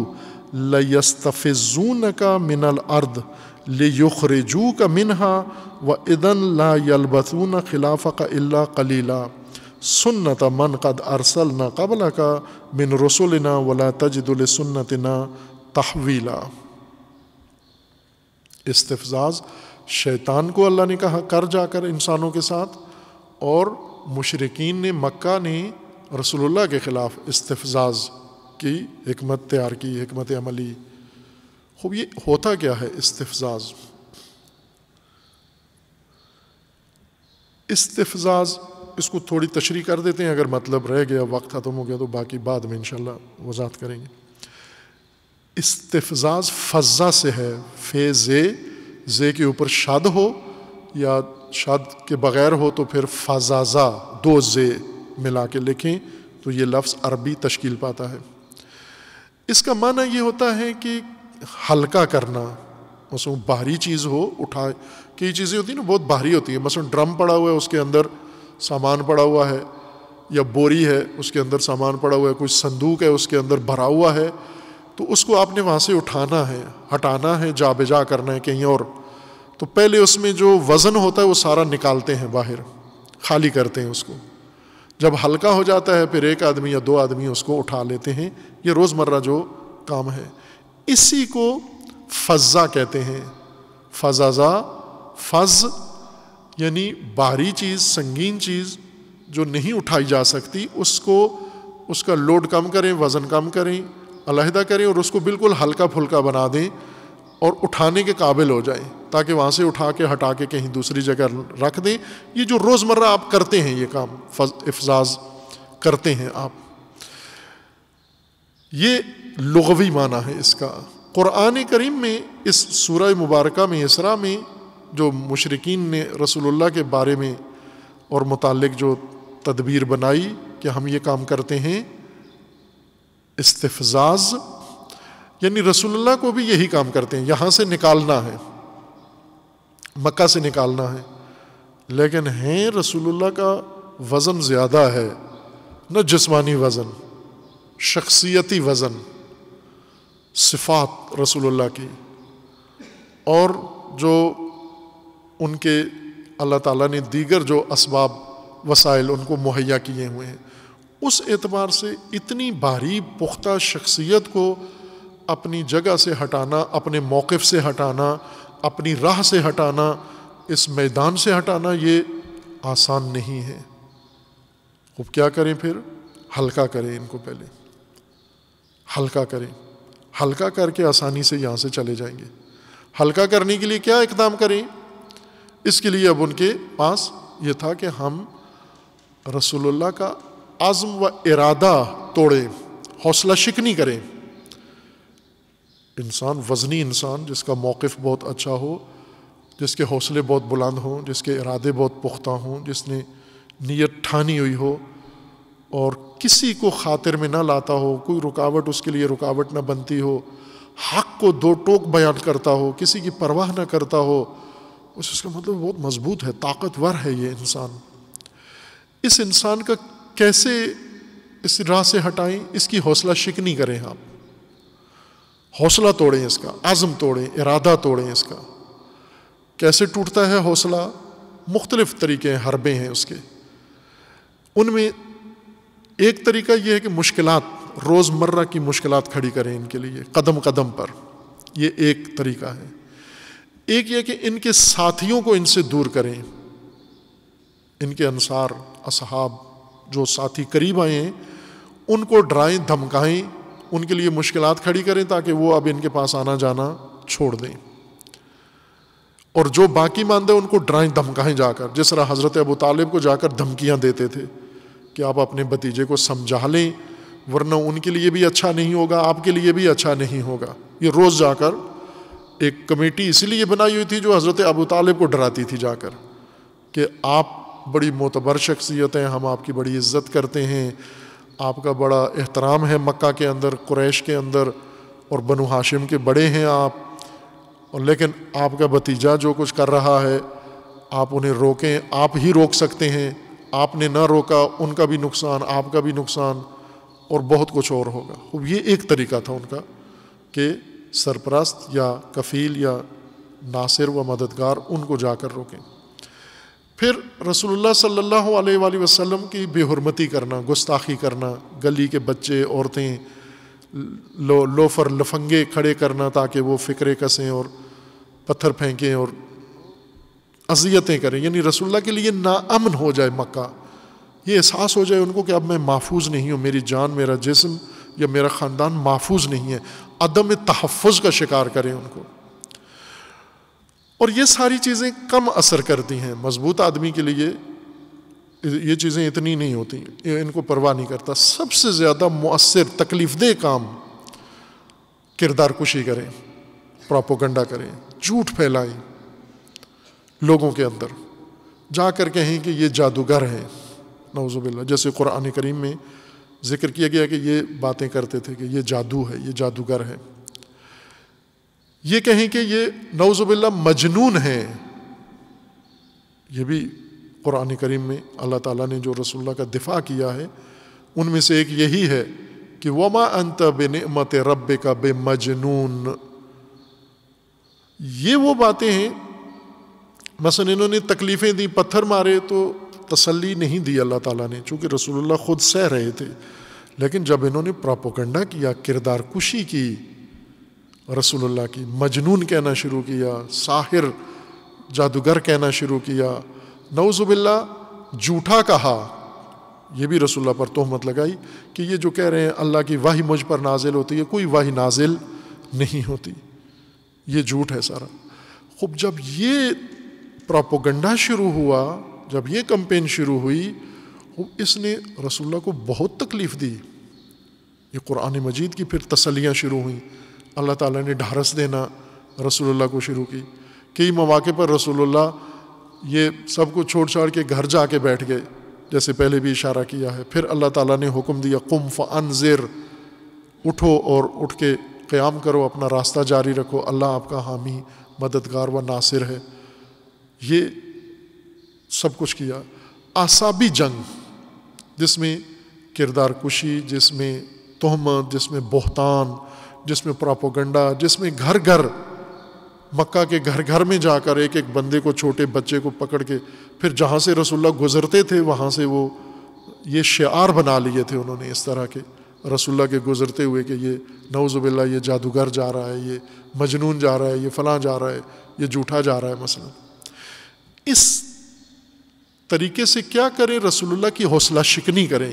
लयस्तफ़ून का मिनल अर्द लुखरजू का मिनहा व इदन ला यलबसून खिलाफ का अल्ला कलीला सुन्नत मन कद अरसल न कबल का मिन रसुलना वला तजदुल सुन्नतना तहवीला इस्तफजाज शैतान को अल्लाह ने कहा कर जाकर इंसानों के साथ और मशरकिन ने मक्का ने रसोल्ला के ख़िलाफ़ इस्तफजाज की हमत तैयार की हमत अमली खूब ये होता क्या है इस्तफजाज इस्तफजाज इसको थोड़ी तशरी कर देते हैं अगर मतलब रह गया वक्त ख़त्म हो गया तो बाकी बाद में इन वजात करेंगे इस्तफजाज फजा से है फे जे जे के ऊपर शद हो या शद के बग़ैर हो तो फिर फजाजा दो जे मिला के लिखें तो ये लफ्ज़ अरबी तश्कील पाता है इसका माना ये होता है कि हल्का करना मसलों भारी चीज़ हो उठाए कई चीज़ें होती हैं ना बहुत भारी होती है मसलों ड्रम पड़ा हुआ है उसके अंदर सामान पड़ा हुआ है या बोरी है उसके अंदर सामान पड़ा हुआ है कोई संदूक है उसके अंदर भरा हुआ है तो उसको आपने वहाँ से उठाना है हटाना है जा बेजा करना है कहीं और तो पहले उसमें जो वज़न होता है वो सारा निकालते हैं बाहर खाली करते हैं उसको जब हल्का हो जाता है फिर एक आदमी या दो आदमी उसको उठा लेते हैं ये रोज़मर्रा जो काम है इसी को फजा कहते हैं फजाजा फज यानी बाहरी चीज़ संगीन चीज़ जो नहीं उठाई जा सकती उसको उसका लोड कम करें वज़न कम करें अलहदा करें और उसको बिल्कुल हल्का फुल्का बना दें और उठाने के काबिल हो जाए ताकि वहाँ से उठा के हटा के कहीं दूसरी जगह रख दें ये जो रोज़मर्रा आप करते हैं ये काम फज इफजाज करते हैं आप ये लगवी माना है इसका क़ुरान करीम में इस सूरह मुबारक में इसरा में जो मुशरकिन ने रसोल्ला के बारे में और मुतल जो तदबीर बनाई कि हम ये काम करते हैं इस्तफजाज यानी रसोल्ला को भी यही काम करते हैं यहाँ से निकालना है मक्का से निकालना है लेकिन हैं रसोल्ला का वज़न ज़्यादा है न जिसमानी वज़न शख्सियती वज़न सिफात रसूलुल्लाह की और जो उनके अल्लाह ताला ने दीगर जो असबाब वसाइल उनको मुहैया किए हुए हैं उस एतबार से इतनी भारी पुख्ता शख्सियत को अपनी जगह से हटाना अपने मौक़ से हटाना अपनी राह से हटाना इस मैदान से हटाना ये आसान नहीं है अब क्या करें फिर हल्का करें इनको पहले हल्का करें हल्का करके आसानी से यहाँ से चले जाएंगे हल्का करने के लिए क्या इकदाम करें इसके लिए अब उनके पास ये था कि हम रसूलुल्लाह का आज़म व इरादा तोड़ें हौसला शिकनी करें इंसान वजनी इंसान जिसका मौक़ बहुत अच्छा हो जिसके हौसले बहुत बुलंद हों जिसके इरादे बहुत पुख्ता हों जिसने नीयत ठानी हुई हो और किसी को खातिर में ना लाता हो कोई रुकावट उसके लिए रुकावट ना बनती हो हक को दो टोक बयान करता हो किसी की परवाह ना करता हो उस उसका मतलब बहुत मजबूत है ताकतवर है ये इंसान इस इंसान का कैसे इस राह से हटाएं इसकी हौसला शिकनी करें आप हौसला तोड़ें इसका आज़म तोड़ें इरादा तोड़ें इसका कैसे टूटता है हौसला मुख्तलिफ़ तरीके हैं हरबे हैं उसके उनमें एक तरीका यह है कि मुश्किल रोज़मर्रा की मुश्किल खड़ी करें इनके लिए कदम कदम पर ये एक तरीका है एक ये कि इनके साथियों को इनसे दूर करें इनके अनुसार असहाब जो साथी करीब आए हैं उनको डराएं धमकाएं उनके लिए मुश्किल खड़ी करें ताकि वो अब इनके पास आना जाना छोड़ दें और जो बाकी मानते हैं उनको डराएं धमकाएं जाकर जिस तरह हज़रत अबू तालिब को जाकर धमकियां देते थे कि आप अपने भतीजे को समझा लें वरना उनके लिए भी अच्छा नहीं होगा आपके लिए भी अच्छा नहीं होगा ये रोज़ जाकर एक कमेटी इसलिए बनाई हुई थी जो हज़रत अबू तालिब को डराती थी जाकर कि आप बड़ी मोतबर शख्सियत हैं हम आपकी बड़ी इज़्ज़त करते हैं आपका बड़ा एहतराम है मक्का के अंदर कुरैश के अंदर और बनु हाशिम के बड़े हैं आप और लेकिन आपका भतीजा जो कुछ कर रहा है आप उन्हें रोकें आप ही रोक सकते हैं आपने ना रोका उनका भी नुकसान आपका भी नुकसान और बहुत कुछ और होगा अब ये एक तरीका था उनका कि सरपरस्त या कफ़ील या नासिर व मददगार उनको जाकर रोकें फिर रसोल्ला सल्लल्लाहु अलैहि वसल्लम की बेहरमती करना गुस्ताखी करना गली के बच्चे औरतें लो लोफर लफंगे खड़े करना ताकि वो फ़िक्रे कसें और पत्थर फेंकें और अजियतें करें यानी रसुल्ला के लिए नाअमन हो जाए मक्का ये एहसास हो जाए उनको कि अब मैं महफूज नहीं हूँ मेरी जान मेरा जिसम या मेरा ख़ानदान महफूज नहीं है अदम तहफ़ का शिकार करें उनको और ये सारी चीज़ें कम असर करती हैं मज़बूत आदमी के लिए ये चीज़ें इतनी नहीं होती इनको परवाह नहीं करता सबसे ज़्यादा मؤसर तकलीफ दह काम किरदार कुशी करें प्रोपोगंडा करें झूठ फैलाएं लोगों के अंदर जा कर कहें कि ये जादूगर है नवजुबिल्ला जैसे कुरान करीम में जिक्र किया गया कि ये बातें करते थे कि ये जादू है ये जादूगर है ये कहें कि ये नवजुबिल्ला मजनून हैं ये भी कुरान करीम में अल्लाह ताला ने जो रसुल्ला का दिफा किया है उनमें से एक यही है कि वमा अंत बेनमत रब का बे मजनून ये वो बातें हैं मसन इन्होंने तकलीफ़ें दी पत्थर मारे तो तसली नहीं दी अल्लाह ताला ने चूँकि रसूलुल्लाह ख़ुद सह रहे थे लेकिन जब इन्होंने प्रापोकंडा किया किरदार कुशी की रसूलुल्लाह की मजनून कहना शुरू किया साहिर जादूगर कहना शुरू किया नवजुबिल्ला झूठा कहा यह भी रसुल्ला पर तोहमत लगाई कि ये जो कह रहे हैं अल्लाह की वाही मुझ पर नाजिल होती है कोई वाही नाजिल नहीं होती ये झूठ है सारा खूब जब ये प्रोपोगंडा शुरू हुआ जब ये कंपेन शुरू हुई इसने रसुल्ला को बहुत तकलीफ़ दी ये कुरान मजीद की फिर तसलियाँ शुरू हुई अल्लाह ताला ने ढारस देना रसोल्ला को शुरू की कई मौाक़े पर रसोल्ला ये सब को छोड़ छाड़ के घर जा के बैठ गए जैसे पहले भी इशारा किया है फिर अल्लाह ताला ने हुक्म दिया कुम ज़िर उठो और उठ के क़्याम करो अपना रास्ता जारी रखो अल्लाह आपका हामी मददगार व नासिर है ये सब कुछ किया आसाबी जंग जिसमें किरदार कुशी जिसमें तोहमत जिसमें बोहतान जिसमें प्रापोगंडा जिसमें घर घर मक्का के घर घर में जाकर एक एक बंदे को छोटे बच्चे को पकड़ के फिर जहाँ से रसुल्ला गुज़रते थे वहाँ से वो ये शार बना लिए थे उन्होंने इस तरह के रसुल्ला के गुज़रते हुए कि ये नवजुबिल्ला ये जादूगर जा रहा है ये मजनून जा रहा है ये फ़लाँ जा रहा है ये जूठा जा रहा है मसलन इस तरीके से क्या करें रसूलुल्लाह की हौसला शिकनी करें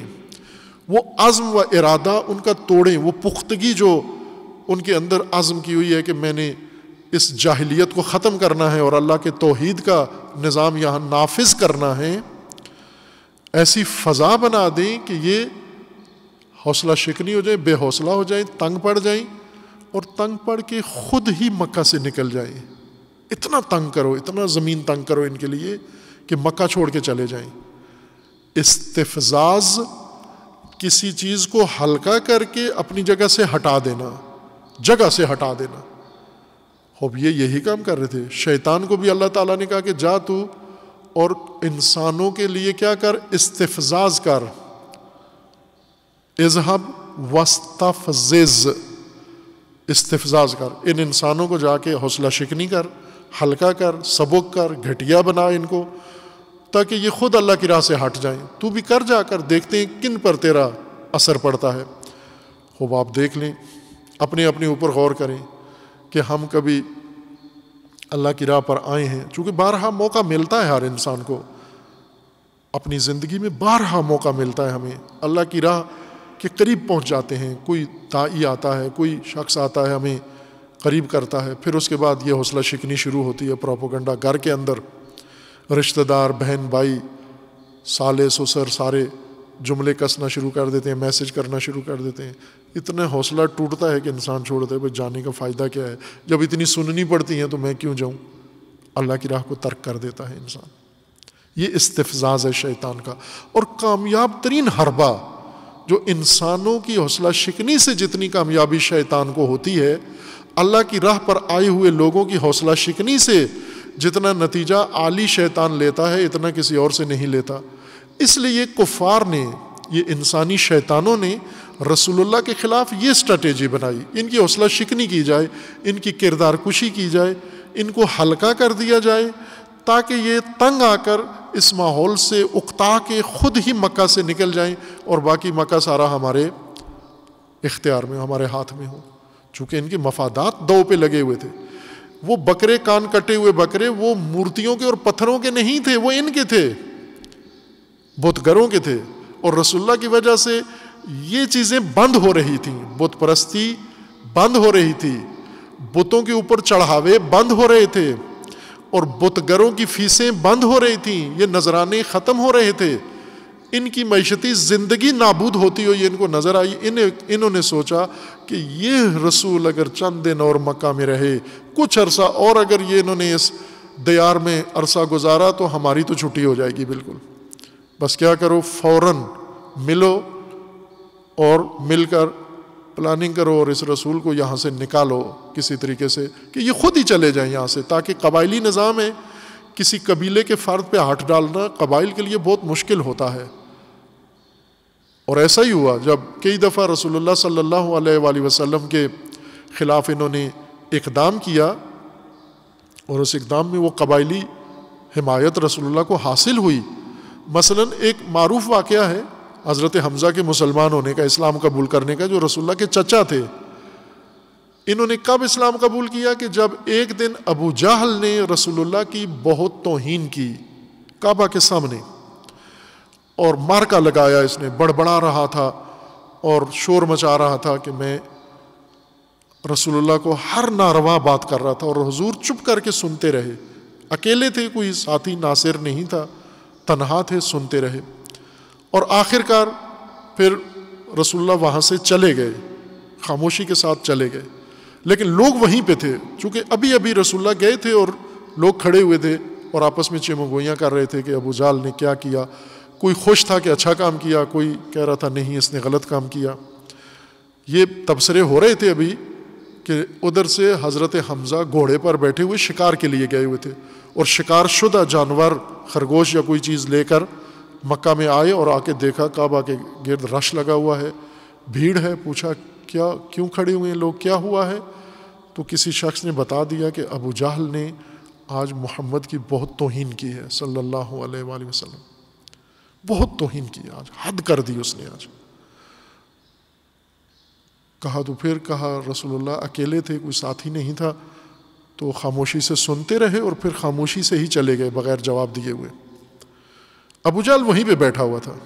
वो आज़म व इरादा उनका तोड़ें वो पुख्तगी जो उनके अंदर आज़म की हुई है कि मैंने इस जाहलीत को ख़त्म करना है और अल्लाह के तोहद का निज़ाम यहाँ नाफिज करना है ऐसी फ़ज़ा बना दें कि ये हौसला शिकनी हो जाए बेहौसला हो जाए तंग पड़ जाएँ और तंग पड़ के ख़ुद ही मक्का से निकल जाए इतना तंग करो इतना ज़मीन तंग करो इनके लिए कि मक्का छोड़ के चले जाएं इस्तफजाज किसी चीज़ को हल्का करके अपनी जगह से हटा देना जगह से हटा देना हो ये यही काम कर रहे थे शैतान को भी अल्लाह ताला ने कहा कि जा तू और इंसानों के लिए क्या कर इस्तफजाज कर इजहब वस्तफज इस्तफजाज कर इन इंसानों को जाके हौसला शिकनी कर हल्का कर सबक कर घटिया बना इनको ताकि ये ख़ुद अल्लाह की राह से हट जाएं तू भी कर जा कर देखते हैं किन पर तेरा असर पड़ता है खूब आप देख लें अपने अपने ऊपर गौर करें कि हम कभी अल्लाह की राह पर आए हैं चूँकि बारहा मौका मिलता है हर इंसान को अपनी ज़िंदगी में बारहा मौका मिलता है हमें अल्लाह की राह के करीब पहुँच जाते हैं कोई ताई आता है कोई शख्स आता है हमें करीब करता है फिर उसके बाद ये हौसला शिकनी शुरू होती है प्रोपोगंडा घर के अंदर रिश्तेदार बहन भाई साले सुसर सारे जुमले कसना शुरू कर देते हैं मैसेज करना शुरू कर देते हैं इतना हौसला टूटता है कि इंसान छोड़ता है भाई जाने का फ़ायदा क्या है जब इतनी सुननी पड़ती है तो मैं क्यों जाऊँ अल्लाह की राह को तर्क कर देता है इंसान ये इस्तफजाज है शैतान का और कामयाब तरीन हरबा जो इंसानों की हौसला शिकनी से जितनी कामयाबी शैतान को होती है अल्लाह की राह पर आए हुए लोगों की हौसला शिकनी से जितना नतीजा आली शैतान लेता है इतना किसी और से नहीं लेता इसलिए ये कुफ़ार ने ये इंसानी शैतानों ने रसूलुल्लाह के ख़िलाफ़ ये स्ट्रेटेजी बनाई इनकी हौसला शिकनी की जाए इनकी किरदार कुशी की जाए इनको हल्का कर दिया जाए ताकि ये तंग आकर इस माहौल से उकता के ख़ुद ही मक्का से निकल जाएं और बाकी मक्का सारा हमारे इख्तियार में हमारे हाथ में हो चूंकि इनके मफादात दो पे लगे हुए थे वो बकरे कान कटे हुए बकरे वो मूर्तियों के और पत्थरों के नहीं थे वो इनके थे बुतगरों के थे और रसुल्ला की वजह से ये चीज़ें बंद हो रही थी बुत परस्ती बंद हो रही थी बुतों के ऊपर चढ़ावे बंद हो रहे थे और बुतगरों की फीसें बंद हो रही थी ये नजराने ख़त्म हो रहे थे इनकी मैशती ज़िंदगी नाबूद होती हुई इनको नज़र आई इन इन्होंने सोचा कि ये रसूल अगर चंद दिन और मक्का में रहे कुछ अरसा और अगर ये इन्होंने इस दयार में अरसा गुजारा तो हमारी तो छुट्टी हो जाएगी बिल्कुल बस क्या करो फ़ौर मिलो और मिलकर प्लानिंग करो और इस रसूल को यहाँ से निकालो किसी तरीके से कि ये खुद ही चले जाएं यहाँ से ताकि कबायली निज़ाम है किसी कबीले के फ़र्द पे हाथ डालना कबाइल के लिए बहुत मुश्किल होता है और ऐसा ही हुआ जब कई दफ़ा रसोल्ला सल्लल्लाहु अलैहि वसल्लम के ख़िलाफ़ इन्होंने इकदाम किया और उस इकदाम में वो कबायली हिमायत रसोल्ला को हासिल हुई मसलन एक मरूफ़ वाक़ है हज़रत हमज़ा के मुसलमान होने का इस्लाम कबूल करने का जो रसोल्ला के चचा थे इन्होंने कब इस्लाम कबूल किया कि जब एक दिन अबू जहल ने रसोल्ला की बहुत तोहन की काबा के सामने और मार्का लगाया इसने बड़बड़ा रहा था और शोर मचा रहा था कि मैं रसूलुल्लाह को हर नारवा बात कर रहा था और हजूर चुप करके सुनते रहे अकेले थे कोई साथी नासिर नहीं था तनहा थे सुनते रहे और आखिरकार फिर रसूलुल्लाह वहाँ से चले गए खामोशी के साथ चले गए लेकिन लोग वहीं पे थे चूँकि अभी अभी रसुल्ला गए थे और लोग खड़े हुए थे और आपस में चिमगोइयाँ कर रहे थे कि अबू जाल ने क्या किया कोई खुश था कि अच्छा काम किया कोई कह रहा था नहीं इसने गलत काम किया ये तबसरे हो रहे थे अभी कि उधर से हज़रत हमज़ा घोड़े पर बैठे हुए शिकार के लिए गए हुए थे और शिकार शुदा जानवर खरगोश या कोई चीज़ लेकर मक्का में आए और आके देखा काबा के गर्द रश लगा हुआ है भीड़ है पूछा क्या क्यों खड़े हुए लोग क्या हुआ है तो किसी शख्स ने बता दिया कि अबू जहल ने आज मोहम्मद की बहुत तोहन की है सल्लल्लाहु अलैहि वसल्लम बहुत तोहिन की आज हद कर दी उसने आज कहा तो फिर कहा रसूलुल्लाह अकेले थे कोई साथी नहीं था तो खामोशी से सुनते रहे और फिर खामोशी से ही चले गए बगैर जवाब दिए हुए अबू जहल वहीं पे बैठा हुआ था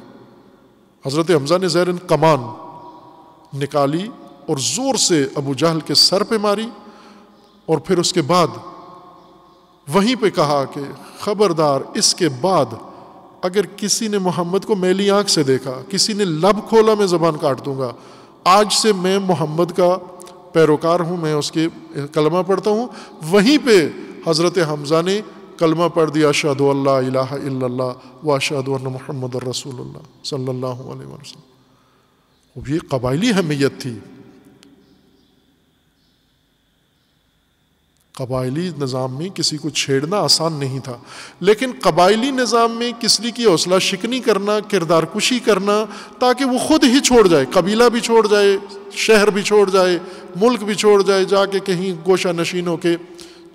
हज़रत हमज़ा ने जैरन कमान निकाली और ज़ोर से अबू जहल के सर पे मारी और फिर उसके बाद वहीं पे कहा कि ख़बरदार इसके बाद अगर किसी ने मोहम्मद को मैली आँख से देखा किसी ने लब खोला मैं ज़बान काट दूँगा आज से मैं मोहम्मद का पैरोकार हूँ मैं उसके कलमा पढ़ता हूँ वहीं पर हज़रत हमज़ा ने कलमा पढ़ दिया अशद अल्ला व अशद महमद रसूल सल्ला वसलम ये कबायली हमीयत थी कबायली निज़ाम में किसी को छेड़ना आसान नहीं था लेकिन कबायली निज़ाम में किसी की हौसला शिकनी करना किरदार कुशी करना ताकि वो ख़ुद ही छोड़ जाए कबीला भी छोड़ जाए शहर भी छोड़ जाए मुल्क भी छोड़ जाए जाके कहीं गोशा नशीनों के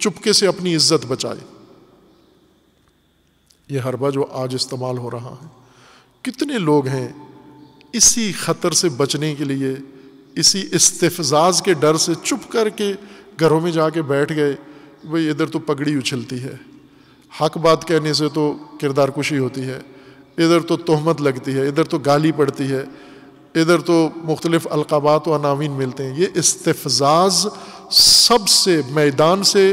चुपके से अपनी इज्जत बचाए ये हरबा जो आज इस्तेमाल हो रहा है कितने लोग हैं इसी ख़तर से बचने के लिए इसी इस्तफजाज के डर से चुप करके घरों में जाके बैठ गए भाई इधर तो पगड़ी उछलती है हक बात कहने से तो किरदार कुशी होती है इधर तो तहमत लगती है इधर तो गाली पड़ती है इधर तो मुख्तलिफ़ अलकाबात व नावीन मिलते हैं ये इस्तफजाज सबसे मैदान से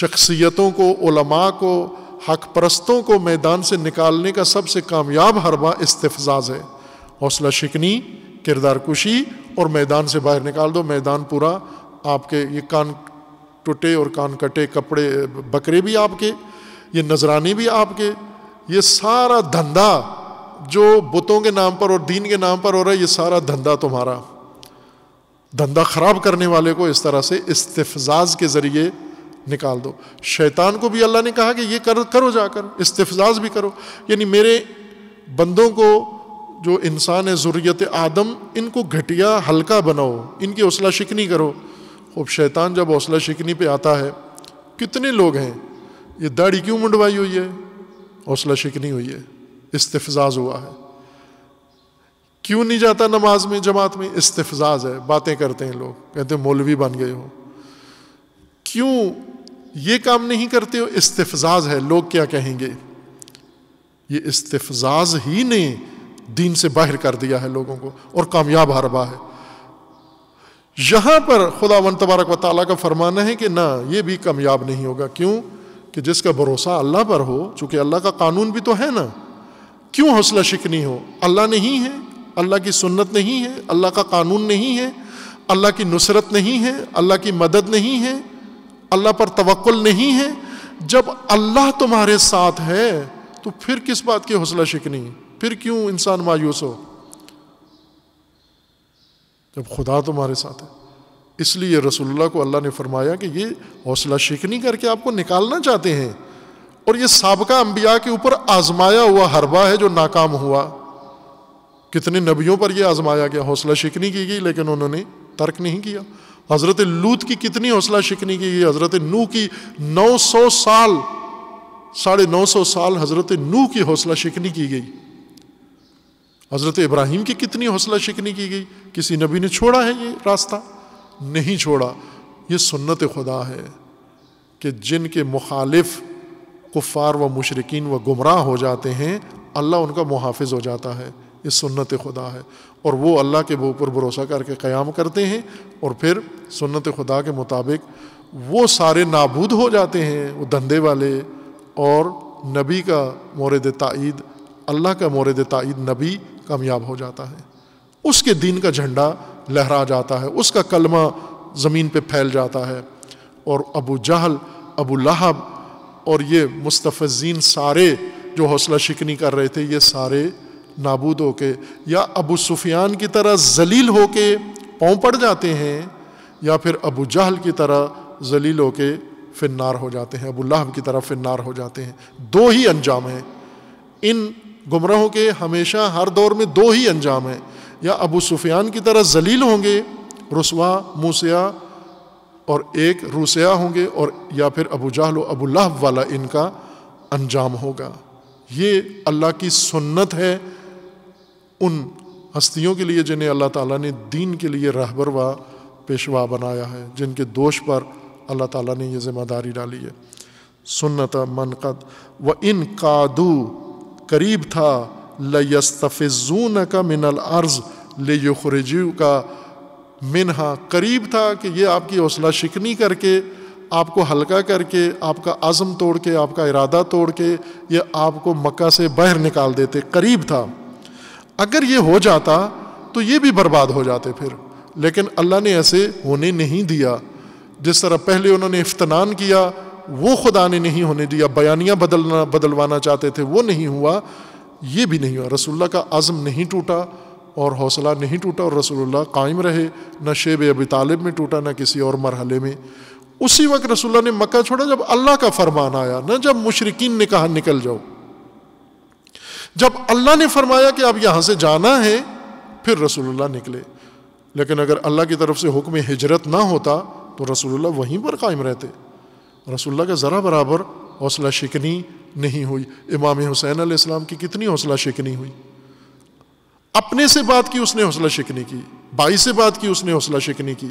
शख्सियतों को उलमा को हक परस्तों को मैदान से निकालने का सबसे कामयाब हरबा इस्तेफ़ज़ाज है हौसला शिकनी किरदार कुशी और मैदान से बाहर निकाल दो मैदान पूरा आपके ये कान टूटे और कान कटे कपड़े बकरे भी आपके ये नजरानी भी आपके ये सारा धंधा जो बुतों के नाम पर और दीन के नाम पर हो रहा है ये सारा धंधा तुम्हारा धंधा ख़राब करने वाले को इस तरह से इस्तफजाज के ज़रिए निकाल दो शैतान को भी अल्लाह ने कहा कि ये कर करो जाकर इस्तफजाज भी करो यानी मेरे बंदों को जो इंसान है ज़ुरियत आदम इनको घटिया हल्का बनाओ इनकी हौसला शिकनी करो वो शैतान जब हौसला शिकनी पे आता है कितने लोग हैं ये दाढ़ी क्यों मुंडवाई हुई है हौसला शिकनी हुई है इस्तफजाज हुआ है क्यों नहीं जाता नमाज में जमात में इस्तफजाज है बातें करते हैं लोग कहते हैं मौलवी बन गए हो क्यों ये काम नहीं करते हो इस्तफजाज है लोग क्या कहेंगे ये इस्तफजाज ही ने दीन से बाहर कर दिया है लोगों को और कामयाब हरबा है यहाँ पर खुदा वन तबारक व ताल का फरमाना है कि ना ये भी कामयाब नहीं होगा क्यों कि जिसका भरोसा अल्लाह पर हो चूँकि अल्लाह का कानून भी तो है ना क्यों हौसला शिकनी हो अल्लाह नहीं है अल्लाह की सुन्नत नहीं है अल्लाह का कानून नहीं है अल्लाह की नुसरत नहीं है अल्लाह की मदद नहीं है अल्लाह पर तवक्ल नहीं है जब अल्लाह तुम्हारे साथ है तो फिर किस बात की हौसला शिकनी फिर क्यों इंसान मायूस हो जब खुदा तुम्हारे साथ है इसलिए रसुल्ला को अल्लाह ने फरमाया कि ये हौसला शिकनी करके आपको निकालना चाहते हैं और ये सबका अंबिया के ऊपर आजमाया हुआ हरबा है जो नाकाम हुआ कितने नबियों पर यह आजमाया गया हौसला शिकनी की गई लेकिन उन्होंने तर्क नहीं किया हज़रत लूत की कितनी हौसला शिकनी की गई हज़रत नू की नौ सौ साल साढ़े नौ सौ साल हज़रत नू की हौसला शिकनी की गई हज़रत इब्राहिम की कितनी हौसला शिकनी की गई किसी नबी ने छोड़ा है ये रास्ता नहीं छोड़ा ये सुन्नत खुदा है कि जिनके मुखालिफ कुफ़ार व मशरकिन व गुमराह हो जाते हैं अल्लाह उनका मुहाफ़ हो जाता है ये सुन्नत खुदा है और वो अल्लाह के ऊपर भरोसा करके क्याम करते हैं और फिर सुन्नत खुदा के मुताबिक वो सारे नाबूद हो जाते हैं वो धंधे वाले और नबी का मोरद तइद अल्लाह का मोरद तइद नबी कामयाब हो जाता है उसके दिन का झंडा लहरा जाता है उसका कलमा ज़मीन पे फैल जाता है और अबू जहल अबू लहब और ये मुस्तफ़ीन सारे जो हौसला शिकनी कर रहे थे ये सारे नाबूद हो के या अबू सुफियान की तरह जलील हो के पाँव पड़ जाते हैं या फिर अबू जहल की तरह जलील हो के फिन्नार हो जाते हैं अबू लहब की तरह फिर नार हो जाते हैं दो ही अनजाम हैं इन गुमराहों के हमेशा हर दौर में दो ही अंजाम हैं या अबू सुफियान की तरह जलील होंगे रसवा मूसिया और एक रूसिया होंगे और या फिर अबू जाहल अबू लहब वाला इनका अंजाम होगा ये अल्लाह की सुन्नत है उन हस्तियों के लिए जिन्हें अल्लाह ताला ने दीन के लिए रहबर व पेशवा बनाया है जिनके दोष पर अल्लाह ताला ने ये ज़िम्मेदारी डाली है सुन्नत मनकद व इन कादू करीब था लस्तफ़ून का मिनल अर्ज़ लेखरजू का मिनहा करीब था कि ये आपकी हौसला शिकनी करके आपको हल्का करके आपका आज़म तोड़ के आपका इरादा तोड़ के ये आपको मक्का से बाहर निकाल देते करीब था अगर ये हो जाता तो ये भी बर्बाद हो जाते फिर लेकिन अल्लाह ने ऐसे होने नहीं दिया जिस तरह पहले उन्होंने इफ्तनान किया वो खुदा ने नहीं होने दिया बयानिया बदलना बदलवाना चाहते थे वो नहीं हुआ ये भी नहीं हुआ रसुल्ला का आज़म नहीं टूटा और हौसला नहीं टूटा और रसोल्ला कायम रहे न शेब अब तालब में टूटा न किसी और मरहले में उसी वक्त रसोल्ला ने मक्का छोड़ा जब अल्लाह का फरमान आया ना जब मुशरकिन ने कहा निकल जाओ जब अल्लाह ने फरमाया कि अब यहाँ से जाना है फिर रसोल्ला निकले लेकिन अगर अल्लाह की तरफ से हुक्म हिजरत ना होता तो रसोल्ला वहीं पर कायम रहते रसुल्ला का ज़रा बराबर हौसला शिकनी नहीं हुई इमाम हुसैन आसमाम की कितनी हौसला शिकनी हुई अपने से बात की उसने हौसला शिकनी की भाई से बात की उसने हौसला शिकनी की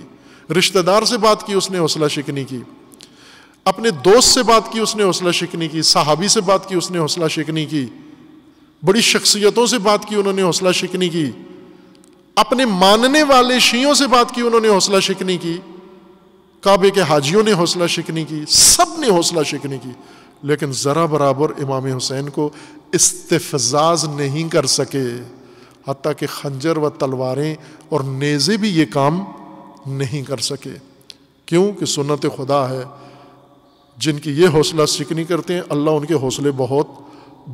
रिश्तेदार से बात की उसने हौसला शिकनी की अपने दोस्त से बात की उसने हौसला शिकनी की साहबी से बात की उसने हौसला शिकनी की बड़ी शख्सियतों से बात की उन्होंने हौसला शिकनी की अपने मानने वाले शीयों से बात की उन्होंने हौसला शिकनी की काबे के हाजियों ने हौसला शिकनी की सब ने हौसला शिकनी की लेकिन ज़रा बराबर इमाम हुसैन को इस्तफजाज नहीं कर सके हती कि खंजर व तलवारें और नेज़े भी ये काम नहीं कर सके क्योंकि कि सुन्नत खुदा है जिनकी ये हौसला शिकनी करते हैं अल्लाह उनके हौसले बहुत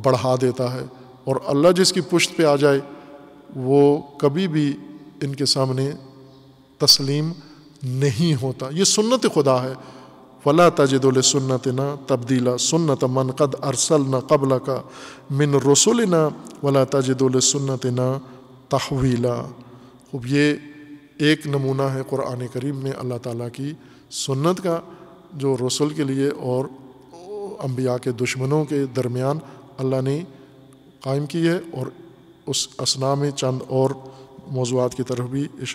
बढ़ा देता है और अल्लाह जिसकी पुश्त पर आ जाए वो कभी भी इनके सामने तस्लीम नहीं होता ये सुन्नत खुदा है वला तजदुल सुन्नत ना तब्दीला सुन्नत कद अरसल न कबल का मिन रसुल ना वला तजदुल सुन्नत ना तहवीला खूब ये एक नमूना है क़ुरान करीम में अल्लाह ताला की सुन्नत का जो रसुल के लिए और अम्बिया के दुश्मनों के दरमियान अल्लाह ने कायम की है और उस असना में चंद और मौजूद की तरफ भी